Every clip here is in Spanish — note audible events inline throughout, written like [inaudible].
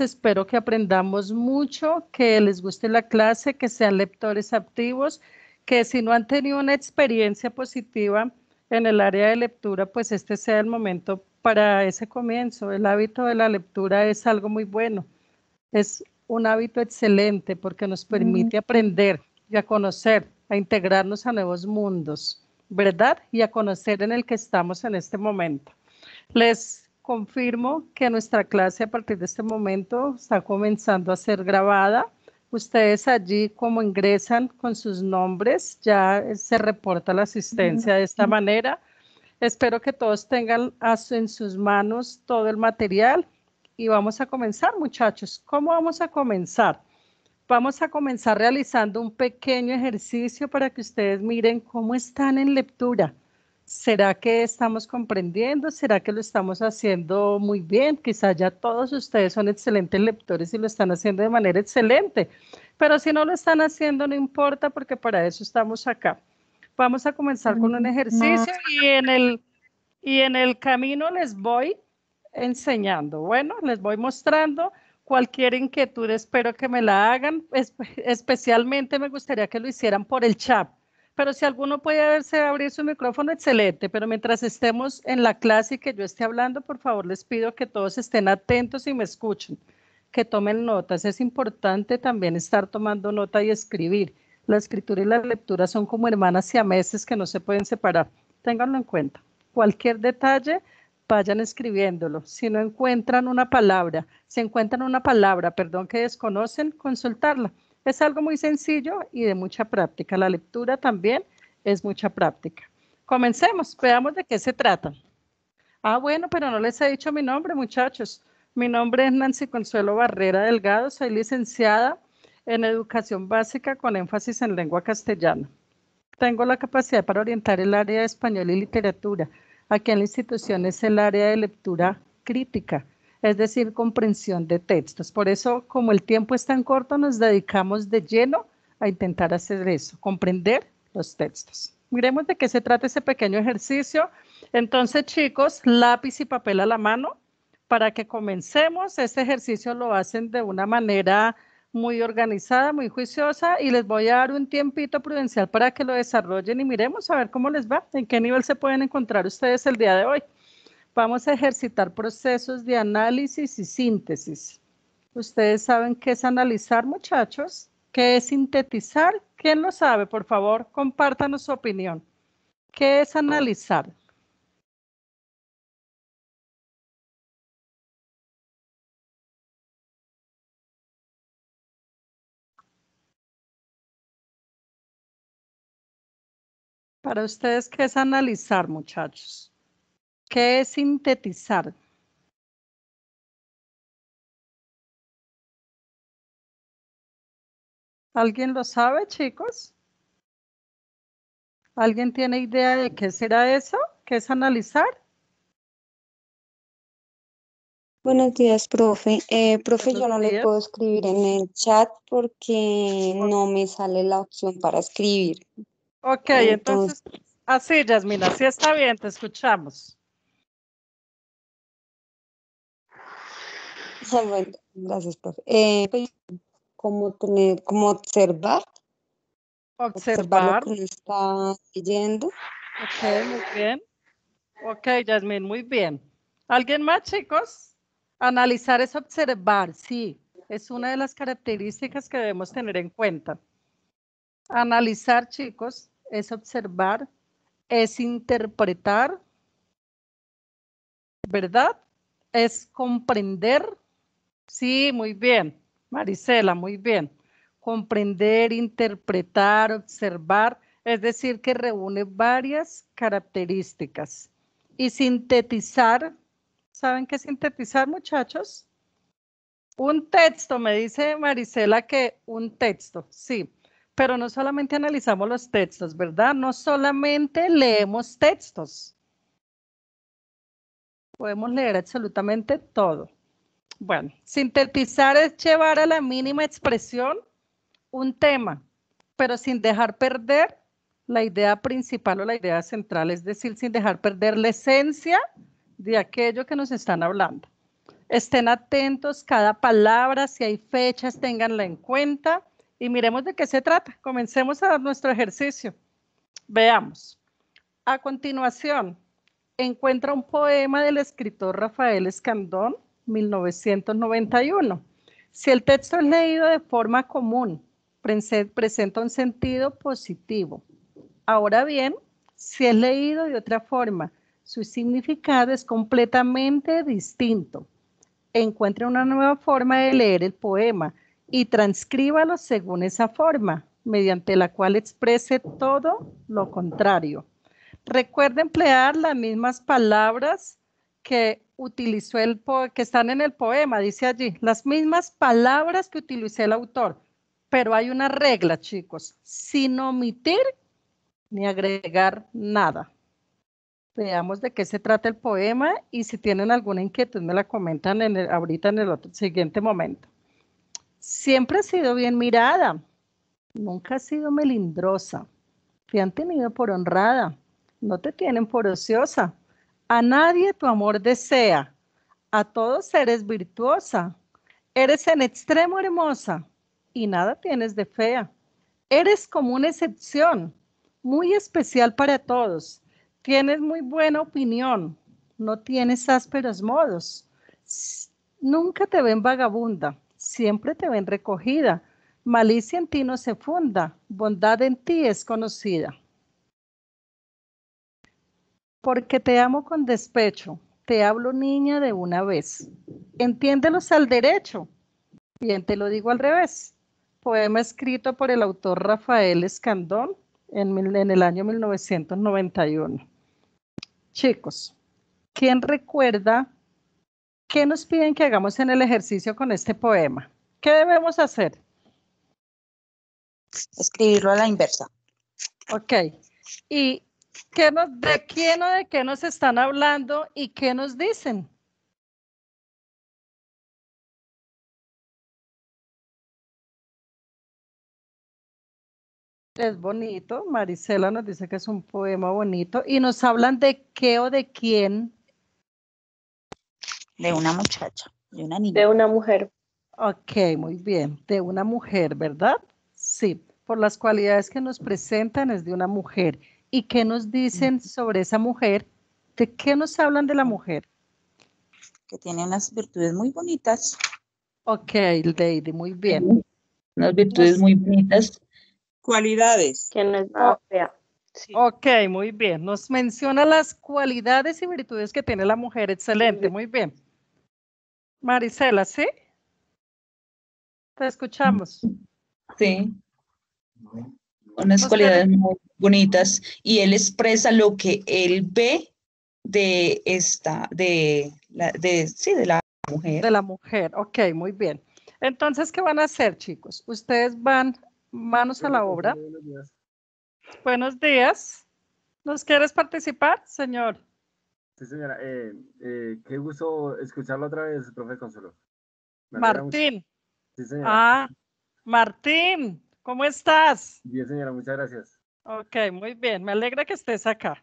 espero que aprendamos mucho, que les guste la clase, que sean lectores activos, que si no han tenido una experiencia positiva en el área de lectura, pues este sea el momento para ese comienzo. El hábito de la lectura es algo muy bueno, es un hábito excelente porque nos permite aprender y a conocer, a integrarnos a nuevos mundos, ¿verdad? Y a conocer en el que estamos en este momento. Les confirmo que nuestra clase a partir de este momento está comenzando a ser grabada. Ustedes allí como ingresan con sus nombres, ya se reporta la asistencia de esta manera. Espero que todos tengan en sus manos todo el material y vamos a comenzar, muchachos. ¿Cómo vamos a comenzar? Vamos a comenzar realizando un pequeño ejercicio para que ustedes miren cómo están en lectura ¿Será que estamos comprendiendo? ¿Será que lo estamos haciendo muy bien? Quizá ya todos ustedes son excelentes lectores y lo están haciendo de manera excelente, pero si no lo están haciendo, no importa porque para eso estamos acá. Vamos a comenzar con un mm, ejercicio y en el, y en el camino les voy enseñando. Bueno, les voy mostrando cualquier inquietud, espero que me la hagan. especialmente me gustaría que lo hicieran por el chat pero si alguno puede verse, abrir su micrófono, excelente. Pero mientras estemos en la clase y que yo esté hablando, por favor, les pido que todos estén atentos y me escuchen, que tomen notas. Es importante también estar tomando nota y escribir. La escritura y la lectura son como hermanas y a que no se pueden separar. Ténganlo en cuenta. Cualquier detalle, vayan escribiéndolo. Si no encuentran una palabra, si encuentran una palabra, perdón, que desconocen, consultarla es algo muy sencillo y de mucha práctica. La lectura también es mucha práctica. Comencemos, veamos de qué se trata. Ah, bueno, pero no les he dicho mi nombre, muchachos. Mi nombre es Nancy Consuelo Barrera Delgado, soy licenciada en educación básica con énfasis en lengua castellana. Tengo la capacidad para orientar el área de español y literatura. Aquí en la institución es el área de lectura crítica es decir, comprensión de textos. Por eso, como el tiempo es tan corto, nos dedicamos de lleno a intentar hacer eso, comprender los textos. Miremos de qué se trata ese pequeño ejercicio. Entonces, chicos, lápiz y papel a la mano para que comencemos. Este ejercicio lo hacen de una manera muy organizada, muy juiciosa y les voy a dar un tiempito prudencial para que lo desarrollen y miremos a ver cómo les va, en qué nivel se pueden encontrar ustedes el día de hoy. Vamos a ejercitar procesos de análisis y síntesis. Ustedes saben qué es analizar, muchachos, qué es sintetizar. ¿Quién lo sabe? Por favor, compártanos su opinión. ¿Qué es analizar? Para ustedes, ¿qué es analizar, muchachos? ¿Qué es sintetizar? ¿Alguien lo sabe, chicos? ¿Alguien tiene idea de qué será eso? ¿Qué es analizar? Buenos días, profe. Eh, profe, yo no le puedo escribir en el chat porque no me sale la opción para escribir. Ok, entonces, así, Yasmina, sí está bien, te escuchamos. [laughs] Ah, gracias, eh, pues, ¿Cómo observar? Observar. está leyendo. Ok, muy bien. Ok, Yasmin, muy bien. ¿Alguien más, chicos? Analizar es observar, sí. Es una de las características que debemos tener en cuenta. Analizar, chicos, es observar, es interpretar, ¿verdad? Es comprender, Sí, muy bien. Marisela, muy bien. Comprender, interpretar, observar, es decir, que reúne varias características. Y sintetizar, ¿saben qué sintetizar, muchachos? Un texto, me dice Marisela que un texto, sí, pero no solamente analizamos los textos, ¿verdad? No solamente leemos textos. Podemos leer absolutamente todo. Bueno, sintetizar es llevar a la mínima expresión un tema, pero sin dejar perder la idea principal o la idea central, es decir, sin dejar perder la esencia de aquello que nos están hablando. Estén atentos cada palabra, si hay fechas, ténganla en cuenta y miremos de qué se trata. Comencemos a dar nuestro ejercicio. Veamos. A continuación, encuentra un poema del escritor Rafael Escandón 1991. Si el texto es leído de forma común, presenta un sentido positivo. Ahora bien, si es leído de otra forma, su significado es completamente distinto. Encuentre una nueva forma de leer el poema y transcríbalo según esa forma, mediante la cual exprese todo lo contrario. Recuerde emplear las mismas palabras que utilizó el que están en el poema, dice allí, las mismas palabras que utilizó el autor, pero hay una regla, chicos, sin omitir ni agregar nada. Veamos de qué se trata el poema y si tienen alguna inquietud me la comentan en ahorita en el siguiente momento. Siempre ha sido bien mirada, nunca ha sido melindrosa, te han tenido por honrada, no te tienen por ociosa, a nadie tu amor desea, a todos eres virtuosa, eres en extremo hermosa y nada tienes de fea. Eres como una excepción, muy especial para todos. Tienes muy buena opinión, no tienes ásperos modos. Nunca te ven vagabunda, siempre te ven recogida. Malicia en ti no se funda, bondad en ti es conocida. Porque te amo con despecho, te hablo niña de una vez. Entiéndelos al derecho, bien te lo digo al revés. Poema escrito por el autor Rafael Escandón en, el año 1991. Chicos, ¿quién recuerda qué nos piden que hagamos en el ejercicio con este poema? ¿Qué debemos hacer? Escribirlo a la inversa. Ok. Y ¿De quién o de qué nos están hablando y qué nos dicen? Es bonito, Marisela nos dice que es un poema bonito y nos hablan de qué o de quién. De una muchacha, de una niña. De una mujer. Ok, muy bien, de una mujer, ¿verdad? Sí, por las cualidades que nos presentan es de una mujer. ¿Y qué nos dicen sobre esa mujer? ¿De qué nos hablan de la mujer? Que tiene unas virtudes muy bonitas. Ok, Lady, muy bien. Unas virtudes muy bonitas. Cualidades. Que no es ah. Ok, muy bien. Nos menciona las cualidades y virtudes que tiene la mujer. Excelente, muy bien. Marisela, ¿sí? Te escuchamos. Sí unas pues cualidades muy bonitas y él expresa lo que él ve de esta, de la, de, la mujer. De la mujer, ok, muy bien. Entonces, ¿qué van a hacer, chicos? Ustedes van manos a la obra. Buenos días. ¿Nos quieres participar, señor? Sí, señora. Eh, eh, qué gusto escucharlo otra vez, profe Consuelo. Martín. Sí, Ah, Martín, ¿Cómo estás? Bien, señora, muchas gracias. Ok, muy bien. Me alegra que estés acá.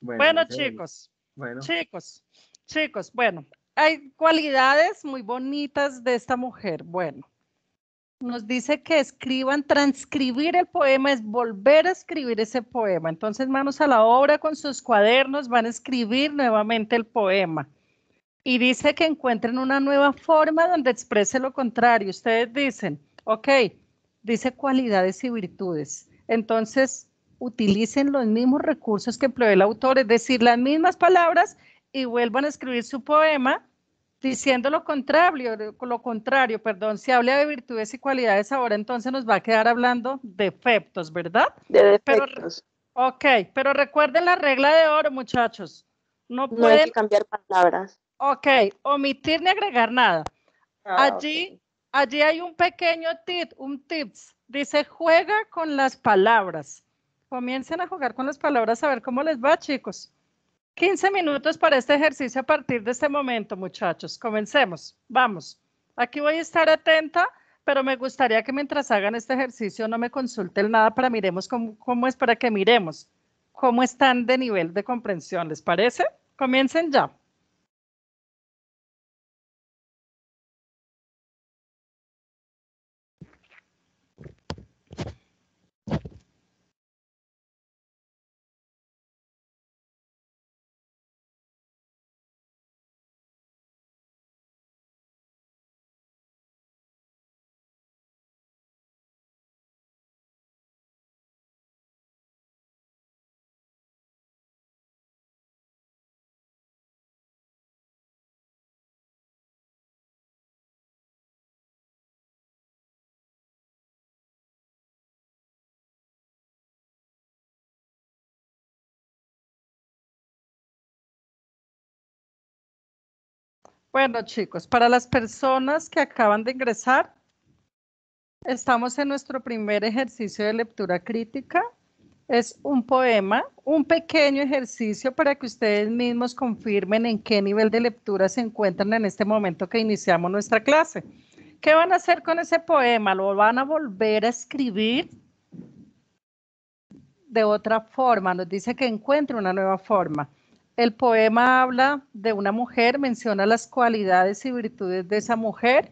Bueno, chicos. Bueno. Chicos, chicos, bueno, hay cualidades muy bonitas de esta mujer. Bueno, nos dice que escriban, transcribir el poema es volver a escribir ese poema. Entonces, manos a la obra con sus cuadernos, van a escribir nuevamente el poema. Y dice que encuentren una nueva forma donde exprese lo contrario. Ustedes dicen, ok, dice cualidades y virtudes. Entonces, utilicen los mismos recursos que empleó el autor, es decir, las mismas palabras y vuelvan a escribir su poema diciendo lo contrario, lo contrario, perdón, si habla de virtudes y cualidades, ahora entonces nos va a quedar hablando de defectos, ¿verdad? De defectos. Pero, ok, pero recuerden la regla de oro, muchachos. No, pueden, cambiar palabras. Ok, omitir ni agregar nada. Ah, Allí Allí hay un pequeño tip, un tips. Dice, juega con las palabras. Comiencen a jugar con las palabras a ver cómo les va, chicos. 15 minutos para este ejercicio a partir de este momento, muchachos. Comencemos. Vamos. Aquí voy a estar atenta, pero me gustaría que mientras hagan este ejercicio no me consulten nada para miremos cómo, cómo es, para que miremos cómo están de nivel de comprensión. ¿Les parece? Comiencen ya. Bueno, chicos, para las personas que acaban de ingresar, estamos en nuestro primer ejercicio de lectura crítica. Es un poema, un pequeño ejercicio para que ustedes mismos confirmen en qué nivel de lectura se encuentran en este momento que iniciamos nuestra clase. ¿Qué van a hacer con ese poema? ¿Lo van a volver a escribir? de otra forma, nos dice que encuentre una nueva forma. El poema habla de una mujer, menciona las cualidades y virtudes de esa mujer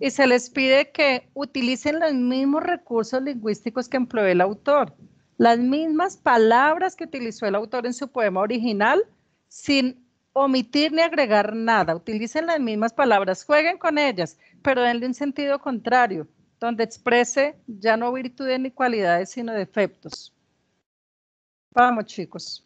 y se les pide que utilicen los mismos recursos lingüísticos que empleó el autor, las mismas palabras que utilizó el autor en su poema original, sin omitir ni agregar nada. Utilicen las mismas palabras, jueguen con ellas, pero denle un sentido contrario, donde exprese ya no virtudes ni cualidades, sino defectos. Vamos, chicos.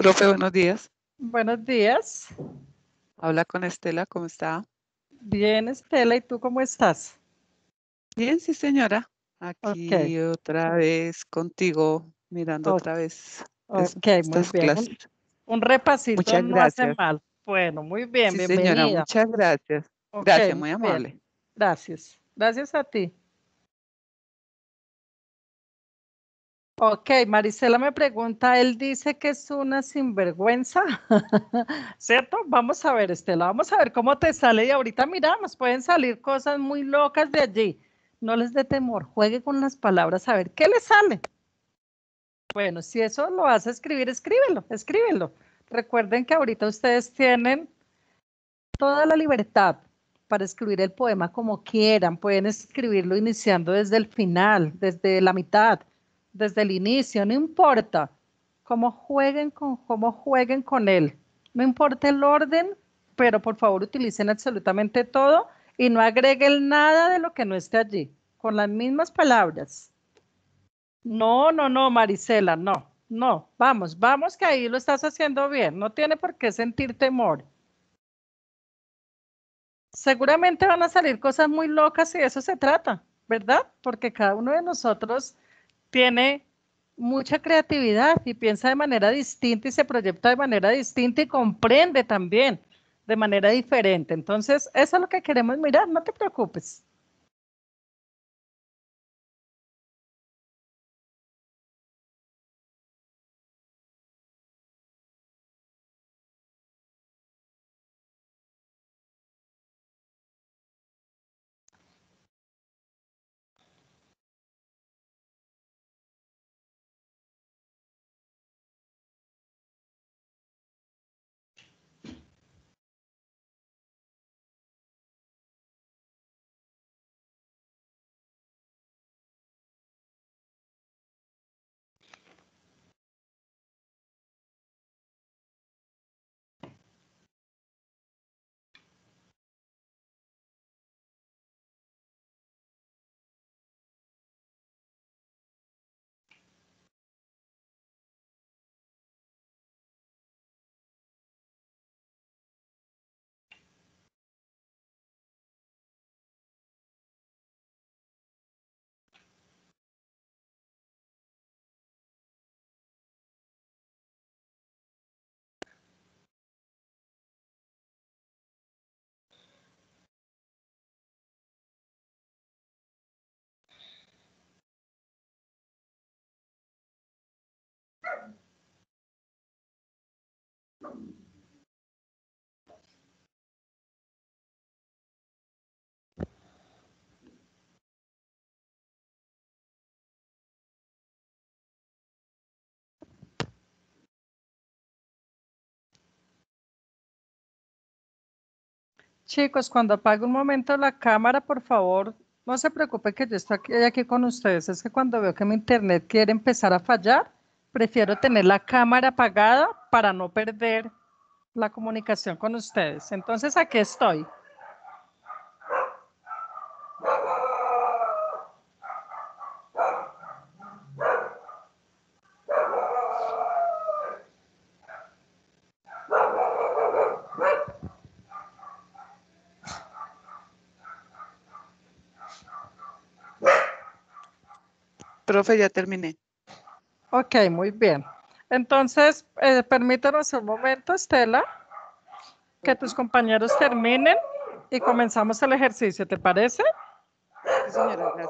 Profe, buenos días. Buenos días. Habla con Estela, ¿cómo está? Bien, Estela, ¿y tú cómo estás? Bien, sí, señora. Aquí otra vez contigo, mirando otra vez ok, Un, repasito muchas no gracias. hace mal. Bueno, muy bien, sí, señora, muchas gracias. gracias, muy amable. Gracias. Gracias a ti. Ok, Marisela me pregunta, él dice que es una sinvergüenza, [laughs] ¿cierto? Vamos a ver, Estela, vamos a ver cómo te sale y ahorita miramos, pueden salir cosas muy locas de allí. No les dé temor, juegue con las palabras a ver qué le sale. Bueno, si eso lo hace escribir, escríbelo, escríbelo. Recuerden que ahorita ustedes tienen toda la libertad para escribir el poema como quieran, pueden escribirlo iniciando desde el final, desde la mitad desde el inicio, no importa cómo jueguen con, cómo jueguen con él, no importa el orden, pero por favor utilicen absolutamente todo y no agreguen nada de lo que no esté allí, con las mismas palabras. No, no, no, Marisela, no, no, vamos, vamos que ahí lo estás haciendo bien, no tiene por qué sentir temor. Seguramente van a salir cosas muy locas y de eso se trata, ¿verdad? Porque cada uno de nosotros tiene mucha creatividad y piensa de manera distinta y se proyecta de manera distinta y comprende también de manera diferente. Entonces, eso es lo que queremos mirar, no te preocupes. Chicos, cuando apague un momento la cámara, por favor, no se preocupe que yo estoy aquí, aquí, con ustedes. Es que cuando veo que mi internet quiere empezar a fallar, prefiero tener la cámara apagada para no perder la comunicación con ustedes. Entonces, aquí estoy. Profe, ya terminé. Ok, muy bien. Entonces, eh, permítanos un momento, Estela, que tus compañeros terminen y comenzamos el ejercicio, ¿te parece? Sí, señora, gracias.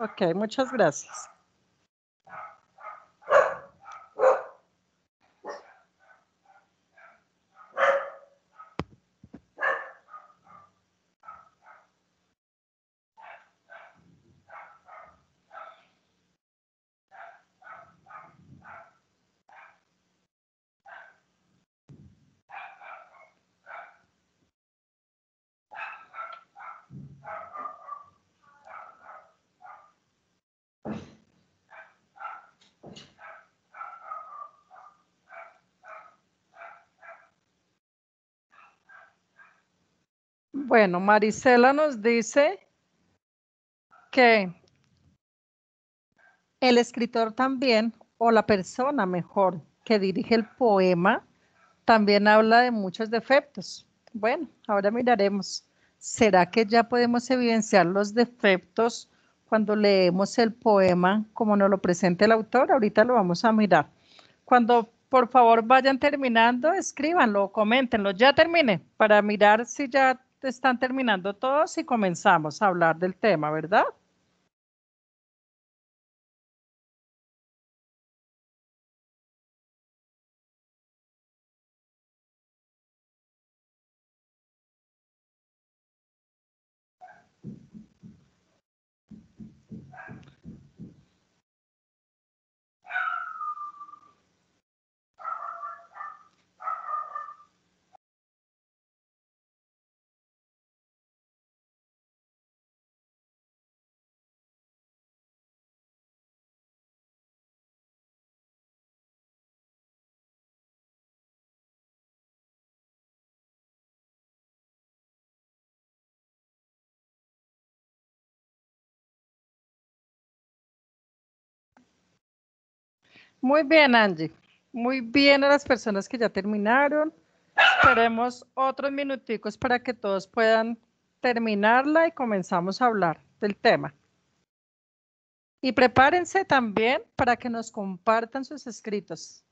Ok, muchas gracias. Bueno, Marisela nos dice que el escritor también, o la persona mejor que dirige el poema, también habla de muchos defectos. Bueno, ahora miraremos. ¿Será que ya podemos evidenciar los defectos cuando leemos el poema como nos lo presenta el autor? Ahorita lo vamos a mirar. Cuando por favor vayan terminando, escríbanlo, coméntenlo. Ya termine para mirar si ya están terminando todos y comenzamos a hablar del tema, ¿verdad? Muy bien, Angie. Muy bien a las personas que ya terminaron. Esperemos otros minuticos para que todos puedan terminarla y comenzamos a hablar del tema. Y prepárense también para que nos compartan sus escritos,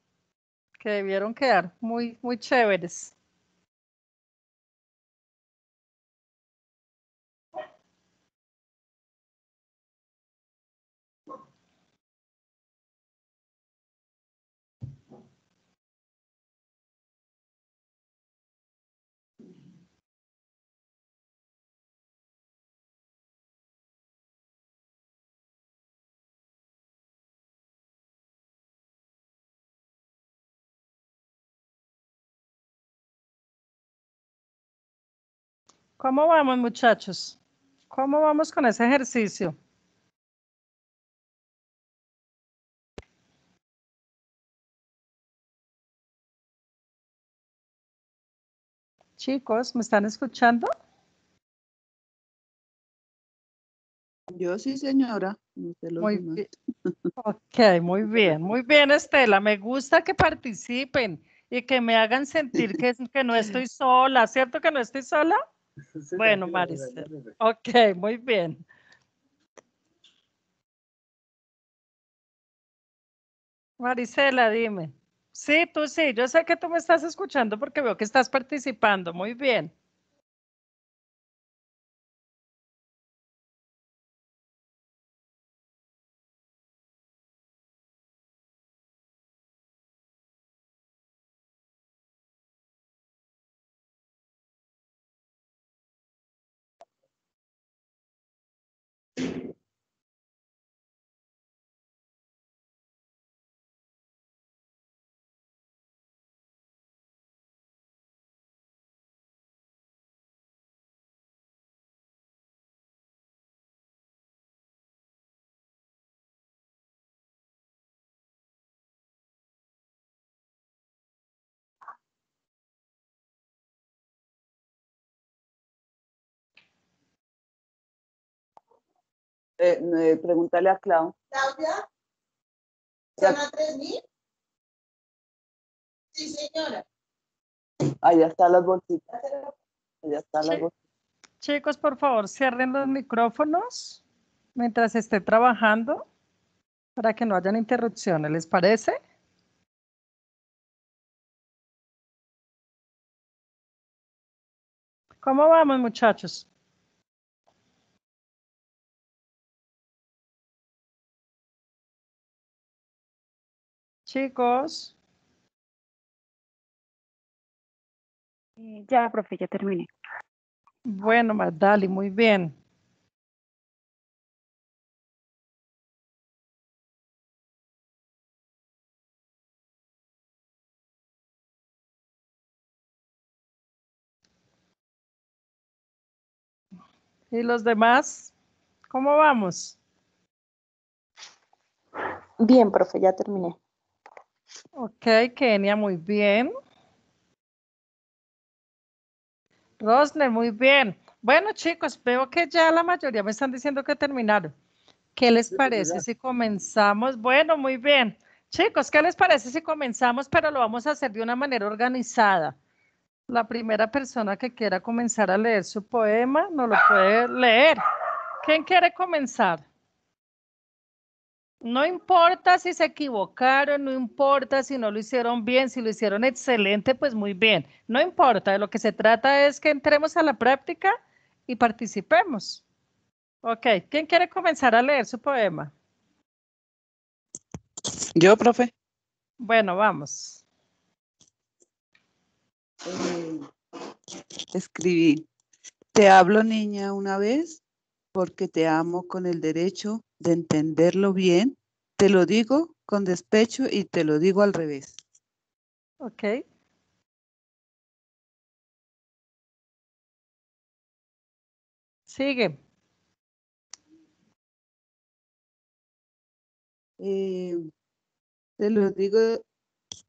que debieron quedar muy, muy chéveres. ¿Cómo vamos, muchachos? ¿Cómo vamos con ese ejercicio? Chicos, ¿me están escuchando? Yo sí, señora. muy bien. Ok, muy bien, muy bien, Estela. Me gusta que participen y que me hagan sentir que, que no estoy sola, ¿cierto que no estoy sola? [laughs] bueno, Maricel. Ok, muy bien. Marisela, dime. Sí, tú sí. Yo sé que tú me estás escuchando porque veo que estás participando. Muy bien. Eh, eh, pregúntale a Clau. ¿Claudia? ¿Son a 3000? Sí, señora. Allá están las bolsitas. Allá están las bolsitas. Chicos, por favor, cierren los micrófonos mientras esté trabajando para que no hayan interrupciones, ¿les parece? ¿Cómo vamos, muchachos? Chicos. Ya, profe, ya terminé. Bueno, Magdali, muy bien. ¿Y los demás? ¿Cómo vamos? Bien, profe, ya terminé. Ok, Kenia, muy bien. Rosner, muy bien. Bueno, chicos, veo que ya la mayoría me están diciendo que terminaron. ¿Qué les parece si comenzamos? Bueno, muy bien. Chicos, ¿qué les parece si comenzamos? Pero lo vamos a hacer de una manera organizada. La primera persona que quiera comenzar a leer su poema no lo puede leer. ¿Quién quiere comenzar? No importa si se equivocaron, no importa si no lo hicieron bien, si lo hicieron excelente, pues muy bien. No importa, de lo que se trata es que entremos a la práctica y participemos. Ok, ¿quién quiere comenzar a leer su poema? Yo, profe. Bueno, vamos. Eh, escribí. Te hablo, niña, una vez porque te amo con el derecho de entenderlo bien. Te lo digo con despecho y te lo digo al revés. Ok. Sigue. Eh, te lo digo.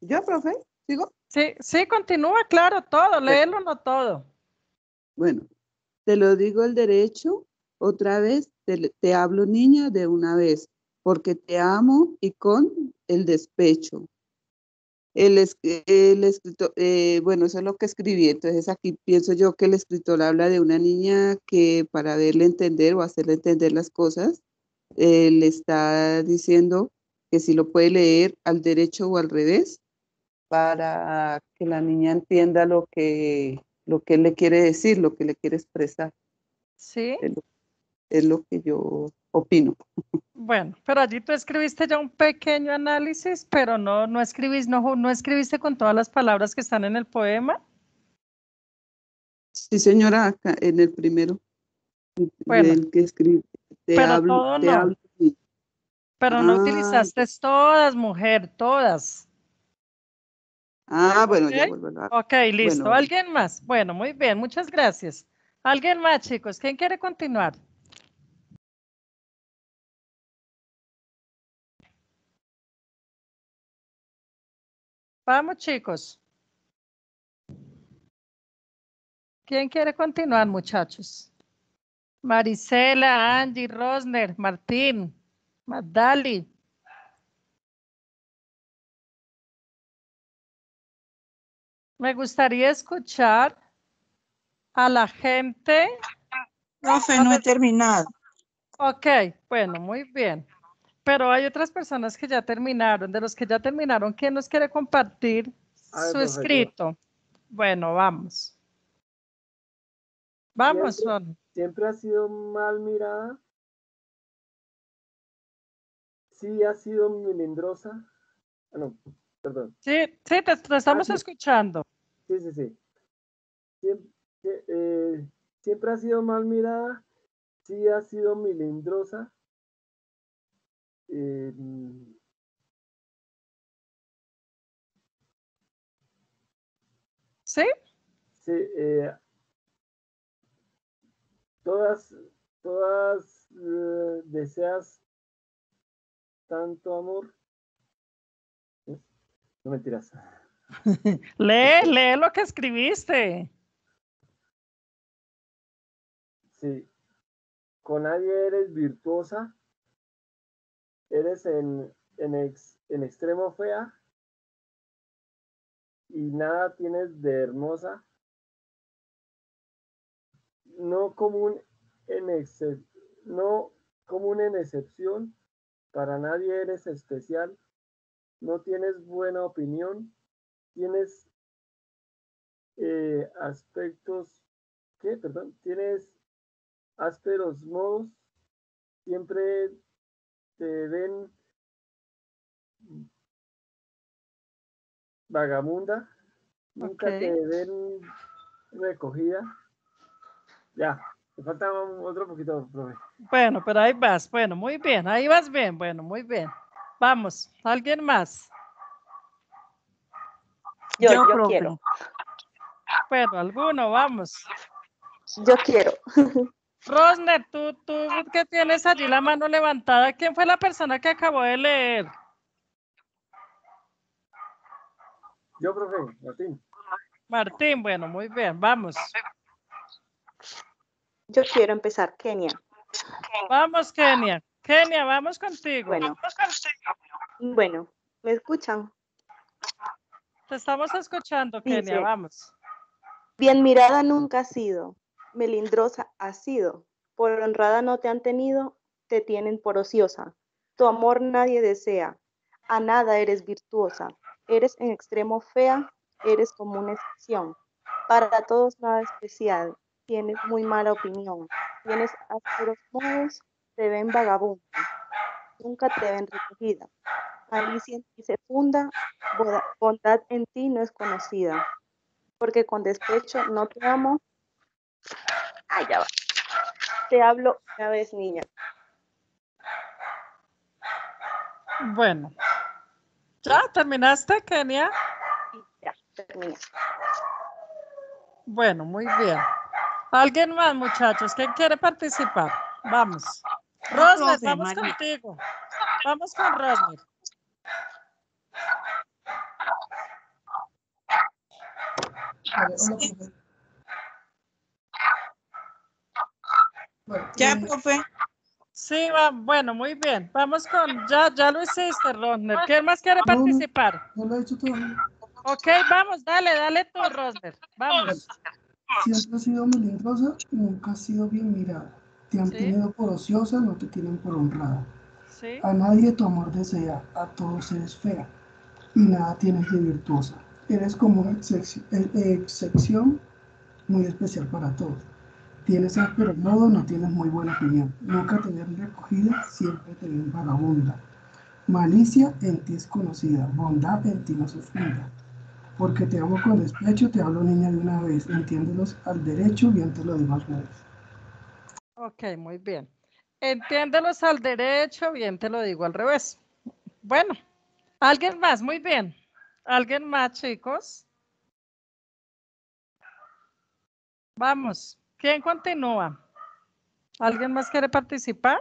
¿Yo, profe? ¿Sigo? Sí, sí, continúa, claro, todo, léelo, no todo. Bueno, te lo digo el derecho otra vez te, hablo, niña, de una vez, porque te amo y con el despecho. El, el escritor, eh, bueno, eso es lo que escribí, entonces aquí pienso yo que el escritor habla de una niña que para verle entender o hacerle entender las cosas, eh, le está diciendo que si lo puede leer al derecho o al revés, para que la niña entienda lo que, lo que él le quiere decir, lo que le quiere expresar. Sí es lo que yo opino. Bueno, pero allí tú escribiste ya un pequeño análisis, pero no, no, escribís, no, escribiste con todas las palabras que están en el poema. Sí, señora, acá en el primero. Bueno, que escribe. pero no. Pero ah. utilizaste todas, mujer, todas. Ah, bueno, ya vuelvo a Ok, listo. ¿Alguien más? Bueno, muy bien, muchas gracias. ¿Alguien más, chicos? ¿Quién quiere continuar? Vamos, chicos. ¿Quién quiere continuar, muchachos? Marisela, Angie, Rosner, Martín, Madali. Me gustaría escuchar a la gente. No, no he terminado. Ok, bueno, muy bien. Pero hay otras personas que ya terminaron. De los que ya terminaron, ¿quién nos quiere compartir ah, su escrito? Bueno, vamos. Vamos, siempre, Siempre ha sido mal mirada. Sí, ha sido milindrosa? Ah, no, perdón. Sí, sí, te, ah, estamos escuchando. Sí, sí, sí. Eh, siempre, ha sido mal mirada. Sí, ha sido milindrosa? Em, ¿Sí? Sí. Eh, todas, todas eh, deseas tanto amor. No mentiras. [laughs] lee, lee lo que escribiste. Sí. Con nadie eres virtuosa eres en, en, ex, en extremo fea y nada tienes de hermosa. No común en, excep no común en excepción, para nadie eres especial, no tienes buena opinión, tienes eh, aspectos, ¿qué? Perdón, tienes ásperos modos, siempre este, te ven vagamunda nunca te ven recogida Ya, te falta otro poquito, Bueno, pero ahí vas, bueno, muy bien, ahí vas bien, bueno, muy bien. Vamos, ¿alguien más? Yo, yo, yo quiero. Bueno, alguno, vamos. Yo quiero. [laughs] Rosner, tú, tú que tienes allí la mano levantada, ¿quién fue la persona que acabó de leer? Yo, profe, Martín. Martín, bueno, muy bien, vamos. Yo quiero empezar, Kenia. Vamos, Kenia. Kenia, vamos contigo. Bueno, bueno ¿me escuchan? Te estamos escuchando, Kenia, vamos. Bien mirada nunca ha sido, melindrosa has sido, por honrada no te han tenido, te tienen por ociosa. Tu amor nadie desea, a nada eres virtuosa, eres en extremo fea, eres como una excepción. Para todos nada especial, tienes muy mala opinión, tienes ásperos modos, te ven vagabundo. nunca te ven recogida. Malicia en ti se funda, bondad en ti no es conocida, porque con despecho no te amo, Ah, ya va. Te hablo una vez, niña. Bueno. ¿Ya terminaste, Kenia? Ya, terminé. Bueno, muy bien. ¿Alguien más, muchachos? ¿Quién quiere participar? Vamos. Rosner, vamos contigo. Vamos con Rosmer. ya, profe. Sí, va, bueno, muy bien. Vamos con, ya, ya lo hiciste, Rosner. ¿Quién más quiere ah, participar? No, lo he hecho todavía. Ok, vamos, dale, dale tú, Rosner. Vamos. Siempre has sido melindrosa, nunca has sido bien mirada. Te han tenido por ociosa, no te tienen por honrada. A nadie tu amor desea, a todos eres fea. Y nada tienes de virtuosa. Eres como una eh, excepción muy especial para todos Tienes áspero modo, no tienes muy buena opinión. Nunca tener recogida, siempre tener vagabunda. Malicia en ti es conocida, bondad en ti no sufrida. Porque te hago con despecho, te hablo niña de una vez. Entiéndelos al derecho, bien te lo digo al revés. Ok, muy bien. Entiéndelos al derecho, bien te lo digo al revés. Bueno, alguien más, muy bien. ¿Alguien más, chicos? Vamos. ¿Quién continúa? ¿Alguien más quiere participar?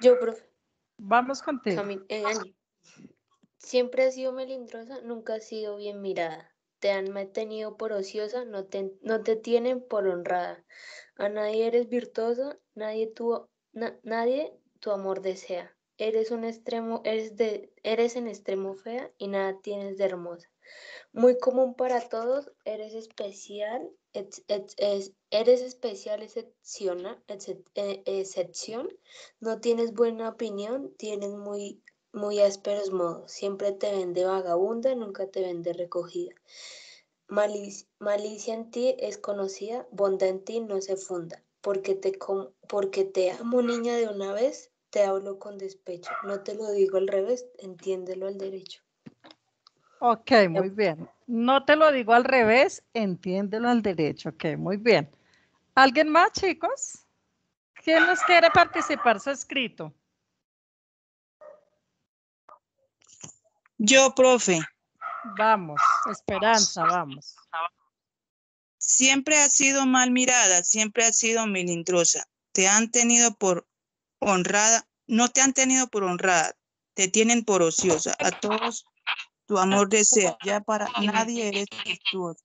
Yo, profe. Vamos contigo. Eh, Siempre has sido melindrosa, nunca has sido bien mirada. Te han mantenido por ociosa, no te, tienen por honrada. A nadie eres virtuoso, nadie tu, amor desea. Eres un extremo, eres, de, eres en extremo fea y nada tienes de hermosa muy común para todos, eres especial, eres especial e, excepción, no tienes buena opinión, tienes muy, muy ásperos modos, siempre te vende vagabunda, nunca te vende recogida. Malicia, en ti es conocida, bondad en ti no se funda, porque te amo niña de una vez, te hablo con despecho, no te lo digo al revés, entiéndelo al derecho. Ok, muy bien. No te lo digo al revés, entiéndelo al derecho. Ok, muy bien. ¿Alguien más, chicos? ¿Quién nos quiere participar ha escrito? Yo, profe. Vamos, esperanza, vamos. Siempre ha sido mal mirada, siempre ha sido melindrosa. Te han tenido por honrada, no te han tenido por honrada, te tienen por ociosa. A todos tu amor desea, ya para nadie eres virtuoso.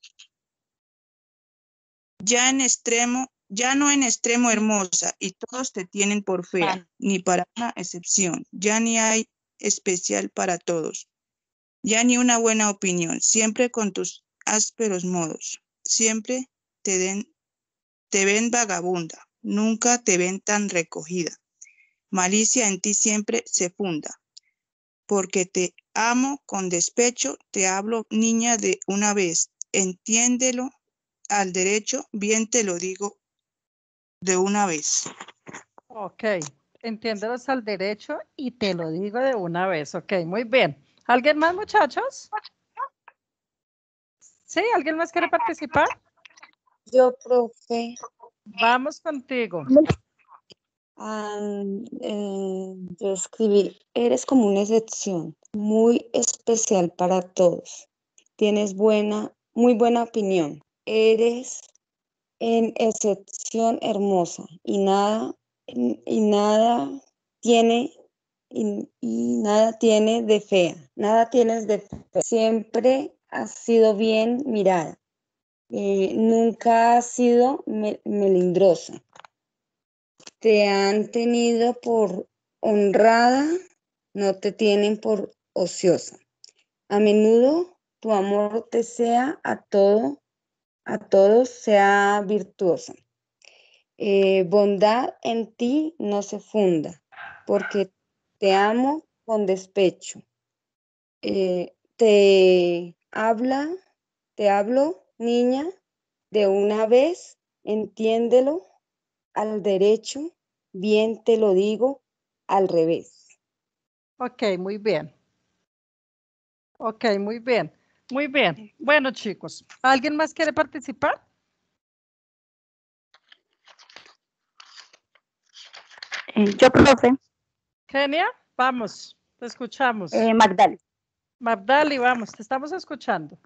Ya en extremo, ya no en extremo hermosa, y todos te tienen por fea, ni para una excepción, ya ni hay especial para todos, ya ni una buena opinión, siempre con tus ásperos modos, siempre te, den, te ven vagabunda, nunca te ven tan recogida. Malicia en ti siempre se funda, porque te Amo con despecho, te hablo niña de una vez, entiéndelo al derecho, bien te lo digo de una vez. Ok, entiéndelo al derecho y te lo digo de una vez. Ok, muy bien. ¿Alguien más, muchachos? ¿Sí? ¿Alguien más quiere participar? Yo, profe. Vamos contigo. Eh, yo escribí, eres como una excepción, muy especial para todos. Tienes buena, muy buena opinión. Eres en excepción hermosa y nada, y nada tiene y, nada tiene de fea, nada tienes de fea. Siempre has sido bien mirada, eh, nunca has sido melindrosa te han tenido por honrada, no te tienen por ociosa. A menudo tu amor te sea a todo, a todos sea virtuoso. Eh, bondad en ti no se funda, porque te amo con despecho. Eh, te habla, te hablo, niña, de una vez, entiéndelo al derecho, bien te lo digo, al revés. Ok, muy bien. Ok, muy bien. Muy bien. Bueno, chicos, ¿alguien más quiere participar? Eh, yo, profe. Kenia, vamos, te escuchamos. Eh, Magdali. Magdali, vamos, te estamos escuchando.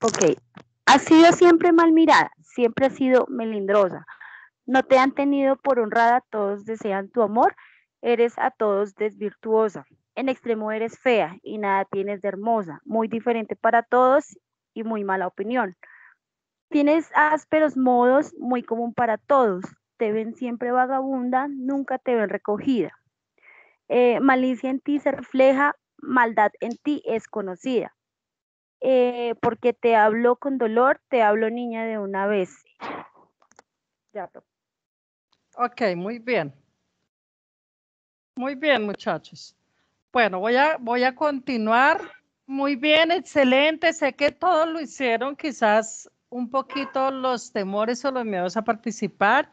Ok, ha sido siempre mal mirada, siempre ha sido melindrosa. No te han tenido por honrada, todos desean tu amor, eres a todos desvirtuosa. En extremo eres fea y nada tienes de hermosa, muy diferente para todos y muy mala opinión. Tienes ásperos modos, muy común para todos. Te ven siempre vagabunda, nunca te ven recogida. Eh, malicia en ti se refleja, maldad en ti es conocida. Eh, porque te hablo con dolor, te hablo niña de una vez. Ya. Ok, muy bien. Muy bien, muchachos. Bueno, voy a, voy a continuar. Muy bien, excelente. Sé que todos lo hicieron, quizás un poquito los temores o los miedos a participar,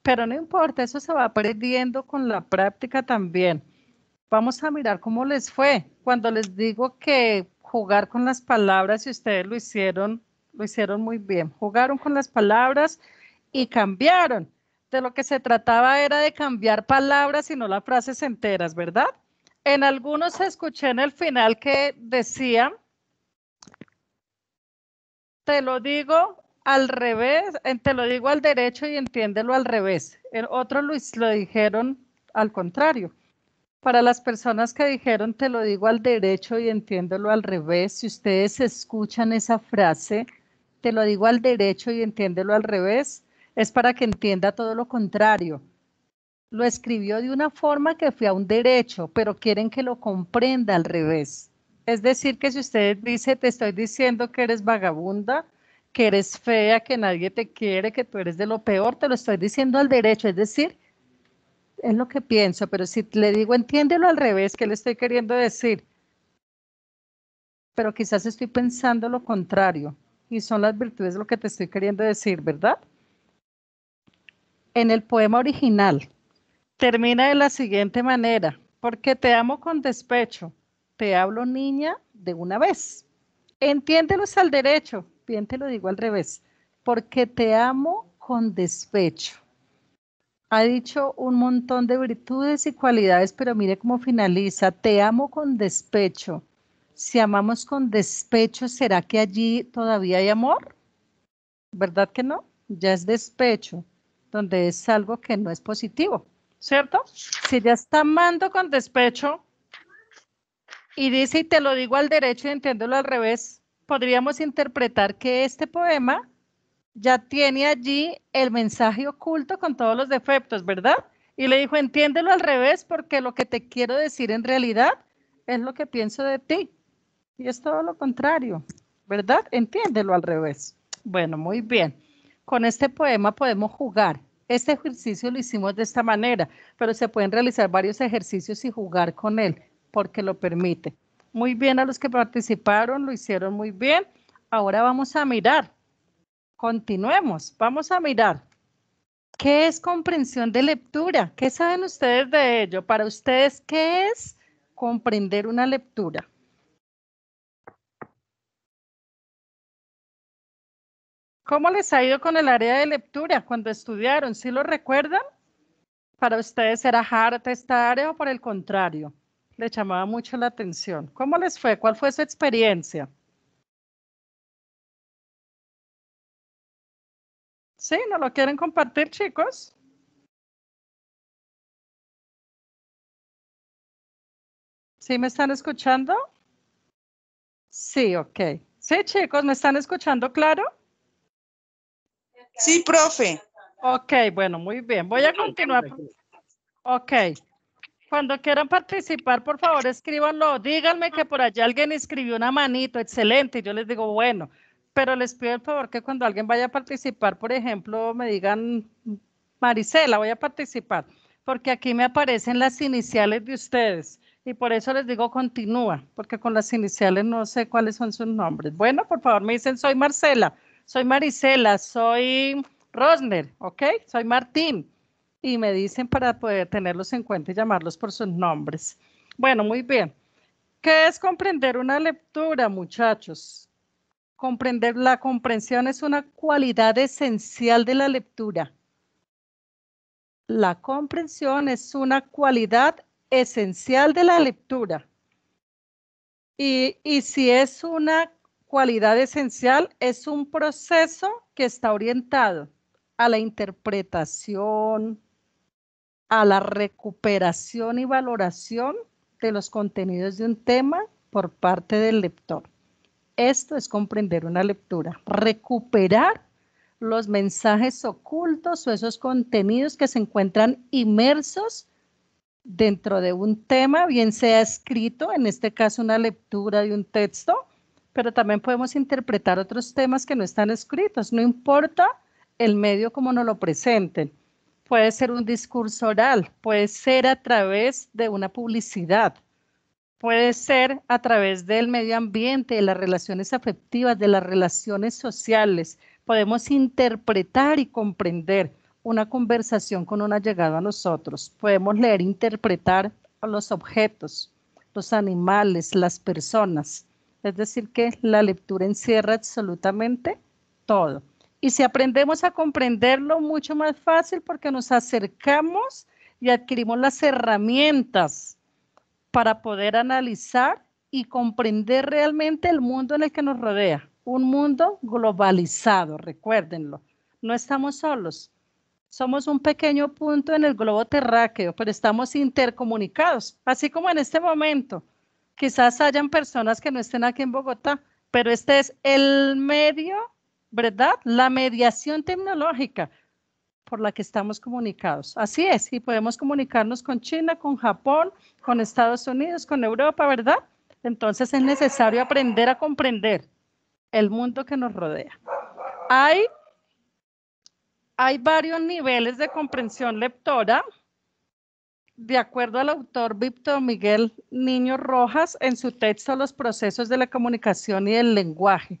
pero no importa, eso se va perdiendo con la práctica también. Vamos a mirar cómo les fue. Cuando les digo que jugar con las palabras y ustedes lo hicieron, lo hicieron muy bien. Jugaron con las palabras y cambiaron. De lo que se trataba era de cambiar palabras y no las frases enteras, ¿verdad? En algunos escuché en el final que decía, te lo digo al revés, te lo digo al derecho y entiéndelo al revés. En otros lo, lo dijeron al contrario. Para las personas que dijeron, te lo digo al derecho y entiéndelo al revés, si ustedes escuchan esa frase, te lo digo al derecho y entiéndelo al revés, es para que entienda todo lo contrario. Lo escribió de una forma que fue a un derecho, pero quieren que lo comprenda al revés. Es decir, que si usted dice, te estoy diciendo que eres vagabunda, que eres fea, que nadie te quiere, que tú eres de lo peor, te lo estoy diciendo al derecho, es decir, es lo que pienso, pero si le digo entiéndelo al revés, ¿qué le estoy queriendo decir? Pero quizás estoy pensando lo contrario y son las virtudes lo que te estoy queriendo decir, ¿verdad? En el poema original termina de la siguiente manera, porque te amo con despecho, te hablo niña de una vez. Entiéndelos al derecho, bien te lo digo al revés, porque te amo con despecho ha dicho un montón de virtudes y cualidades, pero mire cómo finaliza, te amo con despecho. Si amamos con despecho, ¿será que allí todavía hay amor? ¿Verdad que no? Ya es despecho, donde es algo que no es positivo, ¿cierto? Si ya está amando con despecho y dice, y te lo digo al derecho y entiéndelo al revés, podríamos interpretar que este poema ya tiene allí el mensaje oculto con todos los defectos, ¿verdad? Y le dijo, entiéndelo al revés porque lo que te quiero decir en realidad es lo que pienso de ti. Y es todo lo contrario, ¿verdad? Entiéndelo al revés. Bueno, muy bien. Con este poema podemos jugar. Este ejercicio lo hicimos de esta manera, pero se pueden realizar varios ejercicios y jugar con él porque lo permite. Muy bien a los que participaron, lo hicieron muy bien. Ahora vamos a mirar Continuemos. Vamos a mirar. ¿Qué es comprensión de lectura? ¿Qué saben ustedes de ello? Para ustedes, ¿qué es comprender una lectura? ¿Cómo les ha ido con el área de lectura cuando estudiaron? ¿Sí lo recuerdan? Para ustedes era hard esta área o por el contrario, le llamaba mucho la atención. ¿Cómo les fue? ¿Cuál fue su experiencia? Sí, ¿no lo quieren compartir, chicos? ¿Sí me están escuchando? Sí, ok. Sí, chicos, ¿me están escuchando claro? Sí, profe. Ok, bueno, muy bien. Voy a continuar. Ok. Cuando quieran participar, por favor, escríbanlo. Díganme que por allá alguien escribió una manito. Excelente. Yo les digo, bueno, pero les pido el favor que cuando alguien vaya a participar, por ejemplo, me digan, Marisela, voy a participar, porque aquí me aparecen las iniciales de ustedes y por eso les digo continúa, porque con las iniciales no sé cuáles son sus nombres. Bueno, por favor, me dicen, soy Marcela, soy Marisela, soy Rosner, ¿ok? Soy Martín. Y me dicen para poder tenerlos en cuenta y llamarlos por sus nombres. Bueno, muy bien. ¿Qué es comprender una lectura, muchachos? Comprender la comprensión es una cualidad esencial de la lectura. La comprensión es una cualidad esencial de la lectura. Y, y si es una cualidad esencial, es un proceso que está orientado a la interpretación, a la recuperación y valoración de los contenidos de un tema por parte del lector. Esto es comprender una lectura, recuperar los mensajes ocultos o esos contenidos que se encuentran inmersos dentro de un tema, bien sea escrito, en este caso una lectura de un texto, pero también podemos interpretar otros temas que no están escritos, no importa el medio como nos lo presenten. Puede ser un discurso oral, puede ser a través de una publicidad, puede ser a través del medio ambiente, de las relaciones afectivas, de las relaciones sociales. Podemos interpretar y comprender una conversación con una llegada a nosotros. Podemos leer, e interpretar los objetos, los animales, las personas. Es decir, que la lectura encierra absolutamente todo. Y si aprendemos a comprenderlo, mucho más fácil porque nos acercamos y adquirimos las herramientas para poder analizar y comprender realmente el mundo en el que nos rodea. Un mundo globalizado, recuérdenlo. No estamos solos. Somos un pequeño punto en el globo terráqueo, pero estamos intercomunicados, así como en este momento. Quizás hayan personas que no estén aquí en Bogotá, pero este es el medio, ¿verdad? La mediación tecnológica por la que estamos comunicados. Así es, y podemos comunicarnos con China, con Japón, con Estados Unidos, con Europa, ¿verdad? Entonces es necesario aprender a comprender el mundo que nos rodea. Hay, hay varios niveles de comprensión lectora. De acuerdo al autor Víctor Miguel Niño Rojas, en su texto Los procesos de la comunicación y el lenguaje,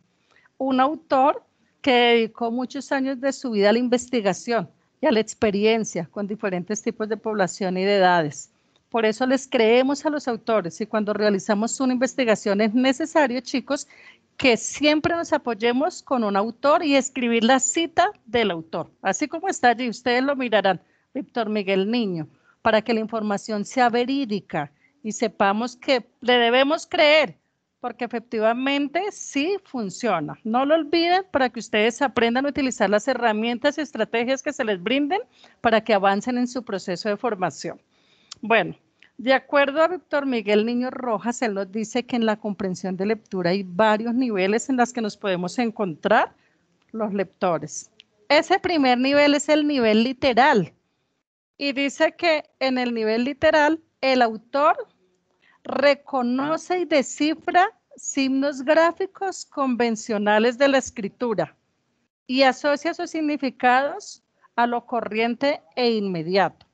un autor que dedicó muchos años de su vida a la investigación y a la experiencia con diferentes tipos de población y de edades. Por eso les creemos a los autores y cuando realizamos una investigación es necesario, chicos, que siempre nos apoyemos con un autor y escribir la cita del autor. Así como está allí, ustedes lo mirarán, Víctor Miguel Niño, para que la información sea verídica y sepamos que le debemos creer porque efectivamente sí funciona. No lo olviden para que ustedes aprendan a utilizar las herramientas y estrategias que se les brinden para que avancen en su proceso de formación. Bueno, de acuerdo a Víctor Miguel Niño Rojas, él nos dice que en la comprensión de lectura hay varios niveles en los que nos podemos encontrar los lectores. Ese primer nivel es el nivel literal. Y dice que en el nivel literal, el autor reconoce y descifra signos gráficos convencionales de la escritura y asocia sus significados a lo corriente e inmediato.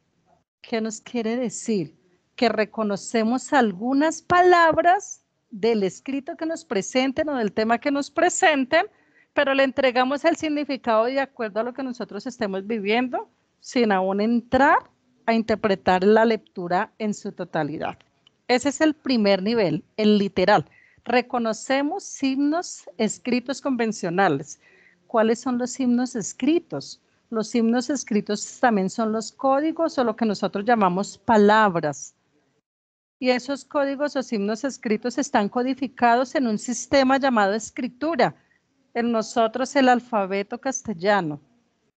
¿Qué nos quiere decir? Que reconocemos algunas palabras del escrito que nos presenten o del tema que nos presenten, pero le entregamos el significado de acuerdo a lo que nosotros estemos viviendo, sin aún entrar a interpretar la lectura en su totalidad. Ese es el primer nivel, el literal. Reconocemos signos escritos convencionales. ¿Cuáles son los signos escritos? Los signos escritos también son los códigos o lo que nosotros llamamos palabras. Y esos códigos o signos escritos están codificados en un sistema llamado escritura, en nosotros el alfabeto castellano,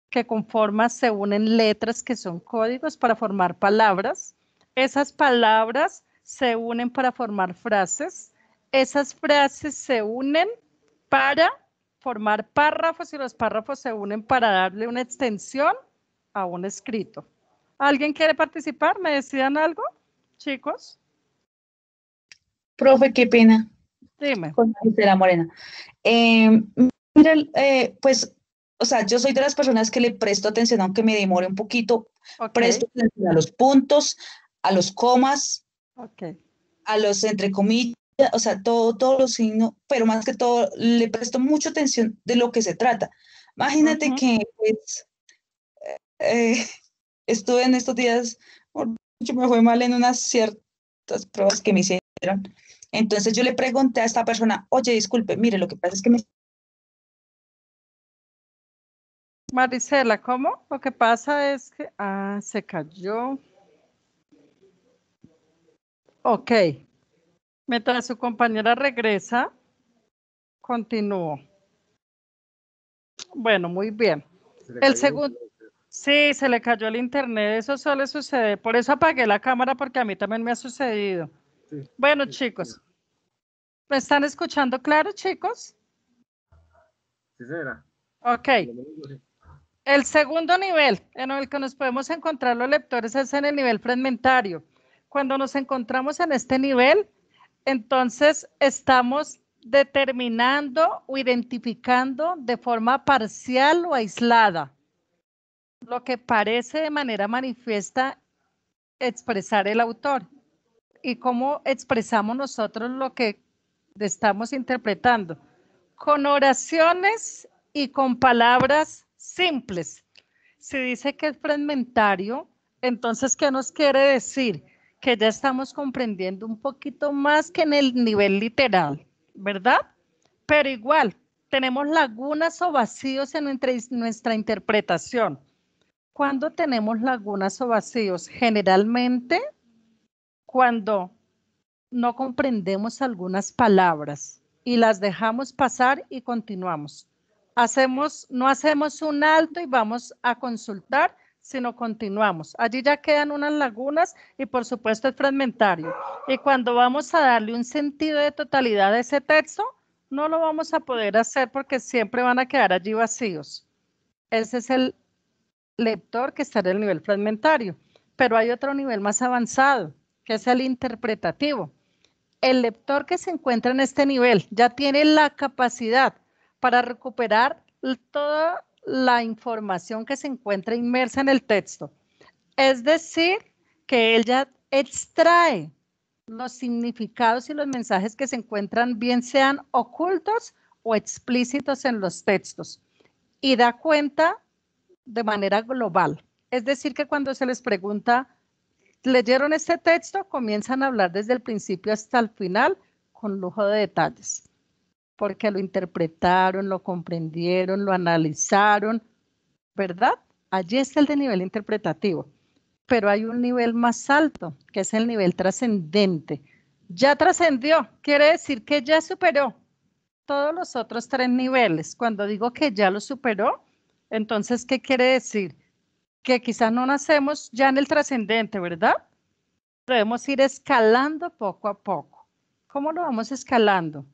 que conforma, se unen letras que son códigos para formar palabras. Esas palabras se unen para formar frases. Esas frases se unen para formar párrafos y los párrafos se unen para darle una extensión a un escrito. ¿Alguien quiere participar? ¿Me decían algo, chicos? Profe, qué pena. Dime. Con la Morena. Em, mira, eh, pues, o sea, yo soy de las personas que le presto atención, aunque me demore un poquito. Presto atención a los puntos, a los comas, Okay. A los entre comillas, o sea, todo, todos los signos, pero más que todo le presto mucha atención de lo que se trata. Imagínate que pues, eh, [laughs] estuve en estos días, me fue mal en unas ciertas pruebas que me hicieron. Entonces yo le pregunté a esta persona, oye, disculpe, mire, lo que pasa es que me... Marisela, ¿cómo? Lo que pasa es que, ah, se cayó. Ok. Mientras su compañera regresa, continúo. Bueno, muy bien. el segundo. Sí, se le cayó el internet, eso suele suceder. Por eso apagué la cámara porque a mí también me ha sucedido. bueno, chicos. ¿Me están escuchando claro, chicos? Sí, será. Ok. El segundo nivel en el que nos podemos encontrar los lectores es en el nivel fragmentario cuando nos encontramos en este nivel, entonces estamos determinando o identificando de forma parcial o aislada lo que parece de manera manifiesta expresar el autor y cómo expresamos nosotros lo que estamos interpretando con oraciones y con palabras simples. Si dice que es fragmentario, entonces, ¿qué nos quiere decir? que ya estamos comprendiendo un poquito más que en el nivel literal, ¿verdad? Pero igual, tenemos lagunas o vacíos en nuestra interpretación. ¿Cuándo tenemos lagunas o vacíos? Generalmente, cuando no comprendemos algunas palabras y las dejamos pasar y continuamos. Hacemos, no hacemos un alto y vamos a consultar sino continuamos. Allí ya quedan unas lagunas y por supuesto el fragmentario. Y cuando vamos a darle un sentido de totalidad a ese texto, no lo vamos a poder hacer porque siempre van a quedar allí vacíos. Ese es el lector que está en el nivel fragmentario, pero hay otro nivel más avanzado, que es el interpretativo. El lector que se encuentra en este nivel ya tiene la capacidad para recuperar toda la información que se encuentra inmersa en el texto. Es decir, que ella extrae los significados y los mensajes que se encuentran, bien sean ocultos o explícitos en los textos, y da cuenta de manera global. Es decir, que cuando se les pregunta, ¿leyeron este texto? Comienzan a hablar desde el principio hasta el final con lujo de detalles porque lo interpretaron, lo comprendieron, lo analizaron, ¿verdad? Allí está el de nivel interpretativo, pero hay un nivel más alto, que es el nivel trascendente. Ya trascendió, quiere decir que ya superó todos los otros tres niveles. Cuando digo que ya lo superó, entonces, ¿qué quiere decir? Que quizás no nacemos ya en el trascendente, ¿verdad? Debemos ir escalando poco a poco. ¿Cómo lo vamos escalando?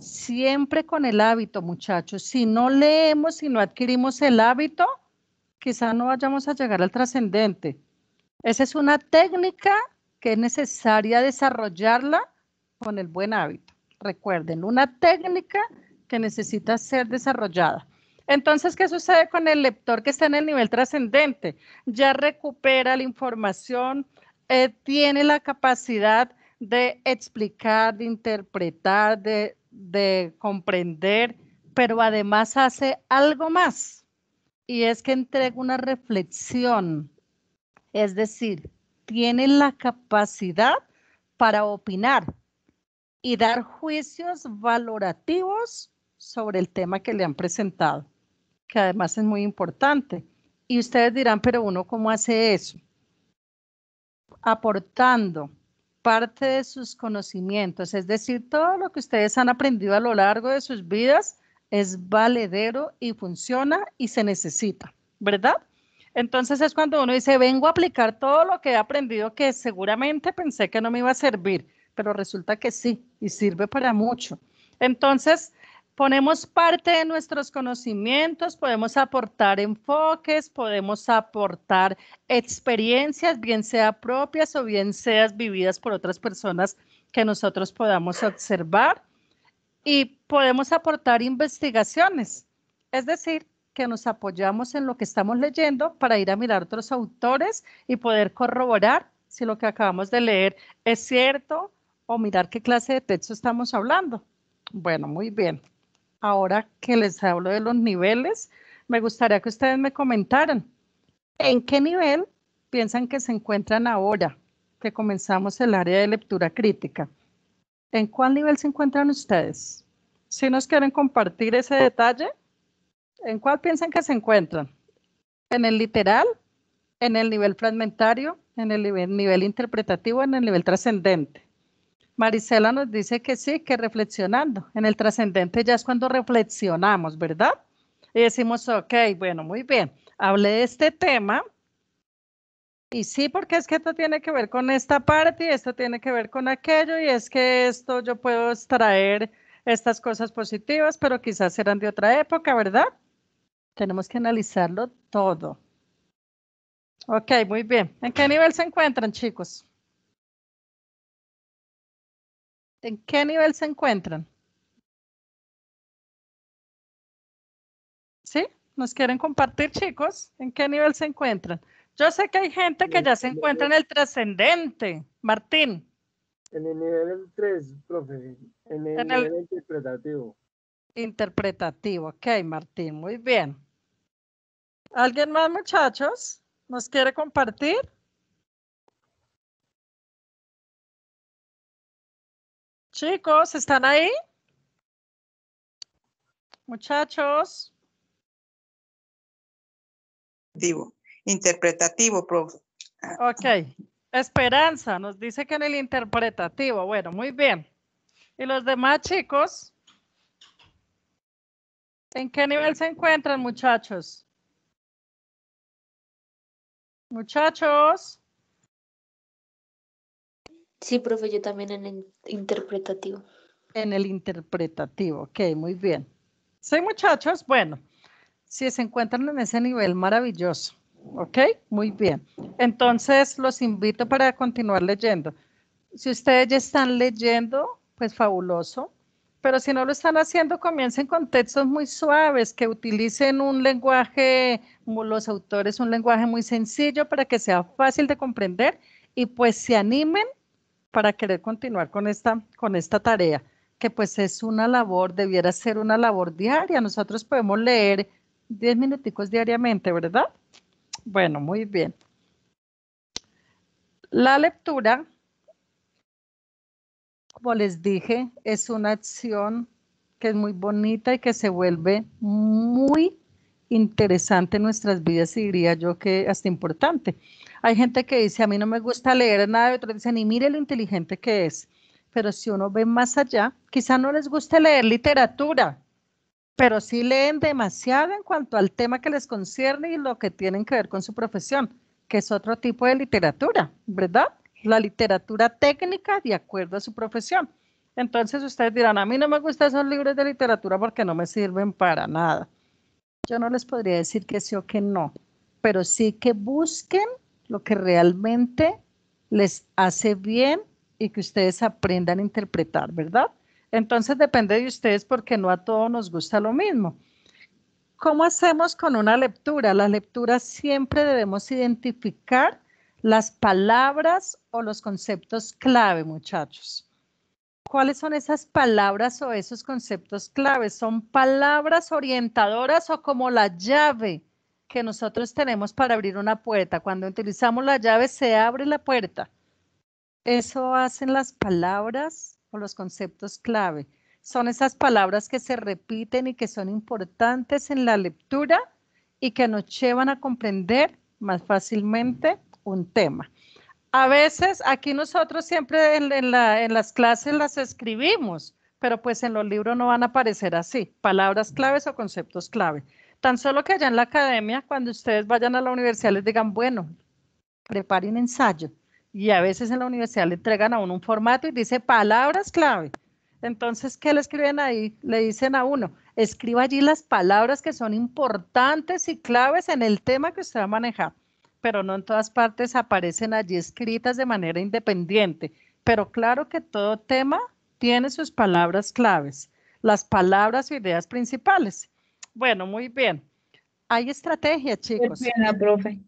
Siempre con el hábito, muchachos. Si no leemos, si no adquirimos el hábito, quizá no vayamos a llegar al trascendente. Esa es una técnica que es necesaria desarrollarla con el buen hábito. Recuerden, una técnica que necesita ser desarrollada. Entonces, ¿qué sucede con el lector que está en el nivel trascendente? Ya recupera la información, eh, tiene la capacidad de explicar, de interpretar, de de comprender, pero además hace algo más y es que entrega una reflexión. Es decir, tiene la capacidad para opinar y dar juicios valorativos sobre el tema que le han presentado, que además es muy importante. Y ustedes dirán, pero uno, ¿cómo hace eso? Aportando parte de sus conocimientos, es decir, todo lo que ustedes han aprendido a lo largo de sus vidas es valedero y funciona y se necesita, ¿verdad? Entonces es cuando uno dice, vengo a aplicar todo lo que he aprendido que seguramente pensé que no me iba a servir, pero resulta que sí y sirve para mucho. Entonces, ponemos parte de nuestros conocimientos, podemos aportar enfoques, podemos aportar experiencias, bien sea propias o bien seas vividas por otras personas que nosotros podamos observar y podemos aportar investigaciones. Es decir, que nos apoyamos en lo que estamos leyendo para ir a mirar otros autores y poder corroborar si lo que acabamos de leer es cierto o mirar qué clase de texto estamos hablando. Bueno, muy bien ahora que les hablo de los niveles, me gustaría que ustedes me comentaran en qué nivel piensan que se encuentran ahora que comenzamos el área de lectura crítica. ¿En cuál nivel se encuentran ustedes? Si nos quieren compartir ese detalle, ¿en cuál piensan que se encuentran? ¿En el literal? ¿En el nivel fragmentario? ¿En el nivel, nivel interpretativo? ¿En el nivel trascendente? Marisela nos dice que sí, que reflexionando. En el trascendente ya es cuando reflexionamos, ¿verdad? Y decimos, ok, bueno, muy bien, hablé de este tema. Y sí, porque es que esto tiene que ver con esta parte y esto tiene que ver con aquello y es que esto yo puedo extraer estas cosas positivas, pero quizás eran de otra época, ¿verdad? Tenemos que analizarlo todo. Ok, muy bien. ¿En qué nivel se encuentran, chicos? ¿En qué nivel se encuentran? ¿Sí? ¿Nos quieren compartir, chicos? ¿En qué nivel se encuentran? Yo sé que hay gente que ya se encuentra en el trascendente. Martín. En el nivel 3, profe. En el, nivel interpretativo. Interpretativo, ok, Martín, muy bien. ¿Alguien más, muchachos? ¿Nos quiere compartir? Chicos, ¿están ahí? Muchachos. Divo, interpretativo, profe. Ah. Ok. Esperanza nos dice que en el interpretativo. Bueno, muy bien. ¿Y los demás chicos? ¿En qué nivel se encuentran, muchachos? Muchachos. Sí, profe, yo también en el interpretativo. En el interpretativo, ok, muy bien. Sí, muchachos, bueno, si se encuentran en ese nivel maravilloso, ok, muy bien. Entonces, los invito para continuar leyendo. Si ustedes ya están leyendo, pues fabuloso, pero si no lo están haciendo, comiencen con textos muy suaves, que utilicen un lenguaje, los autores, un lenguaje muy sencillo para que sea fácil de comprender y pues se animen para querer continuar con esta, con esta tarea, que pues es una labor, debiera ser una labor diaria. Nosotros podemos leer 10 minuticos diariamente, ¿verdad? Bueno, muy bien. La lectura, como les dije, es una acción que es muy bonita y que se vuelve muy interesante en nuestras vidas y diría yo que hasta importante. Hay gente que dice, a mí no me gusta leer nada, de otra, dicen, y mire lo inteligente que es. Pero si uno ve más allá, quizá no les guste leer literatura, pero sí leen demasiado en cuanto al tema que les concierne y lo que tienen que ver con su profesión, que es otro tipo de literatura, ¿verdad? La literatura técnica de acuerdo a su profesión. Entonces ustedes dirán, a mí no me gustan esos libros de literatura porque no me sirven para nada. Yo no les podría decir que sí o que no, pero sí que busquen lo que realmente les hace bien y que ustedes aprendan a interpretar, ¿verdad? Entonces depende de ustedes porque no a todos nos gusta lo mismo. ¿Cómo hacemos con una lectura? Las lecturas siempre debemos identificar las palabras o los conceptos clave, muchachos. ¿Cuáles son esas palabras o esos conceptos claves? ¿Son palabras orientadoras o como la llave que nosotros tenemos para abrir una puerta? Cuando utilizamos la llave se abre la puerta. Eso hacen las palabras o los conceptos clave. Son esas palabras que se repiten y que son importantes en la lectura y que nos llevan a comprender más fácilmente un tema. A veces aquí nosotros siempre en, las clases las escribimos, pero pues en los libros no van a aparecer así, palabras claves o conceptos clave. Tan solo que allá en la academia, cuando ustedes vayan a la universidad, les digan, bueno, preparen ensayo. Y a veces en la universidad le entregan a uno un formato y dice palabras clave. Entonces, ¿qué le escriben ahí? Le dicen a uno, escriba allí las palabras que son importantes y claves en el tema que usted va a manejar pero no en todas partes aparecen allí escritas de manera independiente. Pero claro que todo tema tiene sus palabras claves, las palabras o e ideas principales. Bueno, muy bien. Hay estrategia, chicos. Muy bien, ah, profe.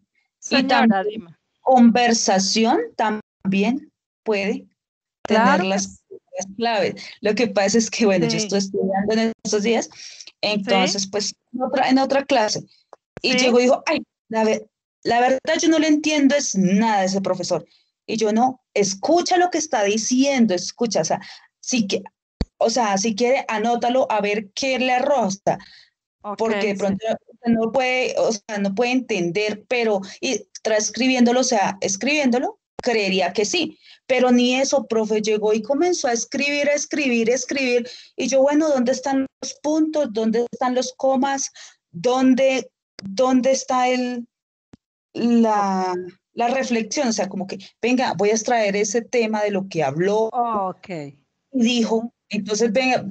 y también, conversación también puede tener las claves. Lo que pasa es que, bueno, yo estoy estudiando en estos días, entonces, pues, en otra, clase. Y llegó dijo, ay, a ver, la verdad yo no le entiendo es nada ese profesor. Y yo no, escucha lo que está diciendo, escucha, o sea, si, o sea, si quiere, anótalo a ver qué le arrosta porque de pronto no puede, o sea, no puede entender, pero y transcribiéndolo, o sea, escribiéndolo, creería que sí. Pero ni eso, profe, llegó y comenzó a escribir, a escribir, a escribir. Y yo, bueno, ¿dónde están los puntos? ¿Dónde están los comas? ¿Dónde, dónde está el, la, reflexión, o sea, como que, venga, voy a extraer ese tema de lo que habló. Oh, y Dijo, entonces, venga,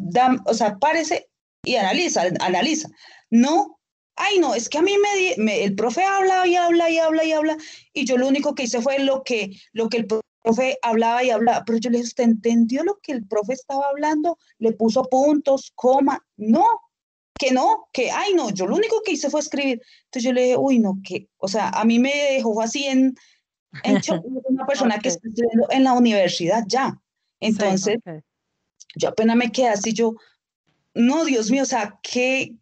o sea, párese y analiza, analiza. No, ay, no, es que a mí me, el profe habla y habla y habla y habla, y yo lo único que hice fue lo que, lo que el profe hablaba y hablaba, pero yo le dije, ¿usted entendió lo que el profe estaba hablando? Le puso puntos, coma, no, que no, que, ay, no, yo lo único que hice fue escribir. Entonces yo le dije, uy, no, que, o sea, a mí me dejó así en, en [laughs] una persona que está estudiando en la universidad ya. Entonces, yo apenas me quedé así, yo, no, Dios mío, o sea, ¿qué,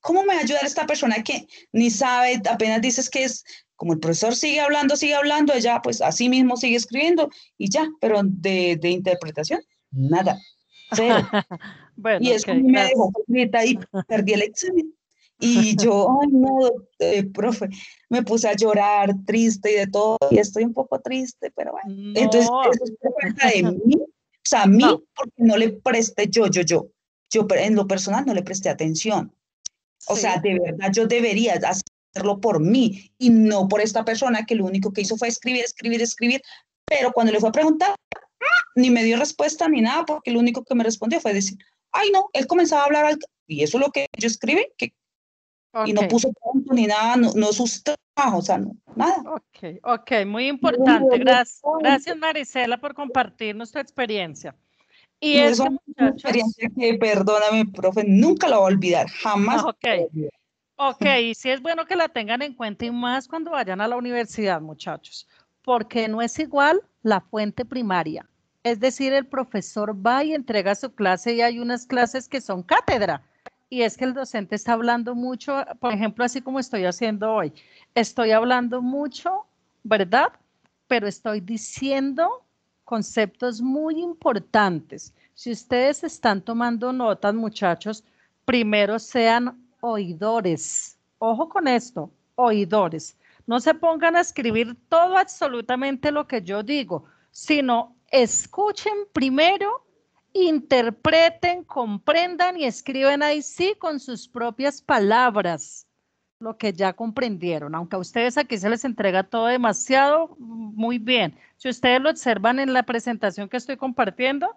¿cómo me va a ayudar esta persona que ni sabe, apenas dices que es, como el profesor sigue hablando, sigue hablando, ella pues así mismo sigue escribiendo y ya, pero de, de interpretación, nada. Cero. [laughs] y es que me dejó escrita y perdí el examen. Y [laughs] yo, ay, no, eh, profe, me puse a llorar triste y de todo, y estoy un poco triste, pero bueno. Entonces, eso es de mí, o sea, a mí, porque no le presté yo, yo, yo. Yo en lo personal no le presté atención. O sea, de verdad, yo debería hacerlo por mí y no por esta persona que lo único que hizo fue escribir, escribir, escribir. Pero cuando le fue a preguntar, ni me dio respuesta ni nada, porque lo único que me respondió fue decir, ay no, él comenzaba a hablar, y eso es lo que yo escribí y no puso punto ni nada, no, sustrajo, o sea, nada. Ok, ok, muy importante, gracias, gracias Marisela por compartir nuestra experiencia. Y, eso este perdóname, profe, nunca lo voy a olvidar, jamás. Ok, ok, y sí es bueno que la tengan en cuenta y más cuando vayan a la universidad, muchachos, porque no es igual la fuente primaria es decir, el profesor va y entrega su clase y hay unas clases que son cátedra. Y es que el docente está hablando mucho, por ejemplo, así como estoy haciendo hoy. Estoy hablando mucho, ¿verdad? Pero estoy diciendo conceptos muy importantes. Si ustedes están tomando notas, muchachos, primero sean oidores. Ojo con esto, oidores. No se pongan a escribir todo absolutamente lo que yo digo, sino escuchen primero, interpreten, comprendan y escriben ahí sí con sus propias palabras lo que ya comprendieron, aunque a ustedes aquí se les entrega todo demasiado, muy bien. Si ustedes lo observan en la presentación que estoy compartiendo,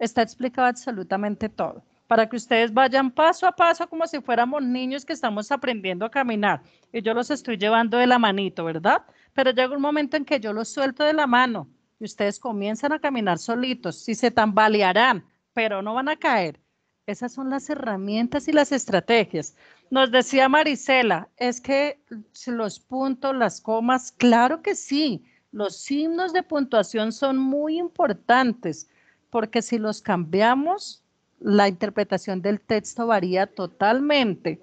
está explicado absolutamente todo, para que ustedes vayan paso a paso como si fuéramos niños que estamos aprendiendo a caminar. Y yo los estoy llevando de la manito, ¿verdad? Pero llega un momento en que yo los suelto de la mano y ustedes comienzan a caminar solitos, si se tambalearán, pero no van a caer. Esas son las herramientas y las estrategias. Nos decía Marisela, es que los puntos, las comas, claro que sí, los signos de puntuación son muy importantes porque si los cambiamos, la interpretación del texto varía totalmente.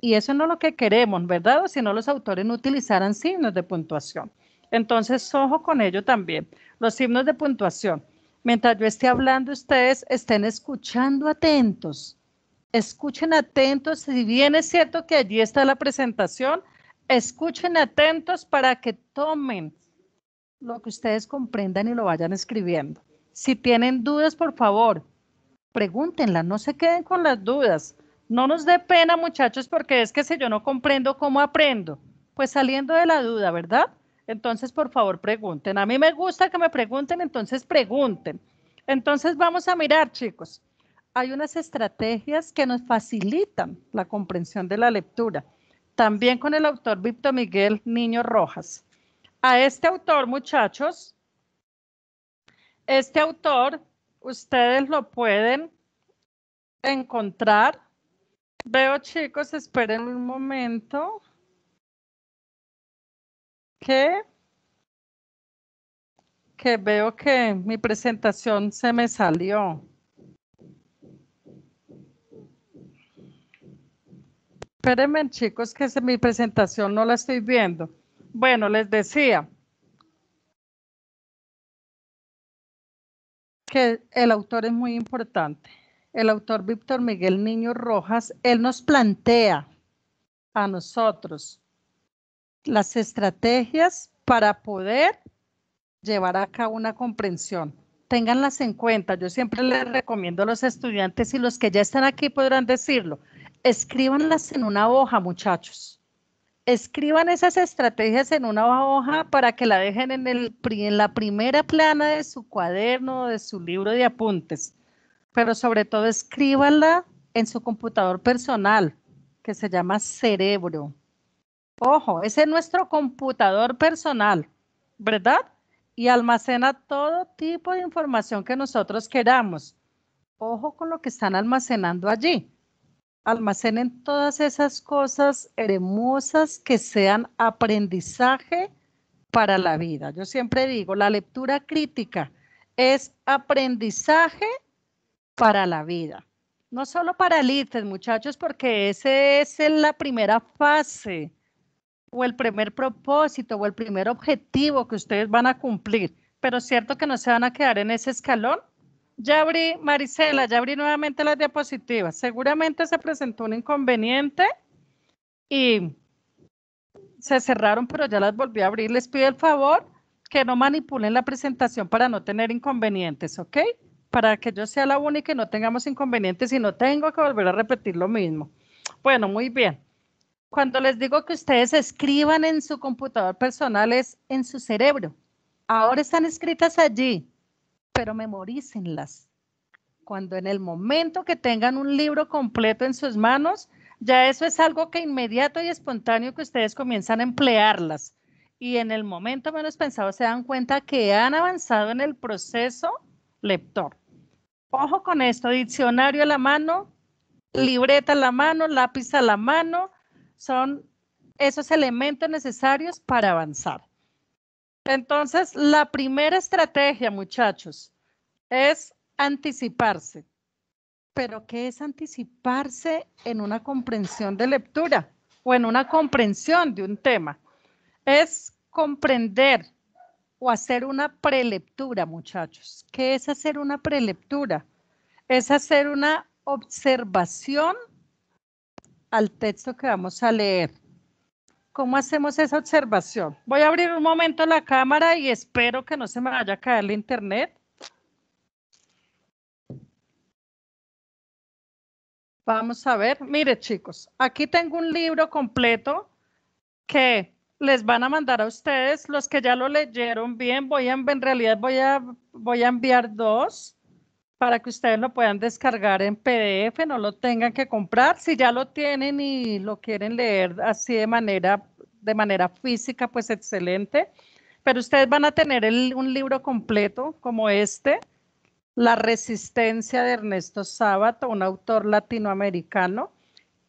Y eso no es lo que queremos, ¿verdad? si no, los autores no utilizaran signos de puntuación. Entonces, ojo con ello también. Los signos de puntuación. Mientras yo esté hablando, ustedes estén escuchando atentos. Escuchen atentos. Si bien es cierto que allí está la presentación, escuchen atentos para que tomen lo que ustedes comprendan y lo vayan escribiendo. Si tienen dudas, por favor, pregúntenla, no se queden con las dudas. No nos dé pena, muchachos, porque es que si yo no comprendo, ¿cómo aprendo? Pues saliendo de la duda, ¿verdad? Entonces, por favor, pregunten. A mí me gusta que me pregunten, entonces pregunten. Entonces, vamos a mirar, chicos. Hay unas estrategias que nos facilitan la comprensión de la lectura. También con el autor Víctor Miguel Niño Rojas. A este autor, muchachos, este autor, ustedes lo pueden encontrar. Veo, chicos, esperen un momento que, veo que mi presentación se me salió. Espérenme chicos que mi presentación no la estoy viendo. Bueno, les decía que el autor es muy importante. El autor Víctor Miguel Niño Rojas, él nos plantea a nosotros las estrategias para poder llevar a cabo una comprensión. Ténganlas en cuenta. Yo siempre les recomiendo a los estudiantes y los que ya están aquí podrán decirlo. Escríbanlas en una hoja, muchachos. Escriban esas estrategias en una hoja para que la dejen en, el, en la primera plana de su cuaderno de su libro de apuntes. Pero sobre todo escríbanla en su computador personal, que se llama cerebro Ojo, ese es nuestro computador personal, ¿verdad? Y almacena todo tipo de información que nosotros queramos. Ojo con lo que están almacenando allí. Almacenen todas esas cosas hermosas que sean aprendizaje para la vida. Yo siempre digo, la lectura crítica es aprendizaje para la vida. No solo para el ITES, muchachos, porque esa es la primera fase o el primer propósito o el primer objetivo que ustedes van a cumplir, pero cierto que no se van a quedar en ese escalón. Ya abrí, Marisela, ya abrí nuevamente las diapositivas. Seguramente se presentó un inconveniente y se cerraron, pero ya las volví a abrir. Les pido el favor que no manipulen la presentación para no tener inconvenientes, ¿ok? Para que yo sea la única y no tengamos inconvenientes y no tengo que volver a repetir lo mismo. Bueno, muy bien. Cuando les digo que ustedes escriban en su computador personal es en su cerebro. Ahora están escritas allí, pero memorícenlas. Cuando en el momento que tengan un libro completo en sus manos, ya eso es algo que inmediato y espontáneo que ustedes comienzan a emplearlas. Y en el momento menos pensado se dan cuenta que han avanzado en el proceso lector. Ojo con esto, diccionario a la mano, libreta a la mano, lápiz a la mano, son esos elementos necesarios para avanzar. Entonces, la primera estrategia, muchachos, es anticiparse. Pero ¿qué es anticiparse en una comprensión de lectura o en una comprensión de un tema? Es comprender o hacer una prelectura, muchachos. ¿Qué es hacer una prelectura? Es hacer una observación al texto que vamos a leer. ¿Cómo hacemos esa observación? Voy a abrir un momento la cámara y espero que no se me vaya a caer el internet. Vamos a ver. Mire, chicos, aquí tengo un libro completo que les van a mandar a ustedes. Los que ya lo leyeron bien, voy a, en realidad voy a, voy a enviar dos para que ustedes lo puedan descargar en PDF, no lo tengan que comprar. Si ya lo tienen y lo quieren leer así de manera, de manera física, pues excelente. Pero ustedes van a tener un libro completo como este, La resistencia de Ernesto Sábato, un autor latinoamericano.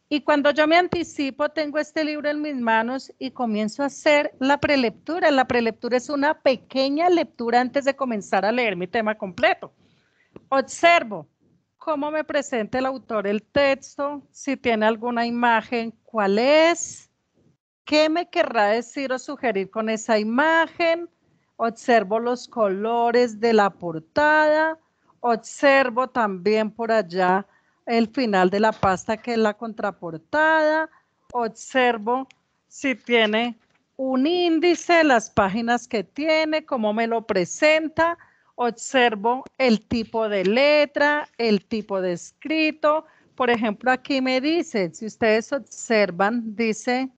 Y cuando yo me anticipo, tengo este libro en mis manos y comienzo a hacer la prelectura. La prelectura es una pequeña lectura antes de comenzar a leer mi tema completo. Observo cómo me presenta el autor el texto, si tiene alguna imagen, cuál es, qué me querrá decir o sugerir con esa imagen. Observo los colores de la portada. Observo también por allá el final de la pasta que es la contraportada. Observo si tiene un índice, las páginas que tiene, cómo me lo presenta observo el tipo de letra, el tipo de escrito. Por ejemplo, aquí me dice, si ustedes observan, dice,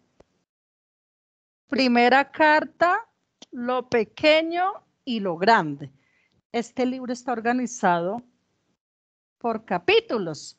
primera carta, lo pequeño y lo grande. Este libro está organizado por capítulos.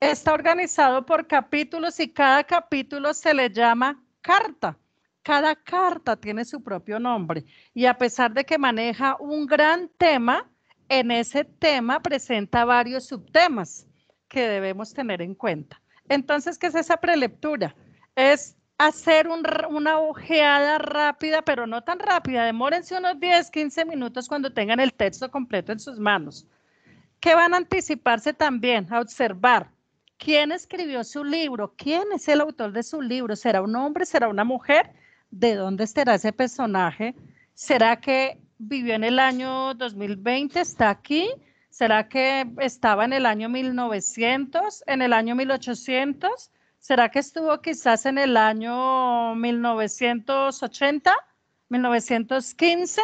Está organizado por capítulos y cada capítulo se le llama carta. Cada carta tiene su propio nombre y a pesar de que maneja un gran tema, en ese tema presenta varios subtemas que debemos tener en cuenta. Entonces, ¿qué es esa prelectura? Es hacer una ojeada rápida, pero no tan rápida. Demórense unos 10, 15 minutos cuando tengan el texto completo en sus manos. que van a anticiparse también? A observar quién escribió su libro, quién es el autor de su libro, será un hombre, será una mujer, de dónde estará ese personaje. ¿Será que vivió en el año 2020? ¿Está aquí? ¿Será que estaba en el año 1900? ¿En el año 1800? ¿Será que estuvo quizás en el año 1980? ¿1915?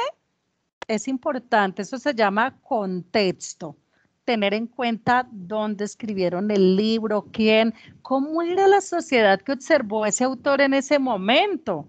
Es importante, eso se llama contexto tener en cuenta dónde escribieron el libro, quién, cómo era la sociedad que observó ese autor en ese momento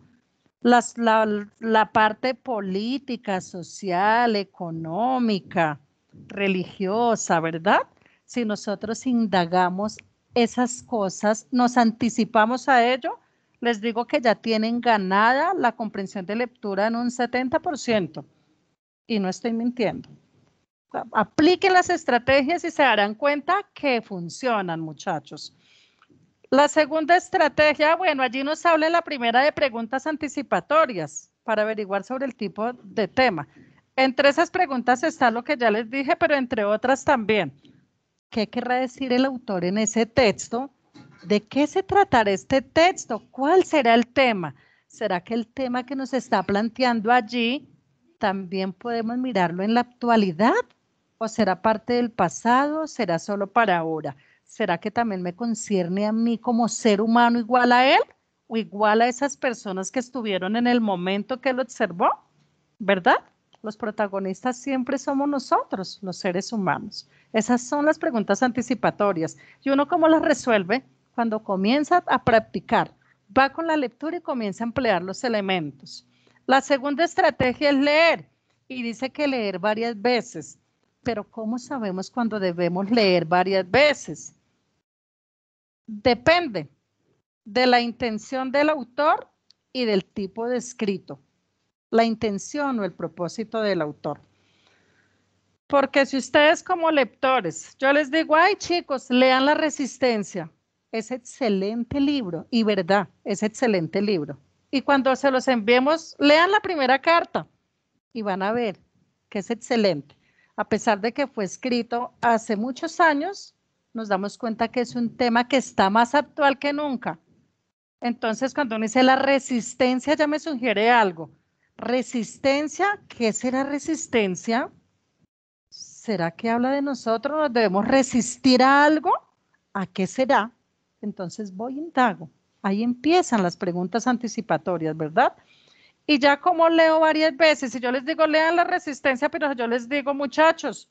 las, la, la parte política, social, económica, religiosa, ¿verdad? Si nosotros indagamos esas cosas, nos anticipamos a ello, les digo que ya tienen ganada la comprensión de lectura en un 70%. Y no estoy mintiendo. Apliquen las estrategias y se darán cuenta que funcionan, muchachos. La segunda estrategia, bueno, allí nos habla la primera de preguntas anticipatorias para averiguar sobre el tipo de tema. Entre esas preguntas está lo que ya les dije, pero entre otras también. ¿Qué querrá decir el autor en ese texto? ¿De qué se tratará este texto? ¿Cuál será el tema? ¿Será que el tema que nos está planteando allí también podemos mirarlo en la actualidad? ¿O será parte del pasado? ¿Será solo para ahora? ¿será que también me concierne a mí como ser humano igual a él o igual a esas personas que estuvieron en el momento que lo observó? ¿Verdad? Los protagonistas siempre somos nosotros, los seres humanos. Esas son las preguntas anticipatorias. ¿Y uno cómo las resuelve? Cuando comienza a practicar, va con la lectura y comienza a emplear los elementos. La segunda estrategia es leer y dice que leer varias veces pero ¿cómo sabemos cuando debemos leer varias veces? Depende de la intención del autor y del tipo de escrito, la intención o el propósito del autor. Porque si ustedes como lectores, yo les digo, ay chicos, lean La Resistencia, es excelente libro, y verdad, es excelente libro. Y cuando se los enviemos, lean la primera carta y van a ver que es excelente. A pesar de que fue escrito hace muchos años, nos damos cuenta que es un tema que está más actual que nunca. Entonces, cuando uno dice la resistencia, ya me sugiere algo. Resistencia, ¿qué será resistencia? ¿Será que habla de nosotros? ¿Nos debemos resistir a algo? ¿A qué será? Entonces voy indago. Ahí empiezan las preguntas anticipatorias, ¿verdad? Y ya como leo varias veces, y yo les digo, lean la resistencia, pero yo les digo, muchachos,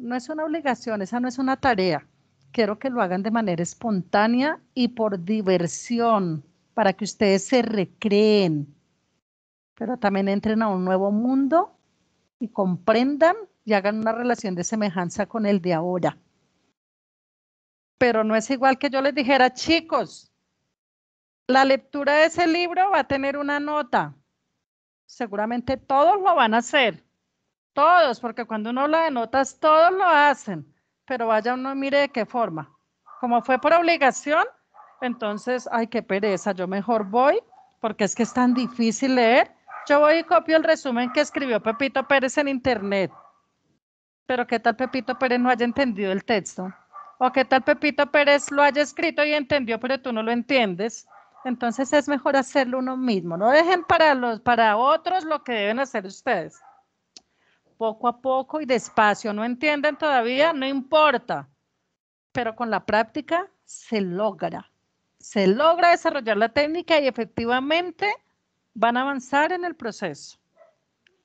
no es una obligación, esa no es una tarea. Quiero que lo hagan de manera espontánea y por diversión, para que ustedes se recreen, pero también entren a un nuevo mundo y comprendan y hagan una relación de semejanza con el de ahora. Pero no es igual que yo les dijera, chicos, la lectura de ese libro va a tener una nota. Seguramente todos lo van a hacer, todos, porque cuando uno habla de notas, todos lo hacen, pero vaya uno mire de qué forma. Como fue por obligación, entonces, ay, qué pereza, yo mejor voy, porque es que es tan difícil leer. Yo voy y copio el resumen que escribió Pepito Pérez en internet. Pero qué tal Pepito Pérez no haya entendido el texto. O qué tal Pepito Pérez lo haya escrito y entendió, pero tú no lo entiendes. Entonces es mejor hacerlo uno mismo. No dejen para los para otros lo que deben hacer ustedes poco a poco y despacio. No entienden todavía, no importa. Pero con la práctica se logra. Se logra desarrollar la técnica y efectivamente van a avanzar en el proceso.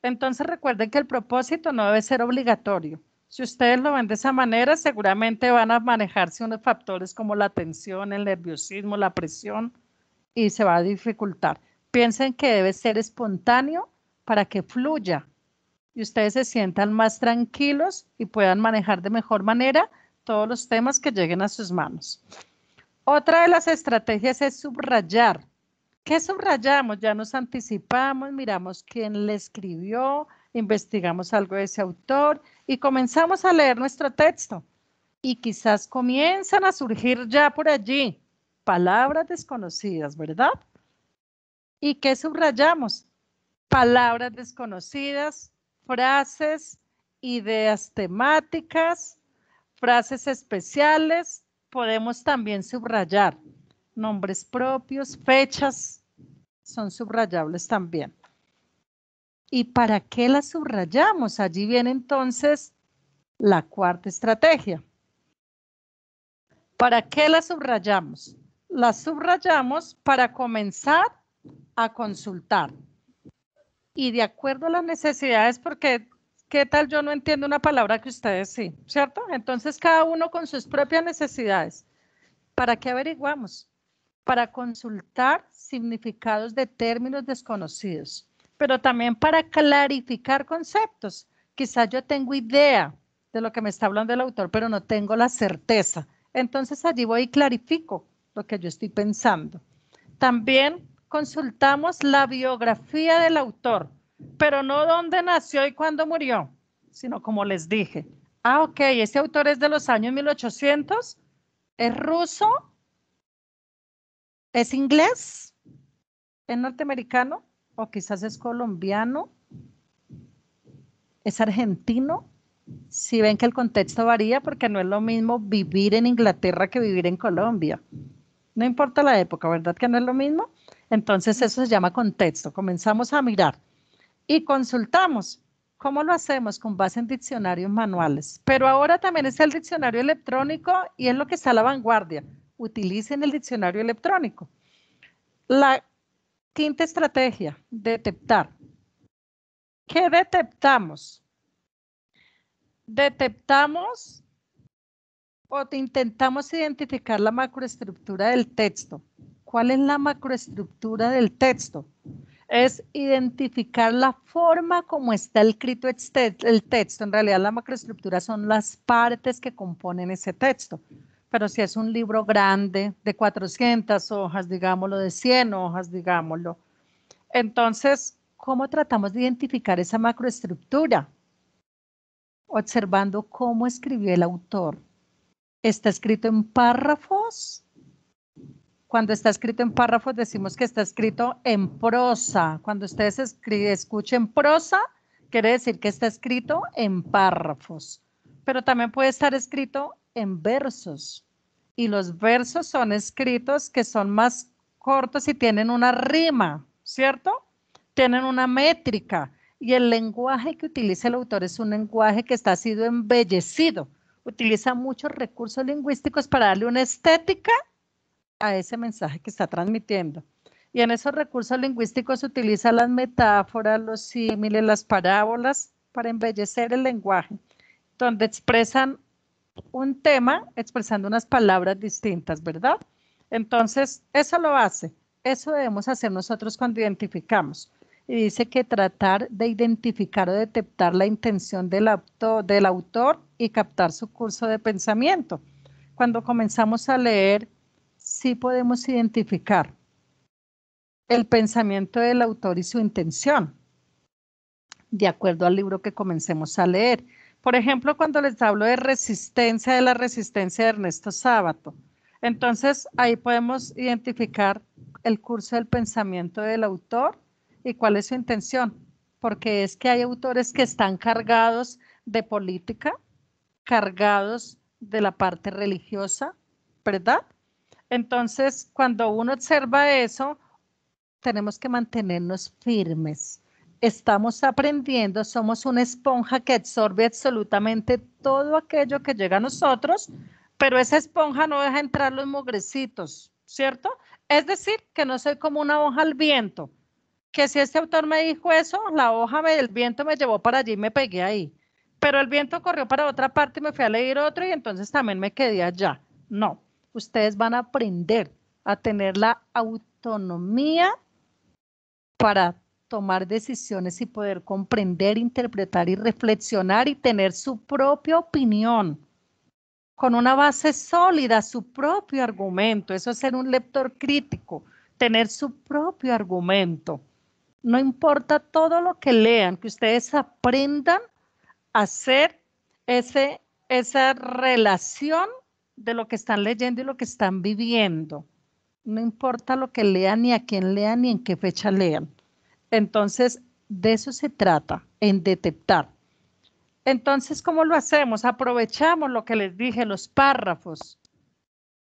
Entonces recuerden que el propósito no debe ser obligatorio. Si ustedes lo ven de esa manera, seguramente van a manejarse unos factores como la tensión, el nerviosismo, la presión y se va a dificultar. Piensen que debe ser espontáneo para que fluya y ustedes se sientan más tranquilos y puedan manejar de mejor manera todos los temas que lleguen a sus manos. Otra de las estrategias es subrayar. ¿Qué subrayamos? Ya nos anticipamos, miramos quién le escribió, investigamos algo de ese autor y comenzamos a leer nuestro texto. Y quizás comienzan a surgir ya por allí palabras desconocidas, ¿verdad? ¿Y qué subrayamos? Palabras desconocidas, frases, ideas temáticas, frases especiales. Podemos también subrayar nombres propios, fechas son subrayables también. ¿Y para qué las subrayamos? Allí viene entonces la cuarta estrategia. ¿Para qué las subrayamos? Las subrayamos para comenzar a consultar y de acuerdo a las necesidades, porque qué tal yo no entiendo una palabra que ustedes sí, ¿cierto? Entonces cada uno con sus propias necesidades. ¿Para qué averiguamos? Para consultar significados de términos desconocidos, pero también para clarificar conceptos. Quizás yo tengo idea de lo que me está hablando el autor, pero no tengo la certeza. Entonces allí voy y clarifico lo que yo estoy pensando. También consultamos la biografía del autor, pero no dónde nació y cuándo murió, sino como les dije. Ah, ok, ese autor es de los años 1800, es ruso, es inglés, es norteamericano o quizás es colombiano, es argentino. Si ven que el contexto varía porque no es lo mismo vivir en Inglaterra que vivir en Colombia. No importa la época, ¿verdad que no es lo mismo? Entonces eso se llama contexto. Comenzamos a mirar y consultamos. ¿Cómo lo hacemos? Con base en diccionarios manuales. Pero ahora también está el diccionario electrónico y es lo que está a la vanguardia. Utilicen el diccionario electrónico. La quinta estrategia, detectar. ¿Qué detectamos? Detectamos o intentamos identificar la macroestructura del texto. ¿Cuál es la macroestructura del texto? Es identificar la forma como está escrito el texto. En realidad la macroestructura son las partes que componen ese texto. Pero si es un libro grande, de 400 hojas, digámoslo, de 100 hojas, digámoslo. Entonces, ¿cómo tratamos de identificar esa macroestructura? Observando cómo escribió el autor. ¿Está escrito en párrafos? Cuando está escrito en párrafos decimos que está escrito en prosa. Cuando ustedes escuchen prosa, quiere decir que está escrito en párrafos. Pero también puede estar escrito en versos. Y los versos son escritos que son más cortos y tienen una rima, ¿cierto? Tienen una métrica. Y el lenguaje que utiliza el autor es un lenguaje que está sido embellecido. Utiliza muchos recursos lingüísticos para darle una estética a ese mensaje que está transmitiendo. Y en esos recursos lingüísticos se utilizan las metáforas, los símiles, las parábolas para embellecer el lenguaje, donde expresan un tema expresando unas palabras distintas, ¿verdad? Entonces, eso lo hace. Eso debemos hacer nosotros cuando identificamos. Y dice que tratar de identificar o detectar la intención del, del autor y captar su curso de pensamiento. Cuando comenzamos a leer sí podemos identificar el pensamiento del autor y su intención, de acuerdo al libro que comencemos a leer. Por ejemplo, cuando les hablo de resistencia, de la resistencia de Ernesto Sábato, entonces ahí podemos identificar el curso del pensamiento del autor y cuál es su intención, porque es que hay autores que están cargados de política, cargados de la parte religiosa, ¿verdad? Entonces, cuando uno observa eso, tenemos que mantenernos firmes. Estamos aprendiendo, somos una esponja que absorbe absolutamente todo aquello que llega a nosotros, pero esa esponja no deja entrar los mugrecitos, ¿cierto? Es decir, que no soy como una hoja al viento, que si este autor me dijo eso, la hoja, del viento me llevó para allí y me pegué ahí, pero el viento corrió para otra parte y me fui a leer otro y entonces también me quedé allá. No, ustedes van a aprender a tener la autonomía para tomar decisiones y poder comprender, interpretar y reflexionar y tener su propia opinión con una base sólida, su propio argumento. Eso es ser un lector crítico, tener su propio argumento. No importa todo lo que lean, que ustedes aprendan a hacer esa relación de lo que están leyendo y lo que están viviendo. No importa lo que lean, ni a quién lean, ni en qué fecha lean. Entonces, de eso se trata, en detectar. Entonces, ¿cómo lo hacemos? Aprovechamos lo que les dije, los párrafos.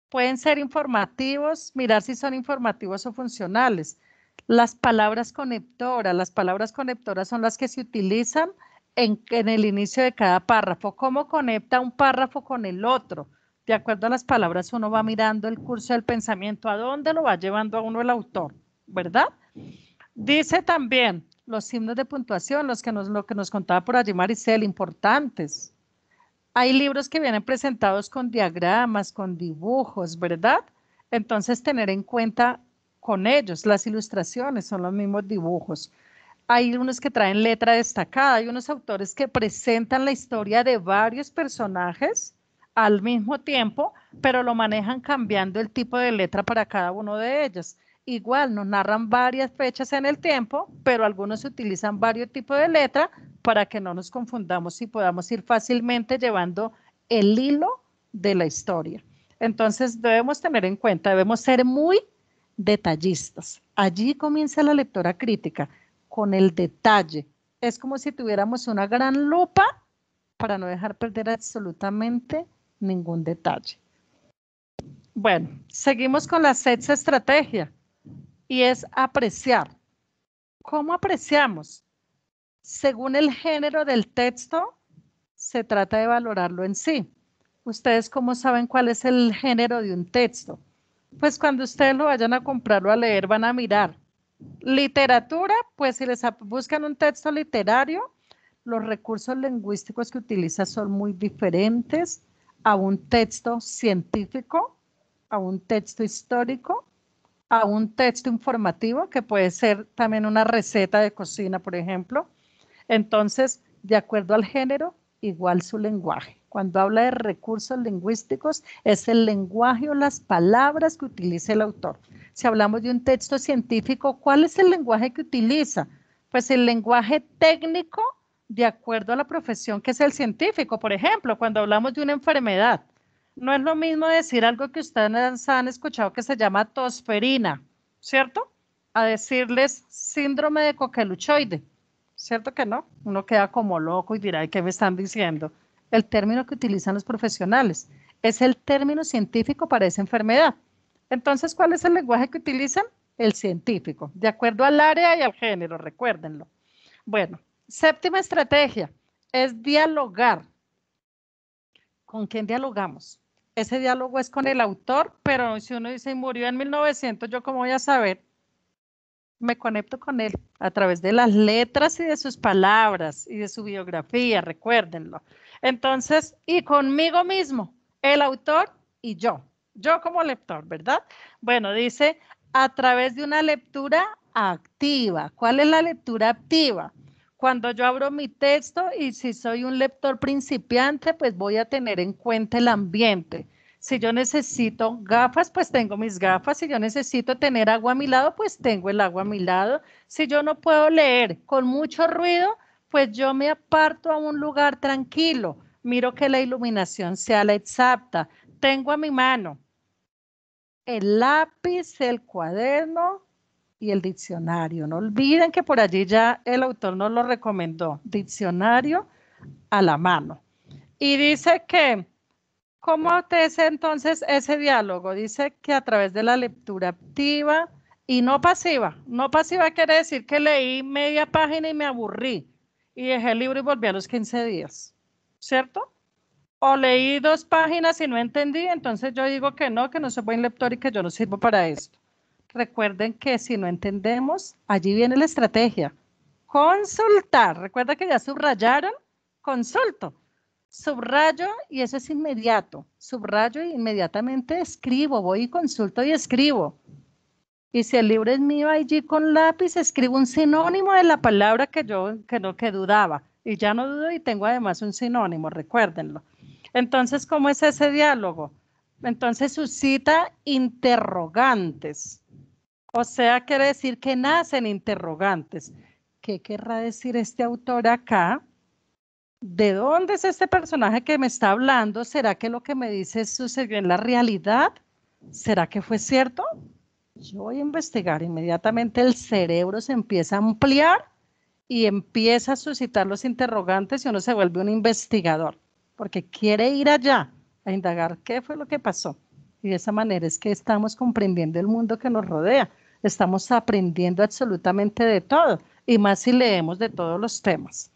Pueden ser informativos, mirar si son informativos o funcionales. Las palabras conectoras, las palabras conectoras son las que se utilizan en, en el inicio de cada párrafo. ¿Cómo conecta un párrafo con el otro? de acuerdo a las palabras uno va mirando el curso del pensamiento, a dónde lo va llevando a uno el autor, ¿verdad? Dice también los signos de puntuación, los que nos, lo que nos contaba por allí Maricel, importantes. Hay libros que vienen presentados con diagramas, con dibujos, ¿verdad? Entonces, tener en cuenta con ellos, las ilustraciones son los mismos dibujos. Hay unos que traen letra destacada, hay unos autores que presentan la historia de varios personajes al mismo tiempo, pero lo manejan cambiando el tipo de letra para cada uno de ellos. Igual nos narran varias fechas en el tiempo, pero algunos utilizan varios tipos de letra para que no nos confundamos y podamos ir fácilmente llevando el hilo de la historia. Entonces debemos tener en cuenta, debemos ser muy detallistas. Allí comienza la lectura crítica, con el detalle. Es como si tuviéramos una gran lupa para no dejar perder absolutamente nada ningún detalle. Bueno, seguimos con la sexta estrategia y es apreciar. ¿Cómo apreciamos? Según el género del texto, se trata de valorarlo en sí. ¿Ustedes cómo saben cuál es el género de un texto? Pues cuando ustedes lo vayan a comprar o a leer, van a mirar. Literatura, pues si les buscan un texto literario, los recursos lingüísticos que utiliza son muy diferentes a un texto científico, a un texto histórico, a un texto informativo, que puede ser también una receta de cocina, por ejemplo. Entonces, de acuerdo al género, igual su lenguaje. Cuando habla de recursos lingüísticos, es el lenguaje o las palabras que utiliza el autor. Si hablamos de un texto científico, ¿cuál es el lenguaje que utiliza? Pues el lenguaje técnico de acuerdo a la profesión que es el científico. Por ejemplo, cuando hablamos de una enfermedad, no es lo mismo decir algo que ustedes han escuchado que se llama tosferina, ¿cierto? A decirles síndrome de coqueluchoide, ¿cierto que no? Uno queda como loco y dirá, ¿qué me están diciendo? El término que utilizan los profesionales es el término científico para esa enfermedad. Entonces, ¿cuál es el lenguaje que utilizan? El científico, de acuerdo al área y al género, recuérdenlo. Bueno, Séptima estrategia es dialogar. ¿Con quién dialogamos? Ese diálogo es con el autor, pero si uno dice murió en 1900, ¿yo como voy a saber? Me conecto con él a través de las letras y de sus palabras y de su biografía, recuérdenlo. Entonces, y conmigo mismo, el autor y yo, yo como lector, ¿verdad? Bueno, dice, a través de una lectura activa. ¿Cuál es la lectura activa? cuando yo abro mi texto y si soy un lector principiante, pues voy a tener en cuenta el ambiente. Si yo necesito gafas, pues tengo mis gafas. Si yo necesito tener agua a mi lado, pues tengo el agua a mi lado. Si yo no puedo leer con mucho ruido, pues yo me aparto a un lugar tranquilo. Miro que la iluminación sea la exacta. Tengo a mi mano el lápiz, el cuaderno, y el diccionario. No olviden que por allí ya el autor nos lo recomendó, diccionario a la mano. Y dice que, ¿cómo hace entonces ese diálogo? Dice que a través de la lectura activa y no pasiva. No pasiva quiere decir que leí media página y me aburrí y dejé el libro y volví a los 15 días, ¿cierto? O leí dos páginas y no entendí, entonces yo digo que no, que no soy buen lector y que yo no sirvo para esto. Recuerden que si no entendemos, allí viene la estrategia. Consultar. Recuerda que ya subrayaron, consulto. Subrayo y eso es inmediato. Subrayo y inmediatamente escribo, voy y consulto y escribo. Y si el libro es mío allí con lápiz, escribo un sinónimo de la palabra que yo que no que dudaba. Y ya no dudo y tengo además un sinónimo, recuérdenlo. Entonces, ¿cómo es ese diálogo? Entonces suscita interrogantes. O sea, quiere decir que nacen interrogantes. ¿Qué querrá decir este autor acá? ¿De dónde es este personaje que me está hablando? ¿Será que lo que me dice sucedió en la realidad? ¿Será que fue cierto? Yo voy a investigar. Inmediatamente el cerebro se empieza a ampliar y empieza a suscitar los interrogantes y uno se vuelve un investigador, porque quiere ir allá a indagar qué fue lo que pasó. Y de esa manera es que estamos comprendiendo el mundo que nos rodea estamos aprendiendo absolutamente de todo y más si leemos de todos los temas.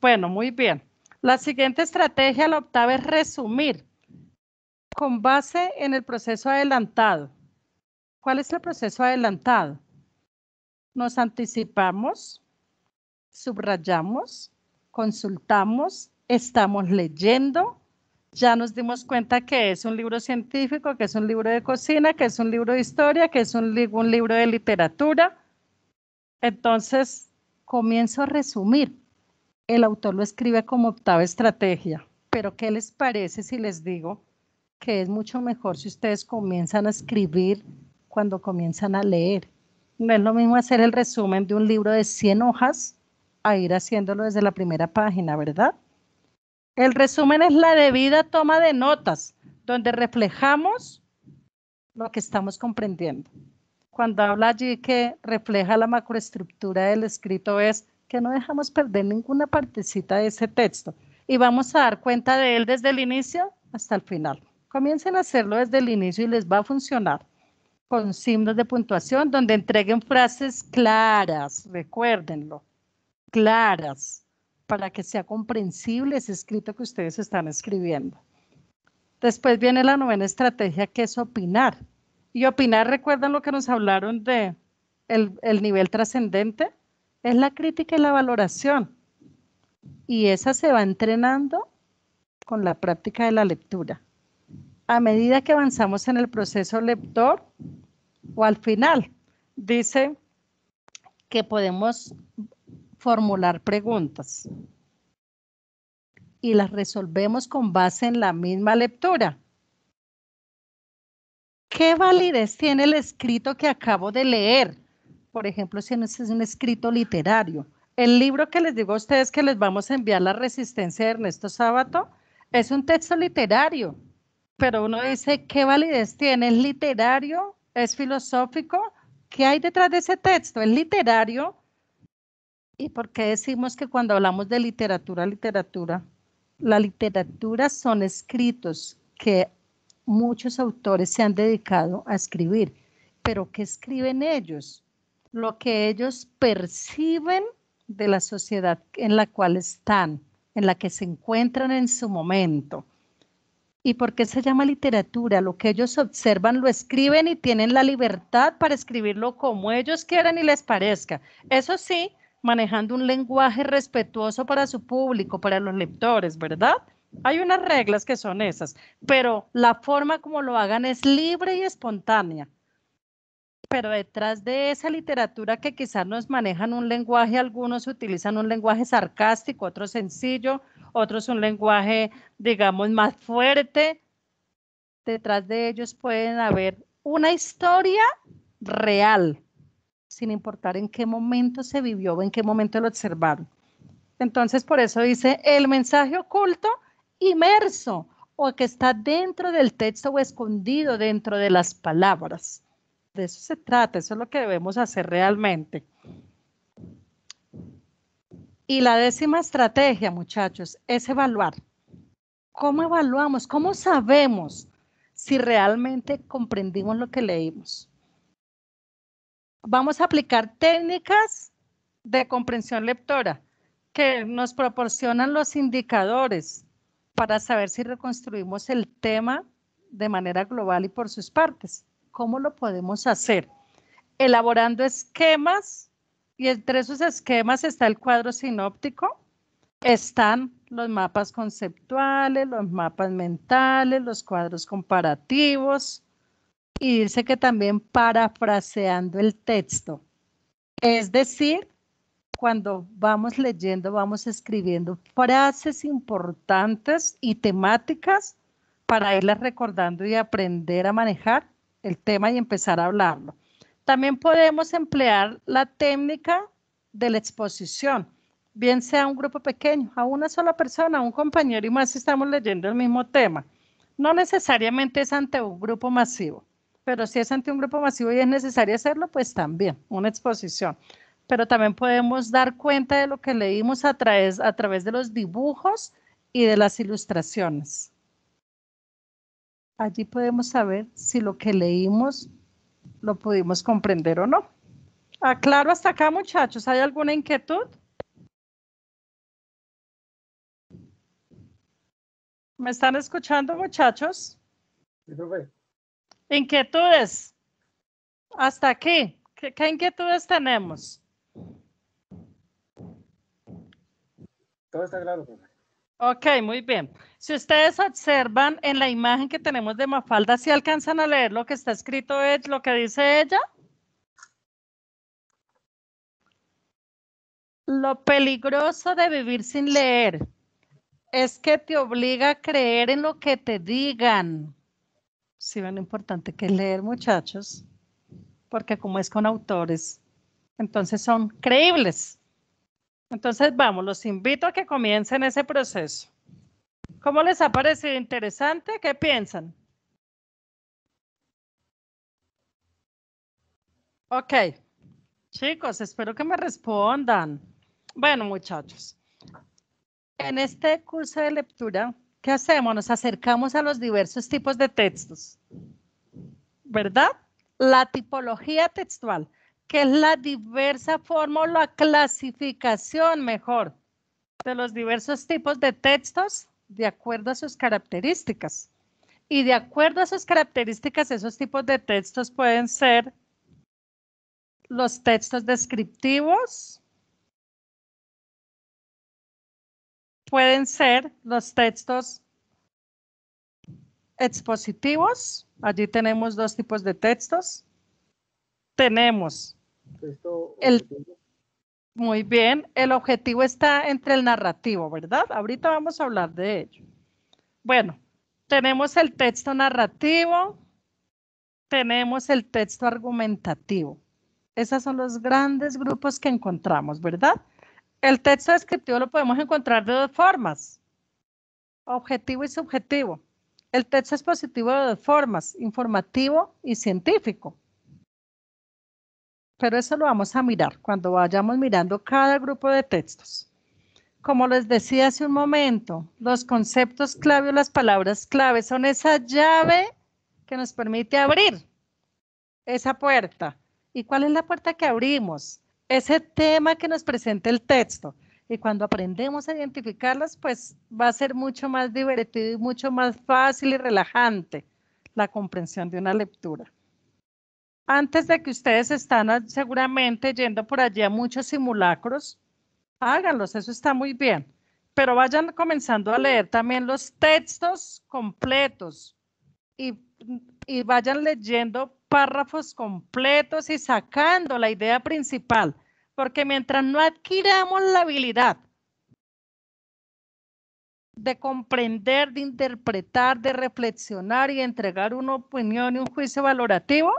Bueno, muy bien. La siguiente estrategia, la octava, es resumir con base en el proceso adelantado. ¿Cuál es el proceso adelantado? Nos anticipamos, subrayamos, consultamos, estamos leyendo, ya nos dimos cuenta que es un libro científico, que es un libro de cocina, que es un libro de historia, que es un, libro de literatura. Entonces, comienzo a resumir. El autor lo escribe como octava estrategia, pero ¿qué les parece si les digo que es mucho mejor si ustedes comienzan a escribir cuando comienzan a leer? No es lo mismo hacer el resumen de un libro de 100 hojas a ir haciéndolo desde la primera página, ¿verdad? El resumen es la debida toma de notas, donde reflejamos lo que estamos comprendiendo. Cuando habla allí que refleja la macroestructura del escrito es que no dejamos perder ninguna partecita de ese texto y vamos a dar cuenta de él desde el inicio hasta el final. Comiencen a hacerlo desde el inicio y les va a funcionar con signos de puntuación donde entreguen frases claras, recuérdenlo, claras, para que sea comprensible ese escrito que ustedes están escribiendo. Después viene la novena estrategia, que es opinar. Y opinar, recuerdan lo que nos hablaron de el, el nivel trascendente, es la crítica y la valoración. Y esa se va entrenando con la práctica de la lectura. A medida que avanzamos en el proceso lector o al final, dice que podemos formular preguntas y las resolvemos con base en la misma lectura. ¿Qué validez tiene el escrito que acabo de leer? Por ejemplo, si no es un escrito literario. El libro que les digo a ustedes que les vamos a enviar, La Resistencia de Ernesto Sábato, es un texto literario, pero uno dice, ¿qué validez tiene? ¿Es literario? ¿Es filosófico? ¿Qué hay detrás de ese texto? ¿Es literario? ¿Y por qué decimos que cuando hablamos de literatura, literatura, la literatura son escritos que muchos autores se han dedicado a escribir, pero ¿qué escriben ellos? Lo que ellos perciben de la sociedad en la cual están, en la que se encuentran en su momento. ¿Y por qué se llama literatura? Lo que ellos observan lo escriben y tienen la libertad para escribirlo como ellos quieran y les parezca. Eso sí, manejando un lenguaje respetuoso para su público, para los lectores, ¿verdad? Hay unas reglas que son esas, pero la forma como lo hagan es libre y espontánea. Pero detrás de esa literatura que quizás nos manejan un lenguaje, algunos utilizan un lenguaje sarcástico, otros sencillo, otros un lenguaje, digamos, más fuerte. Detrás de ellos pueden haber una historia real, sin importar en qué momento se vivió o en qué momento lo observaron. Entonces, por eso dice el mensaje oculto, inmerso, o que está dentro del texto o escondido dentro de las palabras. De eso se trata, eso es lo que debemos hacer realmente. Y la décima estrategia, muchachos, es evaluar. ¿Cómo evaluamos? ¿Cómo sabemos si realmente comprendimos lo que leímos? vamos a aplicar técnicas de comprensión lectora que nos proporcionan los indicadores para saber si reconstruimos el tema de manera global y por sus partes. ¿Cómo lo podemos hacer? Elaborando esquemas y entre esos esquemas está el cuadro sinóptico, están los mapas conceptuales, los mapas mentales, los cuadros comparativos, y dice que también parafraseando el texto. Es decir, cuando vamos leyendo, vamos escribiendo frases importantes y temáticas para irlas recordando y aprender a manejar el tema y empezar a hablarlo. También podemos emplear la técnica de la exposición, bien sea un grupo pequeño, a una sola persona, a un compañero y más si estamos leyendo el mismo tema. No necesariamente es ante un grupo masivo pero si es ante un grupo masivo y es necesario hacerlo, pues también una exposición. Pero también podemos dar cuenta de lo que leímos a través, a través de los dibujos y de las ilustraciones. Allí podemos saber si lo que leímos lo pudimos comprender o no. Aclaro hasta acá, muchachos. ¿Hay alguna inquietud? ¿Me están escuchando, muchachos? Sí, Inquietudes. Hasta aquí. ¿Qué, inquietudes tenemos? Todo está claro, Ok, muy bien. Si ustedes observan en la imagen que tenemos de Mafalda, si alcanzan a leer lo que está escrito, es lo que dice ella. Lo peligroso de vivir sin leer es que te obliga a creer en lo que te digan. Sí, ven importante que leer, muchachos, porque como es con autores, entonces son creíbles. Entonces, vamos, los invito a que comiencen ese proceso. ¿Cómo les ha parecido interesante? ¿Qué piensan? Ok, chicos, espero que me respondan. Bueno, muchachos, en este curso de lectura ¿qué hacemos? Nos acercamos a los diversos tipos de textos, ¿verdad? La tipología textual, que es la diversa forma o la clasificación mejor de los diversos tipos de textos de acuerdo a sus características. Y de acuerdo a sus características, esos tipos de textos pueden ser los textos descriptivos, pueden ser los textos expositivos. Allí tenemos dos tipos de textos. Tenemos el... Muy bien, el objetivo está entre el narrativo, ¿verdad? Ahorita vamos a hablar de ello. Bueno, tenemos el texto narrativo, tenemos el texto argumentativo. Esos son los grandes grupos que encontramos, ¿verdad? El texto descriptivo lo podemos encontrar de dos formas, objetivo y subjetivo. El texto es positivo de dos formas, informativo y científico. Pero eso lo vamos a mirar cuando vayamos mirando cada grupo de textos. Como les decía hace un momento, los conceptos clave o las palabras clave son esa llave que nos permite abrir esa puerta. ¿Y cuál es la puerta que abrimos? ese tema que nos presenta el texto. Y cuando aprendemos a identificarlas, pues va a ser mucho más divertido y mucho más fácil y relajante la comprensión de una lectura. Antes de que ustedes estén seguramente yendo por allí a muchos simulacros, háganlos, eso está muy bien. Pero vayan comenzando a leer también los textos completos y, y vayan leyendo párrafos completos y sacando la idea principal, porque mientras no adquiramos la habilidad de comprender, de interpretar, de reflexionar y entregar una opinión y un juicio valorativo,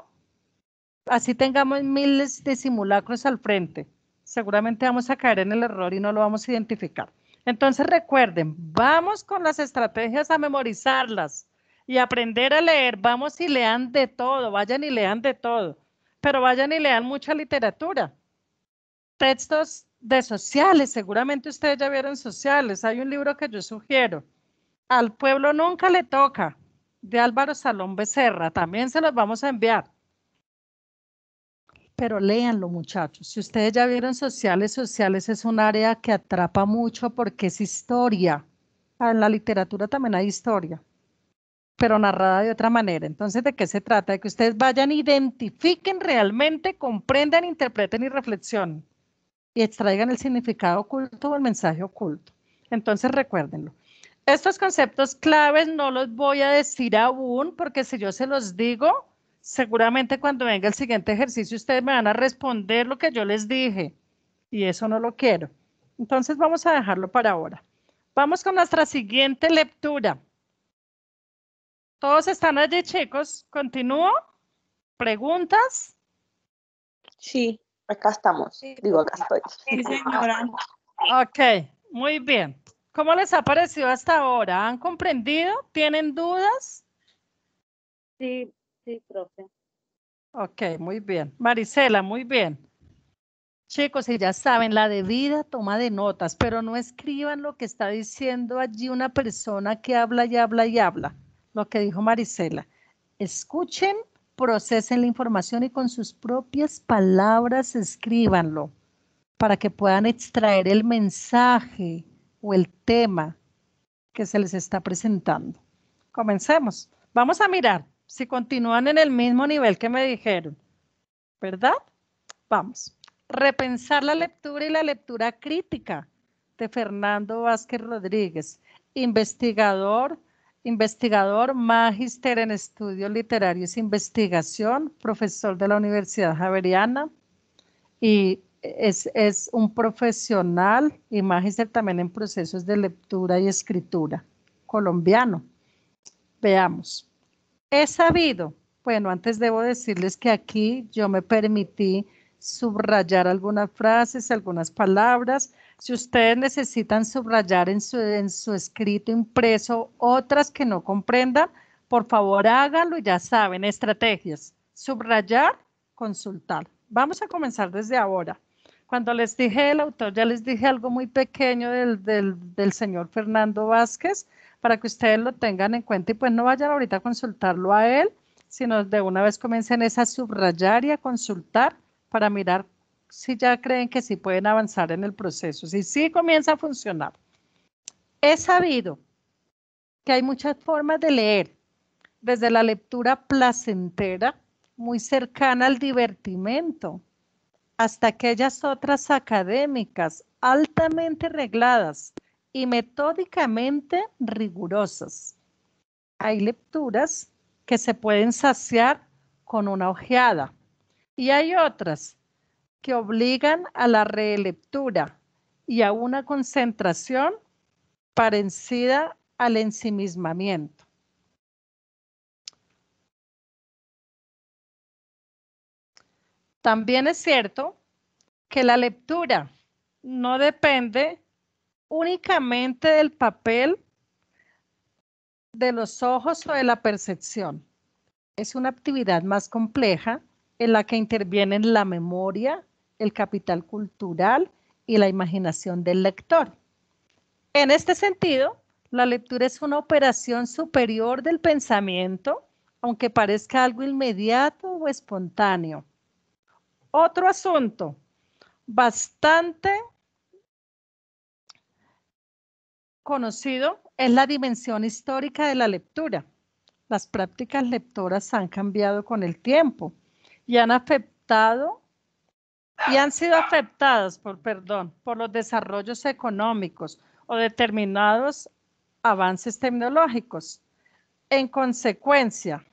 así tengamos miles de simulacros al frente. Seguramente vamos a caer en el error y no lo vamos a identificar. Entonces recuerden, vamos con las estrategias a memorizarlas y aprender a leer. Vamos y lean de todo, vayan y lean de todo, pero vayan y lean mucha literatura. Textos de sociales, seguramente ustedes ya vieron sociales. Hay un libro que yo sugiero, Al pueblo nunca le toca, de Álvaro Salón Becerra. También se los vamos a enviar. Pero léanlo, muchachos. Si ustedes ya vieron sociales, sociales es un área que atrapa mucho porque es historia. En la literatura también hay historia pero narrada de otra manera. Entonces, ¿de qué se trata? De que ustedes vayan, identifiquen realmente, comprendan, interpreten y reflexionen y extraigan el significado oculto o el mensaje oculto. Entonces, recuérdenlo. Estos conceptos claves no los voy a decir aún, porque si yo se los digo, seguramente cuando venga el siguiente ejercicio ustedes me van a responder lo que yo les dije y eso no lo quiero. Entonces vamos a dejarlo para ahora. Vamos con nuestra siguiente lectura. ¿Todos están allí, chicos? ¿Continúo? ¿Preguntas? Sí, acá estamos. Digo, acá estoy. Sí, señora. Ok, muy bien. ¿Cómo les ha parecido hasta ahora? ¿Han comprendido? ¿Tienen dudas? Sí, sí, profe. Ok, muy bien. Marisela, muy bien. Chicos, si ya saben, la debida toma de notas, pero no escriban lo que está diciendo allí una persona que habla y habla y habla lo que dijo Marisela. Escuchen, procesen la información y con sus propias palabras escríbanlo para que puedan extraer el mensaje o el tema que se les está presentando. Comencemos. Vamos a mirar si continúan en el mismo nivel que me dijeron, ¿verdad? Vamos. Repensar la lectura y la lectura crítica de Fernando Vázquez Rodríguez, investigador, investigador, magíster en estudios literarios e investigación, profesor de la Universidad Javeriana y es, es un profesional y magíster también en procesos de lectura y escritura colombiano. Veamos. He sabido, bueno, antes debo decirles que aquí yo me permití subrayar algunas frases, algunas palabras. Si ustedes necesitan subrayar en su, en su escrito impreso otras que no comprendan, por favor háganlo, ya saben, estrategias. Subrayar, consultar. Vamos a comenzar desde ahora. Cuando les dije el autor, ya les dije algo muy pequeño del, del, señor Fernando Vázquez, para que ustedes lo tengan en cuenta y pues no vayan ahorita a consultarlo a él, sino de una vez comiencen es a subrayar y a consultar para mirar si ya creen que sí pueden avanzar en el proceso, si sí comienza a funcionar. He sabido que hay muchas formas de leer, desde la lectura placentera, muy cercana al divertimento, hasta aquellas otras académicas altamente regladas y metódicamente rigurosas. Hay lecturas que se pueden saciar con una ojeada, y hay otras que obligan a la relectura y a una concentración parecida al ensimismamiento. También es cierto que la lectura no depende únicamente del papel de los ojos o de la percepción. Es una actividad más compleja en la que intervienen la memoria, el capital cultural y la imaginación del lector. En este sentido, la lectura es una operación superior del pensamiento, aunque parezca algo inmediato o espontáneo. Otro asunto bastante conocido es la dimensión histórica de la lectura. Las prácticas lectoras han cambiado con el tiempo y han y han ah. sido afectadas por perdón por los desarrollos económicos o determinados avances tecnológicos. En consecuencia,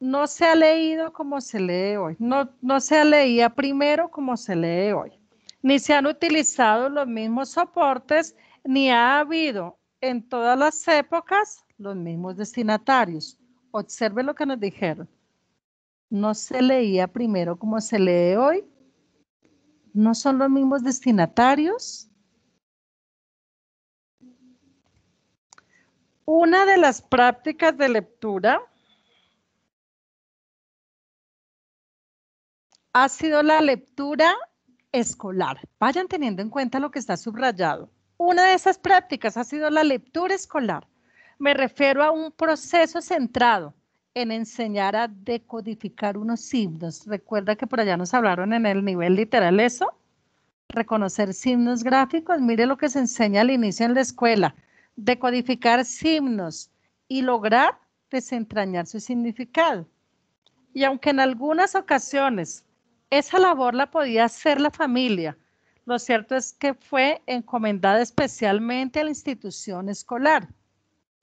no se ha leído como se lee hoy, no, no se leía primero como se lee hoy, ni se han utilizado los mismos soportes, ni ha habido en todas las épocas los mismos destinatarios. Observe lo que nos dijeron no se leía primero como se lee hoy, no son los mismos destinatarios. Una de las prácticas de lectura ha sido la lectura escolar. Vayan teniendo en cuenta lo que está subrayado. Una de esas prácticas ha sido la lectura escolar. Me refiero a un proceso centrado en enseñar a decodificar unos signos. Recuerda que por allá nos hablaron en el nivel literal eso, reconocer signos gráficos. Mire lo que se enseña al inicio en la escuela, decodificar signos y lograr desentrañar su significado. Y aunque en algunas ocasiones esa labor la podía hacer la familia, lo cierto es que fue encomendada especialmente a la institución escolar.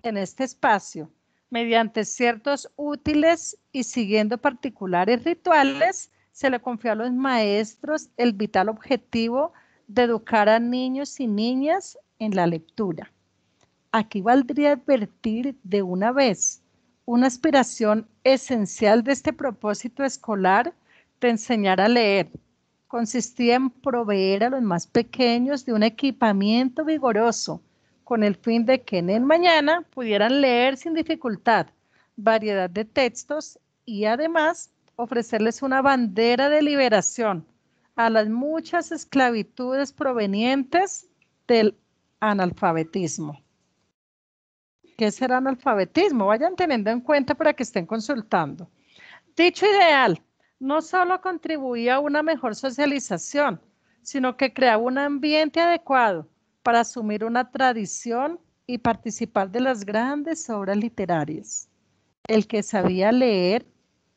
En este espacio mediante ciertos útiles y siguiendo particulares rituales, se le confió a los maestros el vital objetivo de educar a niños y niñas en la lectura. Aquí valdría advertir de una vez, una aspiración esencial de este propósito escolar de enseñar a leer consistía en proveer a los más pequeños de un equipamiento vigoroso con el fin de que en el mañana pudieran leer sin dificultad variedad de textos y además ofrecerles una bandera de liberación a las muchas esclavitudes provenientes del analfabetismo. ¿Qué es el analfabetismo? Vayan teniendo en cuenta para que estén consultando. Dicho ideal, no solo contribuía a una mejor socialización, sino que creaba un ambiente adecuado para asumir una tradición y participar de las grandes obras literarias. El que sabía leer,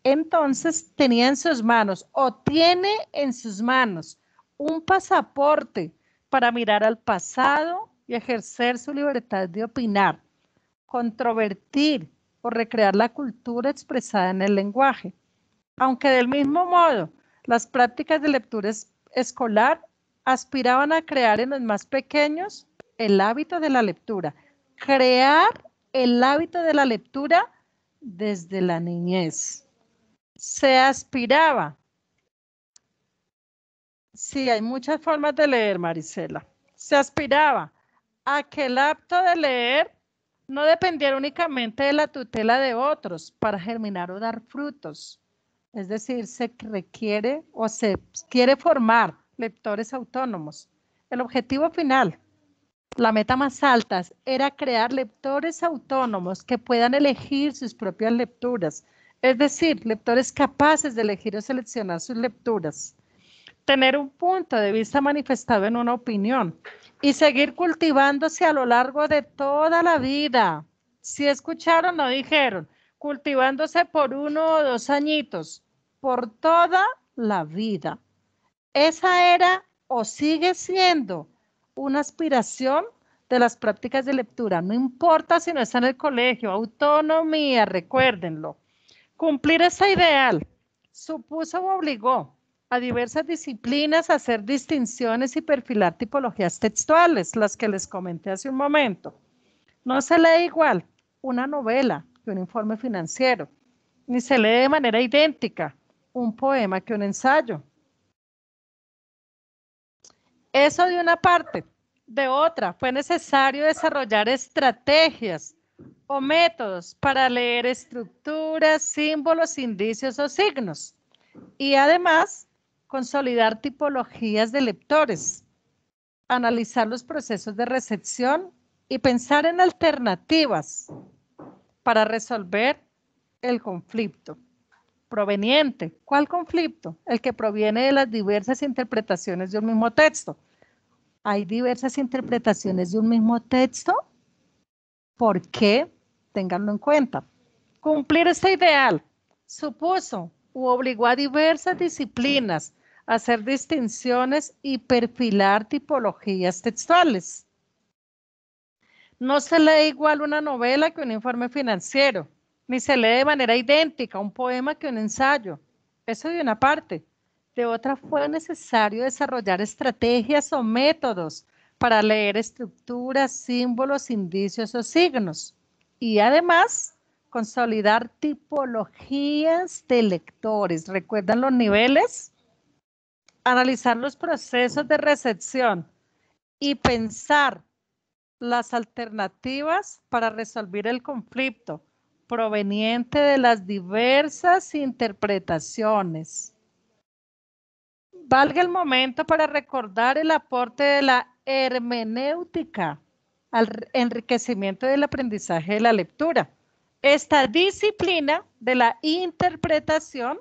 entonces tenía en sus manos o tiene en sus manos un pasaporte para mirar al pasado y ejercer su libertad de opinar, controvertir o recrear la cultura expresada en el lenguaje. Aunque del mismo modo, las prácticas de lectura escolar aspiraban a crear en los más pequeños el hábito de la lectura, crear el hábito de la lectura desde la niñez. Se aspiraba. Sí, hay muchas formas de leer, Marisela. Se aspiraba a que el acto de leer no dependiera únicamente de la tutela de otros para germinar o dar frutos. Es decir, se requiere o se quiere formar lectores autónomos. El objetivo final, la meta más alta, era crear lectores autónomos que puedan elegir sus propias lecturas, es decir, lectores capaces de elegir o seleccionar sus lecturas, tener un punto de vista manifestado en una opinión y seguir cultivándose a lo largo de toda la vida. Si escucharon o dijeron, cultivándose por uno o dos añitos, por toda la vida. Esa era o sigue siendo una aspiración de las prácticas de lectura. No importa si no está en el colegio, autonomía, recuérdenlo. Cumplir ese ideal supuso o obligó a diversas disciplinas a hacer distinciones y perfilar tipologías textuales, las que les comenté hace un momento. No se lee igual una novela que un informe financiero, ni se lee de manera idéntica un poema que un ensayo. Eso de una parte. De otra, fue necesario desarrollar estrategias o métodos para leer estructuras, símbolos, indicios o signos. Y además, consolidar tipologías de lectores, analizar los procesos de recepción y pensar en alternativas para resolver el conflicto proveniente. ¿Cuál conflicto? El que proviene de las diversas interpretaciones de un mismo texto hay diversas interpretaciones de un mismo texto. ¿Por qué? Ténganlo en cuenta. Cumplir este ideal supuso u obligó a diversas disciplinas a hacer distinciones y perfilar tipologías textuales. No se lee igual una novela que un informe financiero, ni se lee de manera idéntica un poema que un ensayo. Eso de una parte de otra fue necesario desarrollar estrategias o métodos para leer estructuras, símbolos, indicios o signos y además consolidar tipologías de lectores. ¿Recuerdan los niveles? Analizar los procesos de recepción y pensar las alternativas para resolver el conflicto proveniente de las diversas interpretaciones valga el momento para recordar el aporte de la hermenéutica al enriquecimiento del aprendizaje de la lectura. Esta disciplina de la interpretación,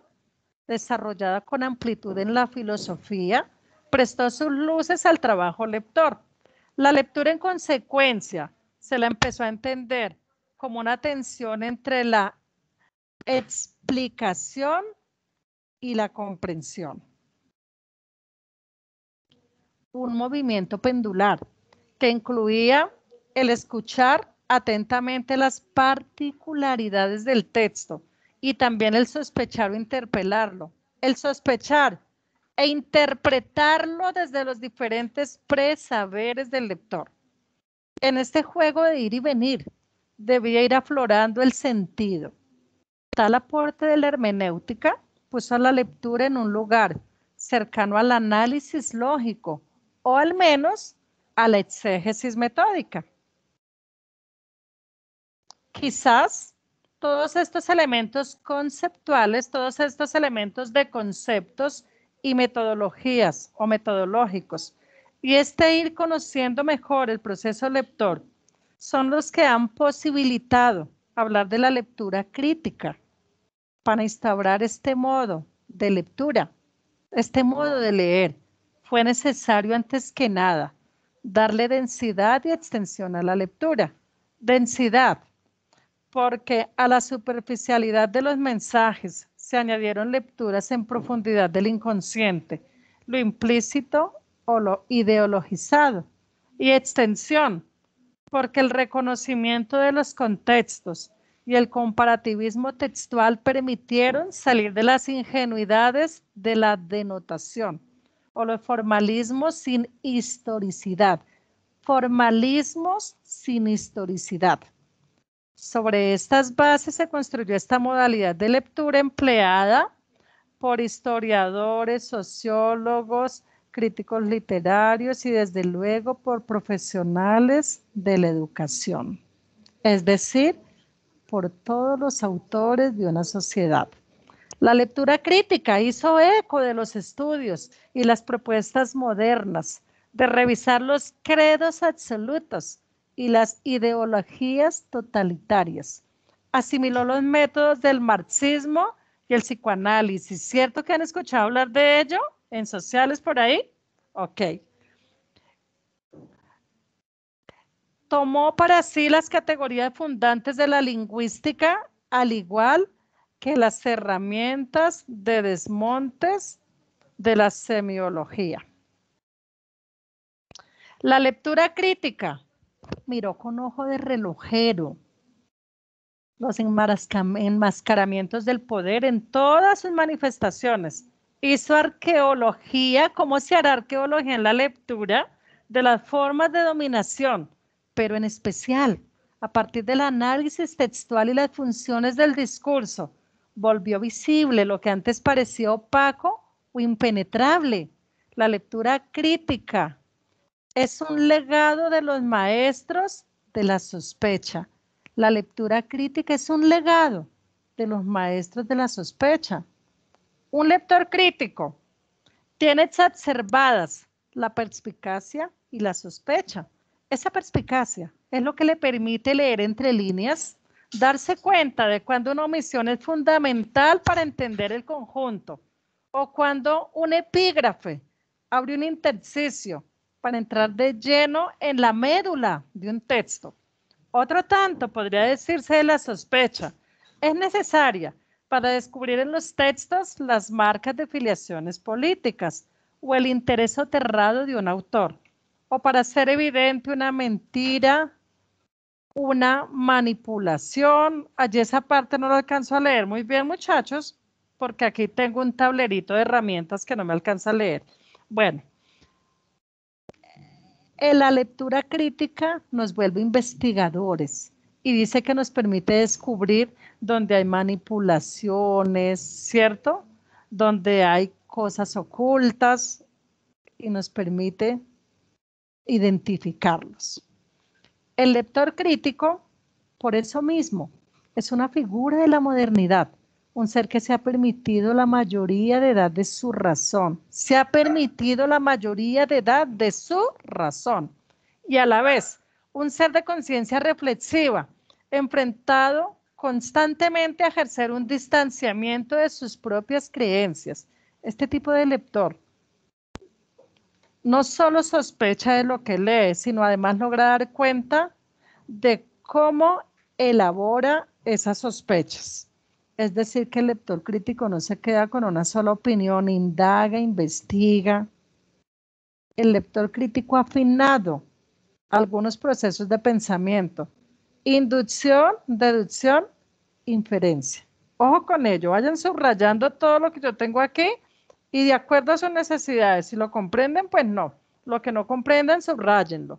desarrollada con amplitud en la filosofía, prestó sus luces al trabajo lector. La lectura en consecuencia se la empezó a entender como una tensión entre la explicación y la comprensión un movimiento pendular que incluía el escuchar atentamente las particularidades del texto y también el sospechar o interpelarlo. El sospechar e interpretarlo desde los diferentes presaberes del lector. En este juego de ir y venir debía ir aflorando el sentido. Tal aporte de la hermenéutica puso a la lectura en un lugar cercano al análisis lógico o al menos a la exégesis metódica. Quizás todos estos elementos conceptuales, todos estos elementos de conceptos y metodologías o metodológicos, y este ir conociendo mejor el proceso lector, son los que han posibilitado hablar de la lectura crítica para instaurar este modo de lectura, este modo de leer, fue necesario antes que nada darle densidad y extensión a la lectura. Densidad, porque a la superficialidad de los mensajes se añadieron lecturas en profundidad del inconsciente, lo implícito o lo ideologizado. Y extensión, porque el reconocimiento de los contextos y el comparativismo textual permitieron salir de las ingenuidades de la denotación o los formalismos sin historicidad. Formalismos sin historicidad. Sobre estas bases se construyó esta modalidad de lectura empleada por historiadores, sociólogos, críticos literarios y desde luego por profesionales de la educación, es decir, por todos los autores de una sociedad. La lectura crítica hizo eco de los estudios y las propuestas modernas de revisar los credos absolutos y las ideologías totalitarias. Asimiló los métodos del marxismo y el psicoanálisis. ¿Cierto que han escuchado hablar de ello en sociales por ahí? Ok. Tomó para sí las categorías fundantes de la lingüística, al igual las herramientas de desmontes de la semiología. La lectura crítica. Miró con ojo de relojero los enmascaramientos del poder en todas sus manifestaciones. Hizo arqueología, como se hará arqueología en la lectura? De las formas de dominación, pero en especial a partir del análisis textual y las funciones del discurso volvió visible, lo que antes parecía opaco o impenetrable, la lectura crítica. Es un legado de los maestros de la sospecha. La lectura crítica es un legado de los maestros de la sospecha. Un lector crítico tiene exacerbadas la perspicacia y la sospecha. Esa perspicacia es lo que le permite leer entre líneas Darse cuenta de cuando una omisión es fundamental para entender el conjunto o cuando un epígrafe abre un intersticio para entrar de lleno en la médula de un texto. Otro tanto podría decirse de la sospecha. Es necesaria para descubrir en los textos las marcas de filiaciones políticas o el interés aterrado de un autor, o para hacer evidente una mentira una manipulación. Allí esa parte no lo alcanzo a leer muy bien, muchachos, porque aquí tengo un tablerito de herramientas que no me alcanza a leer. Bueno, en eh, la lectura crítica nos vuelve investigadores y dice que nos permite descubrir donde hay manipulaciones, ¿cierto? Donde hay cosas ocultas y nos permite identificarlos. El lector crítico, por eso mismo, es una figura de la modernidad, un ser que se ha permitido la mayoría de edad de su razón, se ha permitido la mayoría de edad de su razón y a la vez un ser de conciencia reflexiva, enfrentado constantemente a ejercer un distanciamiento de sus propias creencias. Este tipo de lector no solo sospecha de lo que lee, sino además logra dar cuenta de cómo elabora esas sospechas. Es decir, que el lector crítico no se queda con una sola opinión, indaga, investiga. El lector crítico ha afinado algunos procesos de pensamiento. Inducción, deducción, inferencia. Ojo con ello, vayan subrayando todo lo que yo tengo aquí y de acuerdo a sus necesidades. Si lo comprenden, pues no. Lo que no comprendan, subrayenlo.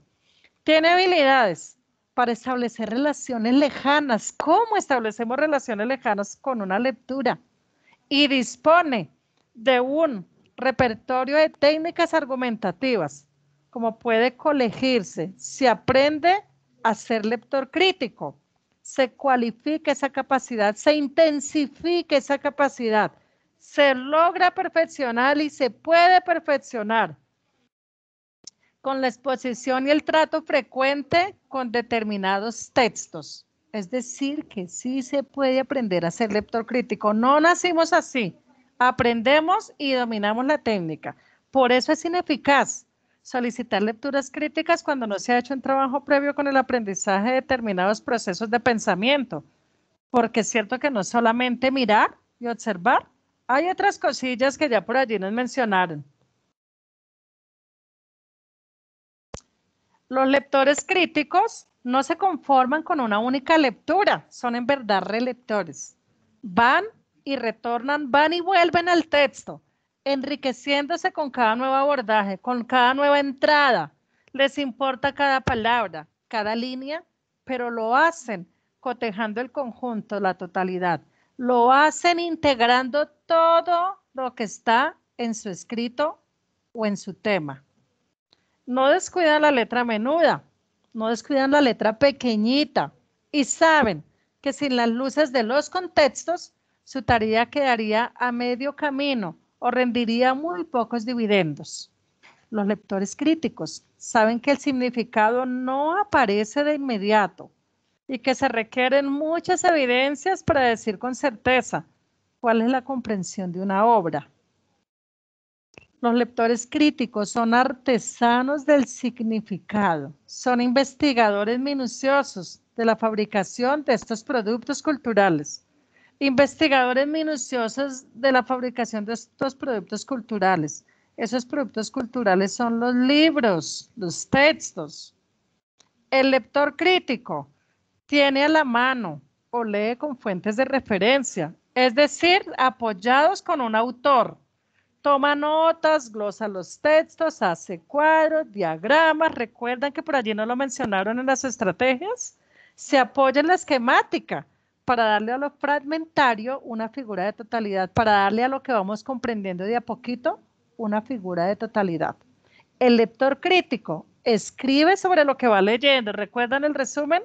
Tiene habilidades para establecer relaciones lejanas. ¿Cómo establecemos relaciones lejanas con una lectura? Y dispone de un repertorio de técnicas argumentativas, como puede colegirse. Se aprende a ser lector crítico, se cualifica esa capacidad, se intensifica esa capacidad se logra perfeccionar y se puede perfeccionar con la exposición y el trato frecuente con determinados textos. Es decir, que sí se puede aprender a ser lector crítico. No nacimos así. Aprendemos y dominamos la técnica. Por eso es ineficaz solicitar lecturas críticas cuando no se ha hecho un trabajo previo con el aprendizaje de determinados procesos de pensamiento. Porque es cierto que no solamente mirar y observar, hay otras cosillas que ya por allí nos mencionaron. Los lectores críticos no se conforman con una única lectura, son en verdad relectores. Van y retornan, van y vuelven al texto, enriqueciéndose con cada nuevo abordaje, con cada nueva entrada. Les importa cada palabra, cada línea, pero lo hacen cotejando el conjunto, la totalidad lo hacen integrando todo lo que está en su escrito o en su tema. No descuidan la letra menuda, no descuidan la letra pequeñita y saben que sin las luces de los contextos, su tarea quedaría a medio camino o rendiría muy pocos dividendos. Los lectores críticos saben que el significado no aparece de inmediato, y que se requieren muchas evidencias para decir con certeza cuál es la comprensión de una obra. Los lectores críticos son artesanos del significado, son investigadores minuciosos de la fabricación de estos productos culturales, investigadores minuciosos de la fabricación de estos productos culturales. Esos productos culturales son los libros, los textos. El lector crítico tiene a la mano o lee con fuentes de referencia, es decir, apoyados con un autor. Toma notas, glosa los textos, hace cuadros, diagramas. Recuerdan que por allí no lo mencionaron en las estrategias. Se apoya en la esquemática para darle a lo fragmentario una figura de totalidad, para darle a lo que vamos comprendiendo de a poquito una figura de totalidad. El lector crítico escribe sobre lo que va leyendo. ¿Recuerdan el resumen?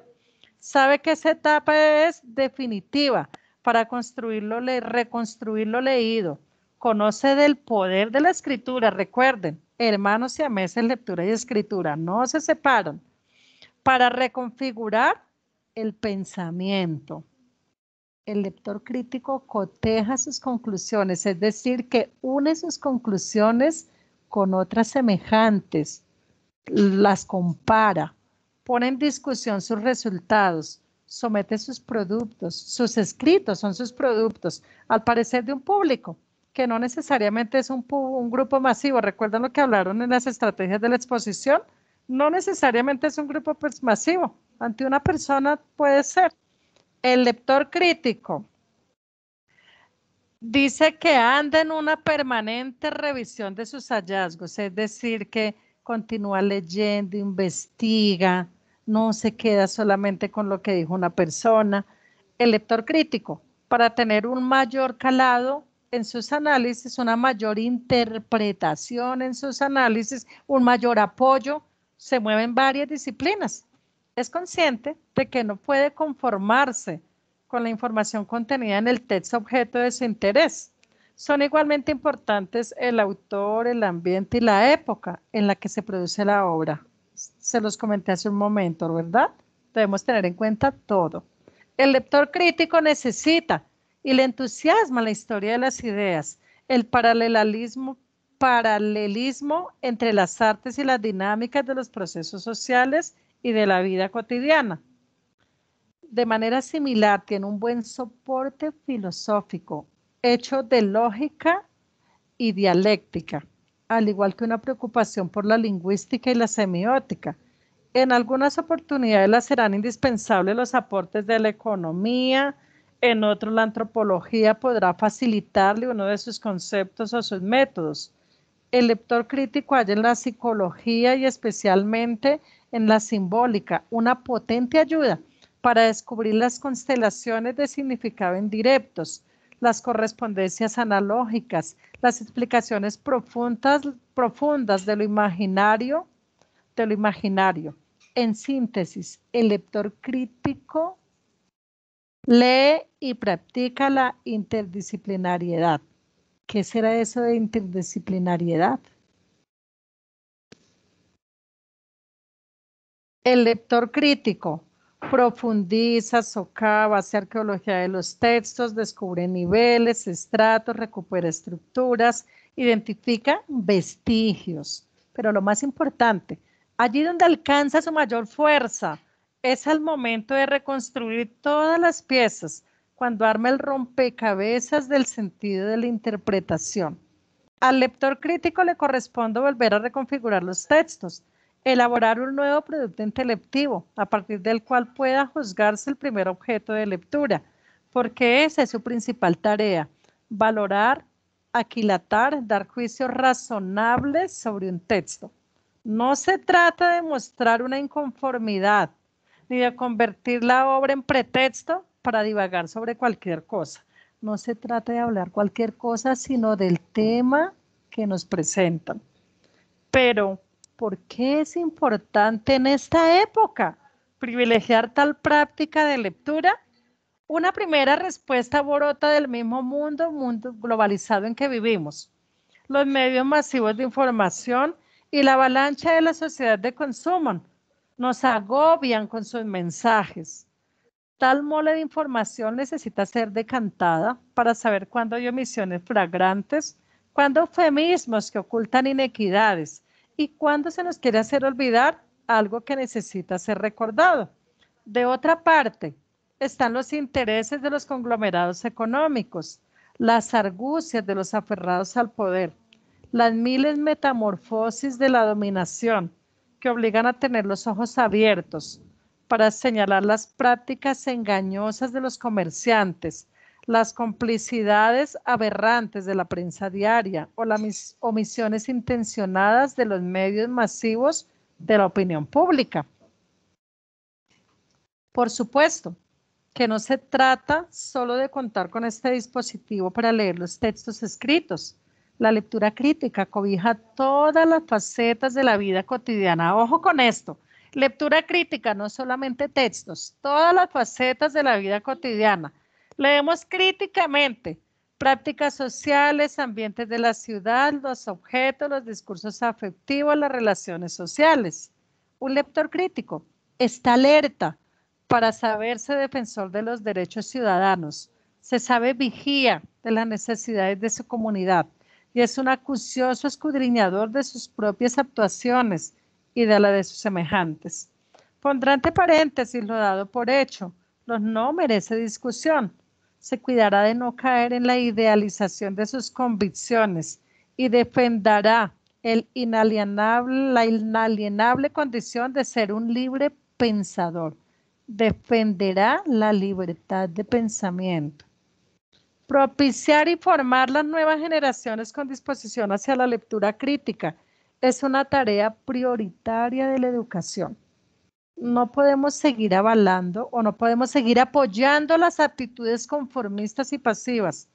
sabe que esa etapa es definitiva para construirlo, reconstruir lo leído. Conoce del poder de la escritura. Recuerden, hermanos y ames en lectura y escritura, no se separan. Para reconfigurar el pensamiento. El lector crítico coteja sus conclusiones, es decir, que une sus conclusiones con otras semejantes, las compara, pone en discusión sus resultados, somete sus productos, sus escritos son sus productos, al parecer de un público que no necesariamente es un, grupo masivo. ¿Recuerdan lo que hablaron en las estrategias de la exposición? No necesariamente es un grupo pues, masivo. Ante una persona puede ser. El lector crítico dice que anda en una permanente revisión de sus hallazgos, es decir, que continúa leyendo, investiga, no se queda solamente con lo que dijo una persona. El lector crítico, para tener un mayor calado en sus análisis, una mayor interpretación en sus análisis, un mayor apoyo, se mueve en varias disciplinas. Es consciente de que no puede conformarse con la información contenida en el texto objeto de su interés. Son igualmente importantes el autor, el ambiente y la época en la que se produce la obra. Se los comenté hace un momento, ¿verdad? Debemos tener en cuenta todo. El lector crítico necesita y le entusiasma la historia de las ideas, el paralelismo, paralelismo entre las artes y las dinámicas de los procesos sociales y de la vida cotidiana. De manera similar, tiene un buen soporte filosófico hecho de lógica y dialéctica, al igual que una preocupación por la lingüística y la semiótica. En algunas oportunidades las serán indispensables los aportes de la economía, en otros la antropología podrá facilitarle uno de sus conceptos o sus métodos. El lector crítico halla en la psicología y especialmente en la simbólica una potente ayuda para descubrir las constelaciones de significado indirectos, las correspondencias analógicas, las explicaciones profundas, profundas de lo imaginario, de lo imaginario. En síntesis, el lector crítico lee y practica la interdisciplinariedad. ¿Qué será eso de interdisciplinariedad? El lector crítico profundiza, socava, hace arqueología de los textos, descubre niveles, estratos, recupera estructuras, identifica vestigios. Pero lo más importante, allí donde alcanza su mayor fuerza, es al momento de reconstruir todas las piezas, cuando arma el rompecabezas del sentido de la interpretación. Al lector crítico le corresponde volver a reconfigurar los textos, elaborar un nuevo producto intelectivo a partir del cual pueda juzgarse el primer objeto de lectura, porque esa es su principal tarea, valorar, aquilatar, dar juicios razonables sobre un texto. No se trata de mostrar una inconformidad ni de convertir la obra en pretexto para divagar sobre cualquier cosa. No se trata de hablar cualquier cosa, sino del tema que nos presentan. Pero por qué es importante en esta época privilegiar tal práctica de lectura? Una primera respuesta borota del mismo mundo, mundo globalizado en que vivimos. Los medios masivos de información y la avalancha de la sociedad de consumo nos agobian con sus mensajes. Tal mole de información necesita ser decantada para saber cuándo hay omisiones flagrantes, cuándo eufemismos que ocultan inequidades, y cuando se nos quiere hacer olvidar algo que necesita ser recordado. De otra parte, están los intereses de los conglomerados económicos, las argucias de los aferrados al poder, las miles metamorfosis de la dominación que obligan a tener los ojos abiertos para señalar las prácticas engañosas de los comerciantes, las complicidades aberrantes de la prensa diaria o las omisiones intencionadas de los medios masivos de la opinión pública. Por supuesto que no se trata solo de contar con este dispositivo para leer los textos escritos. La lectura crítica cobija todas las facetas de la vida cotidiana. Ojo con esto. Lectura crítica, no solamente textos, todas las facetas de la vida cotidiana Leemos críticamente prácticas sociales, ambientes de la ciudad, los objetos, los discursos afectivos, las relaciones sociales. Un lector crítico está alerta para saberse defensor de los derechos ciudadanos, se sabe vigía de las necesidades de su comunidad y es un acucioso escudriñador de sus propias actuaciones y de la de sus semejantes. Pondrá ante paréntesis lo dado por hecho, los no merece discusión se cuidará de no caer en la idealización de sus convicciones y defenderá el inalienable, la inalienable condición de ser un libre pensador. Defenderá la libertad de pensamiento. Propiciar y formar las nuevas generaciones con disposición hacia la lectura crítica es una tarea prioritaria de la educación no podemos seguir avalando o no podemos seguir apoyando las actitudes conformistas y pasivas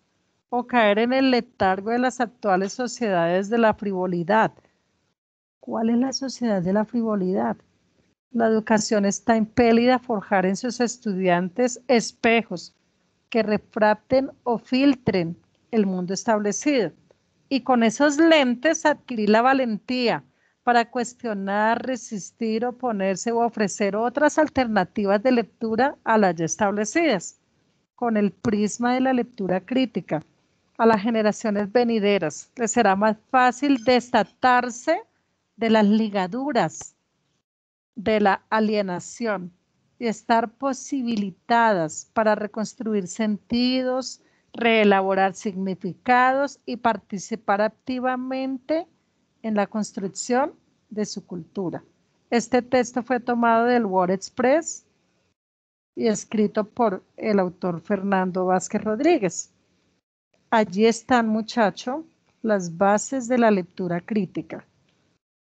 o caer en el letargo de las actuales sociedades de la frivolidad. ¿Cuál es la sociedad de la frivolidad? La educación está impelida a forjar en sus estudiantes espejos que refracten o filtren el mundo establecido y con esos lentes adquirir la valentía, para cuestionar, resistir, oponerse o ofrecer otras alternativas de lectura a las ya establecidas, con el prisma de la lectura crítica. A las generaciones venideras les será más fácil destatarse de las ligaduras de la alienación y estar posibilitadas para reconstruir sentidos, reelaborar significados y participar activamente en la construcción de su cultura. Este texto fue tomado del Word Express y escrito por el autor Fernando Vázquez Rodríguez. Allí están, muchacho, las bases de la lectura crítica.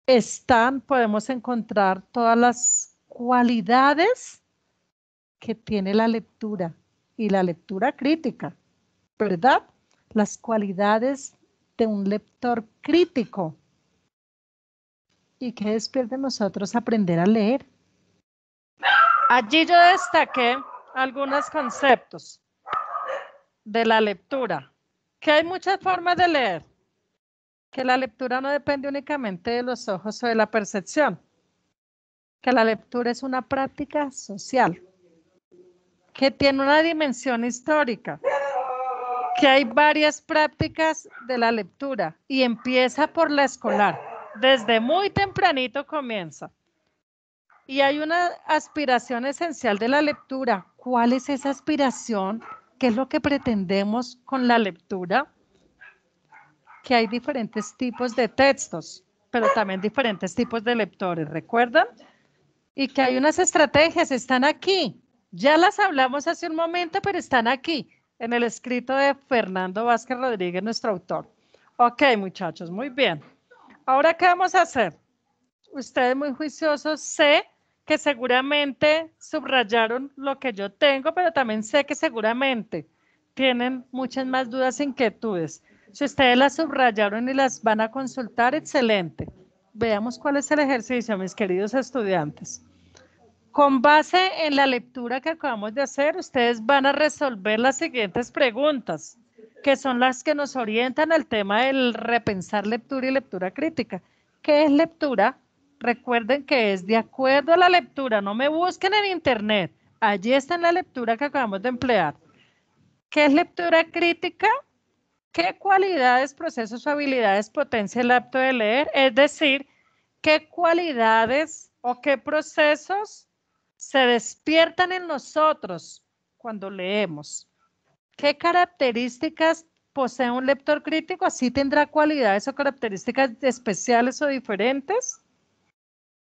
Están, podemos encontrar todas las cualidades que tiene la lectura y la lectura crítica, ¿verdad? Las cualidades de un lector crítico y que despierte en nosotros aprender a leer. Allí yo destaqué algunos conceptos de la lectura, que hay muchas formas de leer, que la lectura no depende únicamente de los ojos o de la percepción, que la lectura es una práctica social, que tiene una dimensión histórica, que hay varias prácticas de la lectura y empieza por la escolar desde muy tempranito comienza. Y hay una aspiración esencial de la lectura. ¿Cuál es esa aspiración? ¿Qué es lo que pretendemos con la lectura? Que hay diferentes tipos de textos, pero también diferentes tipos de lectores, ¿recuerdan? Y que hay unas estrategias, están aquí. Ya las hablamos hace un momento, pero están aquí, en el escrito de Fernando Vázquez Rodríguez, nuestro autor. Ok, muchachos, muy bien. Ahora, ¿qué vamos a hacer? Ustedes muy juiciosos, sé que seguramente subrayaron lo que yo tengo, pero también sé que seguramente tienen muchas más dudas e inquietudes. Si ustedes las subrayaron y las van a consultar, excelente. Veamos cuál es el ejercicio, mis queridos estudiantes. Con base en la lectura que acabamos de hacer, ustedes van a resolver las siguientes preguntas que son las que nos orientan al tema del repensar lectura y lectura crítica. ¿Qué es lectura? Recuerden que es de acuerdo a la lectura, no me busquen en internet, allí está en la lectura que acabamos de emplear. ¿Qué es lectura crítica? ¿Qué cualidades, procesos o habilidades potencia el acto de leer? Es decir, ¿qué cualidades o qué procesos se despiertan en nosotros cuando leemos? ¿Qué características posee un lector crítico? ¿Así tendrá cualidades o características especiales o diferentes?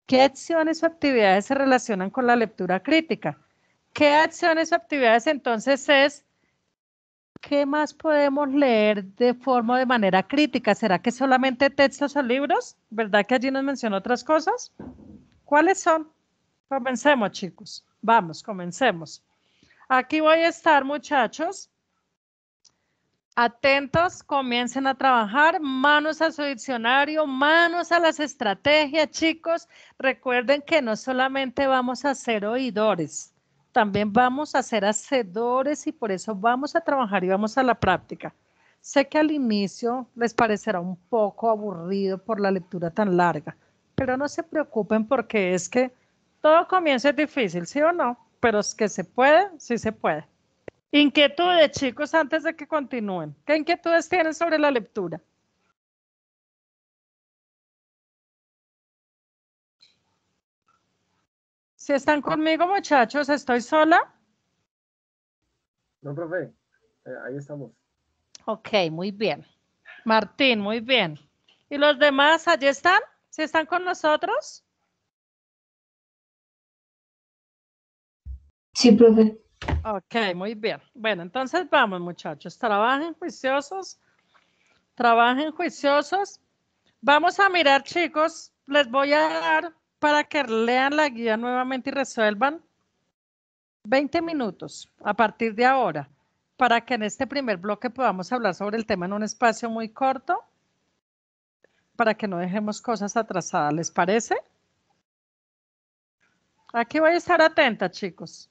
¿Qué acciones o actividades se relacionan con la lectura crítica? ¿Qué acciones o actividades entonces es? ¿Qué más podemos leer de forma o de manera crítica? ¿Será que solamente textos o libros? ¿Verdad que allí nos mencionó otras cosas? ¿Cuáles son? Comencemos, chicos. Vamos, comencemos. Aquí voy a estar, muchachos, Atentos, comiencen a trabajar, manos a su diccionario, manos a las estrategias, chicos. Recuerden que no solamente vamos a ser oidores, también vamos a ser hacedores y por eso vamos a trabajar y vamos a la práctica. Sé que al inicio les parecerá un poco aburrido por la lectura tan larga, pero no se preocupen porque es que todo comienza difícil, ¿sí o no? Pero es que se puede, sí se puede. Inquietudes, chicos, antes de que continúen. ¿Qué inquietudes tienen sobre la lectura? Si están conmigo, muchachos, ¿estoy sola? No, profe, eh, ahí estamos. Ok, muy bien. Martín, muy bien. ¿Y los demás allí están? ¿Si están con nosotros? Sí, profe. Ok, muy bien. Bueno, entonces vamos muchachos, trabajen juiciosos, trabajen juiciosos. Vamos a mirar chicos, les voy a dar para que lean la guía nuevamente y resuelvan 20 minutos a partir de ahora para que en este primer bloque podamos hablar sobre el tema en un espacio muy corto para que no dejemos cosas atrasadas, ¿les parece? Aquí voy a estar atenta, chicos.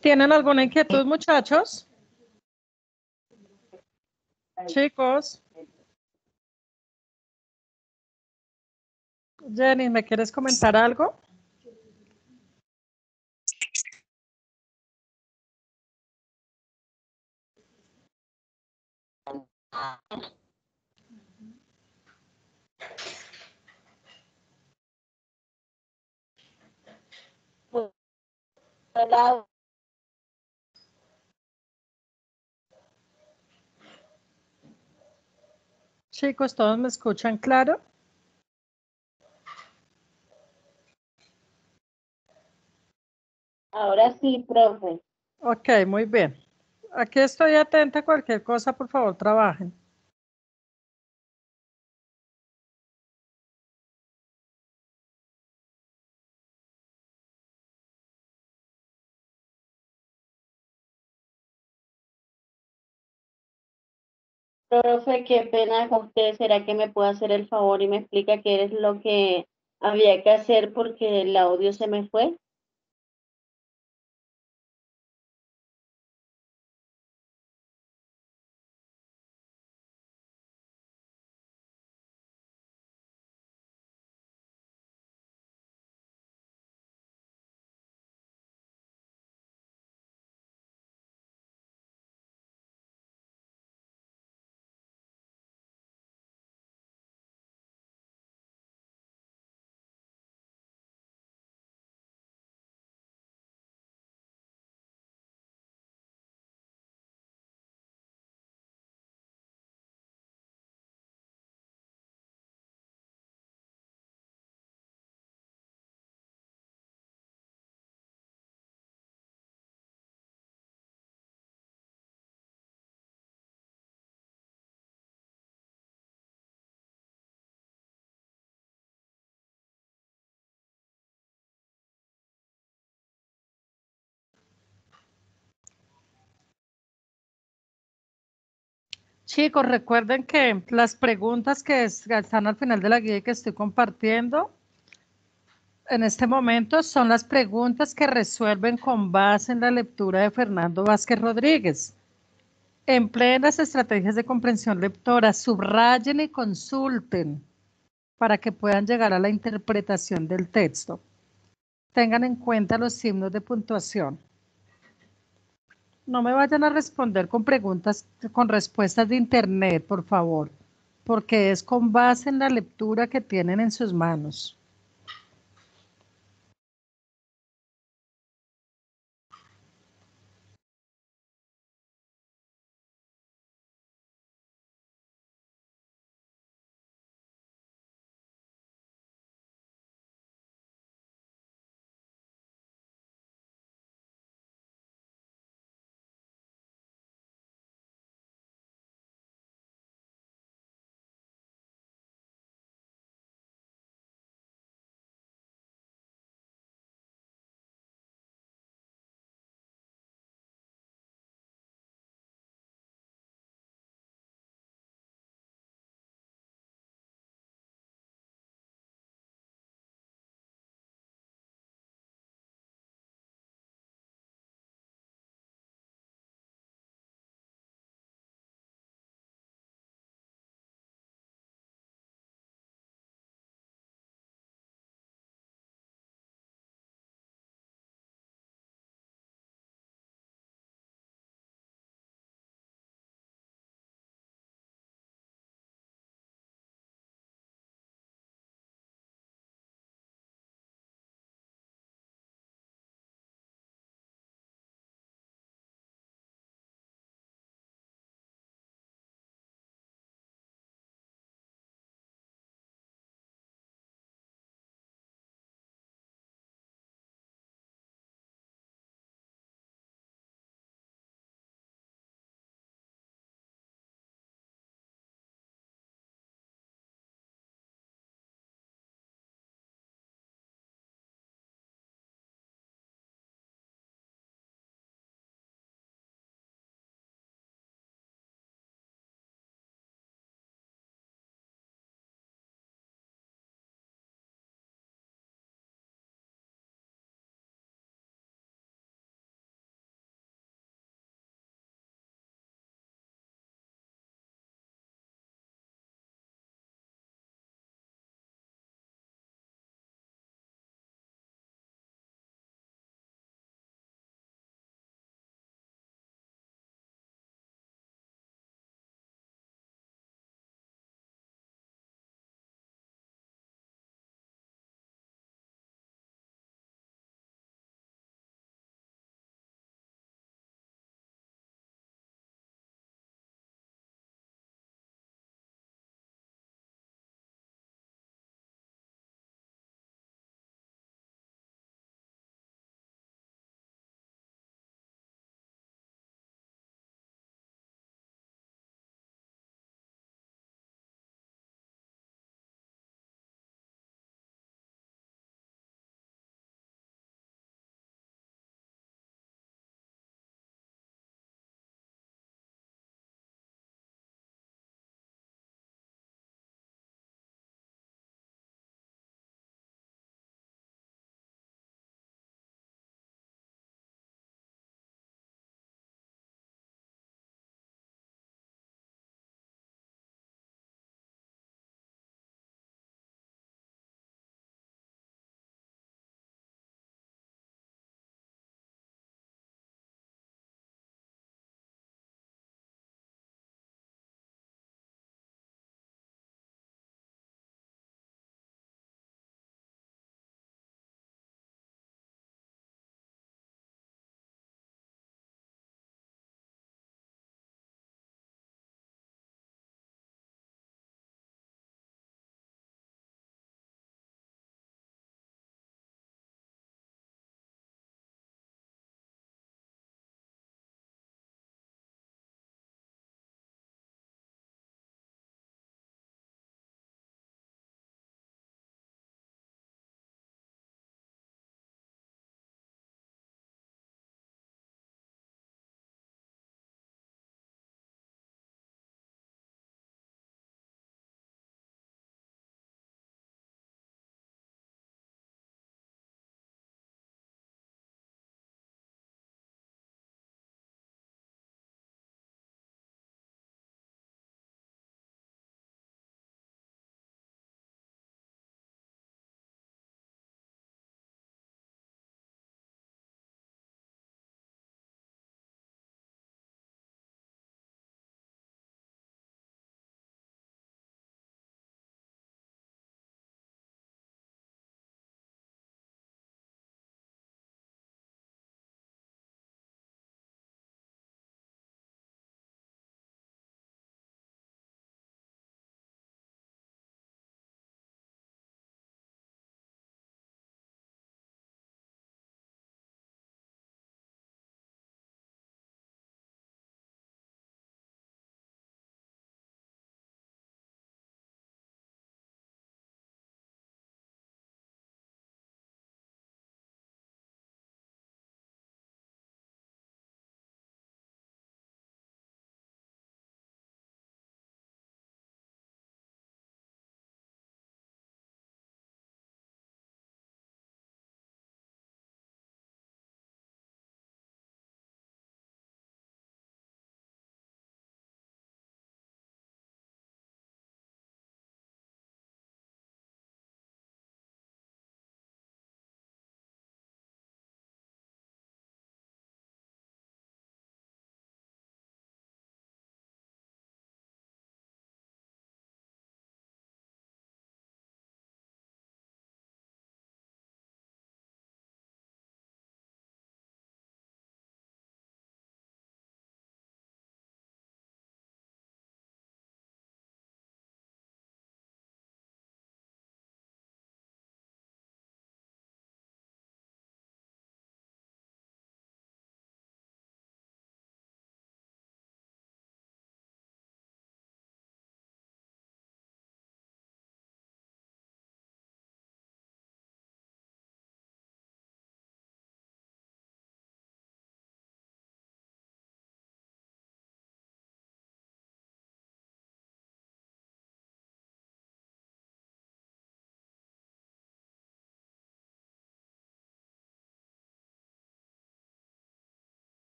¿Tienen alguna inquietud, muchachos? Chicos. Jenny, ¿me quieres comentar algo? Chicos, ¿todos me escuchan claro? Ahora sí, profe. Ok, muy bien. Aquí estoy atenta a cualquier cosa, por favor, trabajen. Profe, qué pena con usted. ¿Será que me puede hacer el favor y me explica qué es lo que había que hacer porque el audio se me fue? Chicos, recuerden que las preguntas que están al final de la guía que estoy compartiendo en este momento son las preguntas que resuelven con base en la lectura de Fernando Vázquez Rodríguez. En las estrategias de comprensión lectora, subrayen y consulten para que puedan llegar a la interpretación del texto. Tengan en cuenta los signos de puntuación no me vayan a responder con preguntas, con respuestas de internet, por favor, porque es con base en la lectura que tienen en sus manos.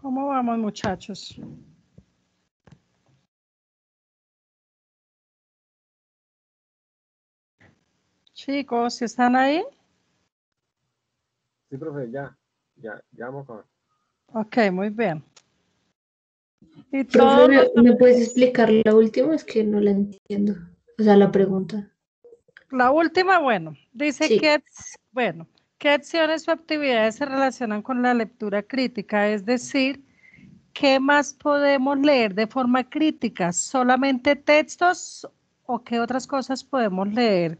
¿Cómo vamos muchachos? Chicos, ¿están ahí? Sí, profe, ya, ya, ya vamos con. Ok, muy bien. Y ¿me puedes explicar la última? Es que no la entiendo. O sea, la pregunta. La última, bueno, dice que, bueno, ¿Qué acciones o actividades se relacionan con la lectura crítica? Es decir, ¿qué más podemos leer de forma crítica? ¿Solamente textos o qué otras cosas podemos leer?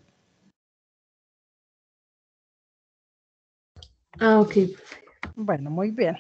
Ah, ok. Bueno, muy bien.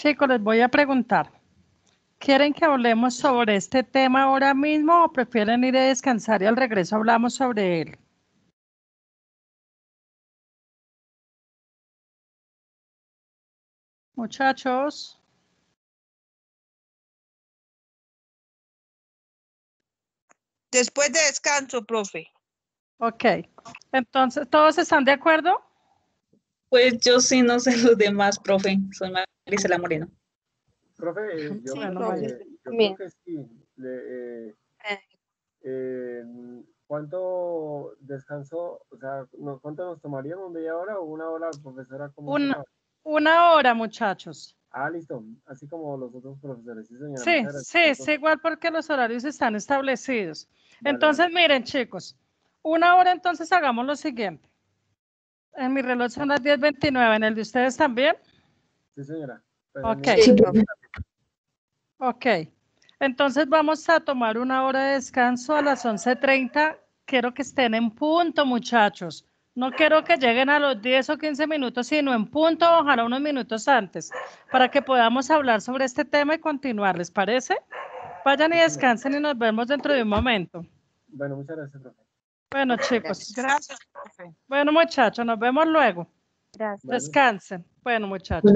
Chicos, les voy a preguntar. ¿Quieren que hablemos sobre este tema ahora mismo o prefieren ir a descansar y al regreso hablamos sobre él? Muchachos. Después de descanso, profe. Ok. Entonces, ¿todos están de acuerdo? Pues yo sí no sé los demás, profe. Soy Marisela Moreno. Profe, eh, yo, me, eh, creo que sí. Eh, ¿Cuánto descansó? O sea, ¿cuánto nos tomaríamos? ¿Media hora o una hora, profesora? una, hora, muchachos. Ah, listo. Así como los otros profesores. Sí, señora. Sí, sí, es igual porque los horarios están establecidos. Entonces, miren, chicos, una hora entonces hagamos lo siguiente. En mi reloj son las 10.29. ¿En el de ustedes también? Sí, señora. Pues, ok. Entonces vamos a tomar una hora de descanso a las 11.30. Quiero que estén en punto, muchachos. No quiero que lleguen a los 10 o 15 minutos, sino en punto, ojalá unos minutos antes, para que podamos hablar sobre este tema y continuar. ¿Les parece? Vayan y descansen y nos vemos dentro de un momento. Bueno, muchas gracias, profe. Bueno, chicos, gracias. Bueno, muchachos, nos vemos luego. Gracias. Descansen. Bueno, muchachos.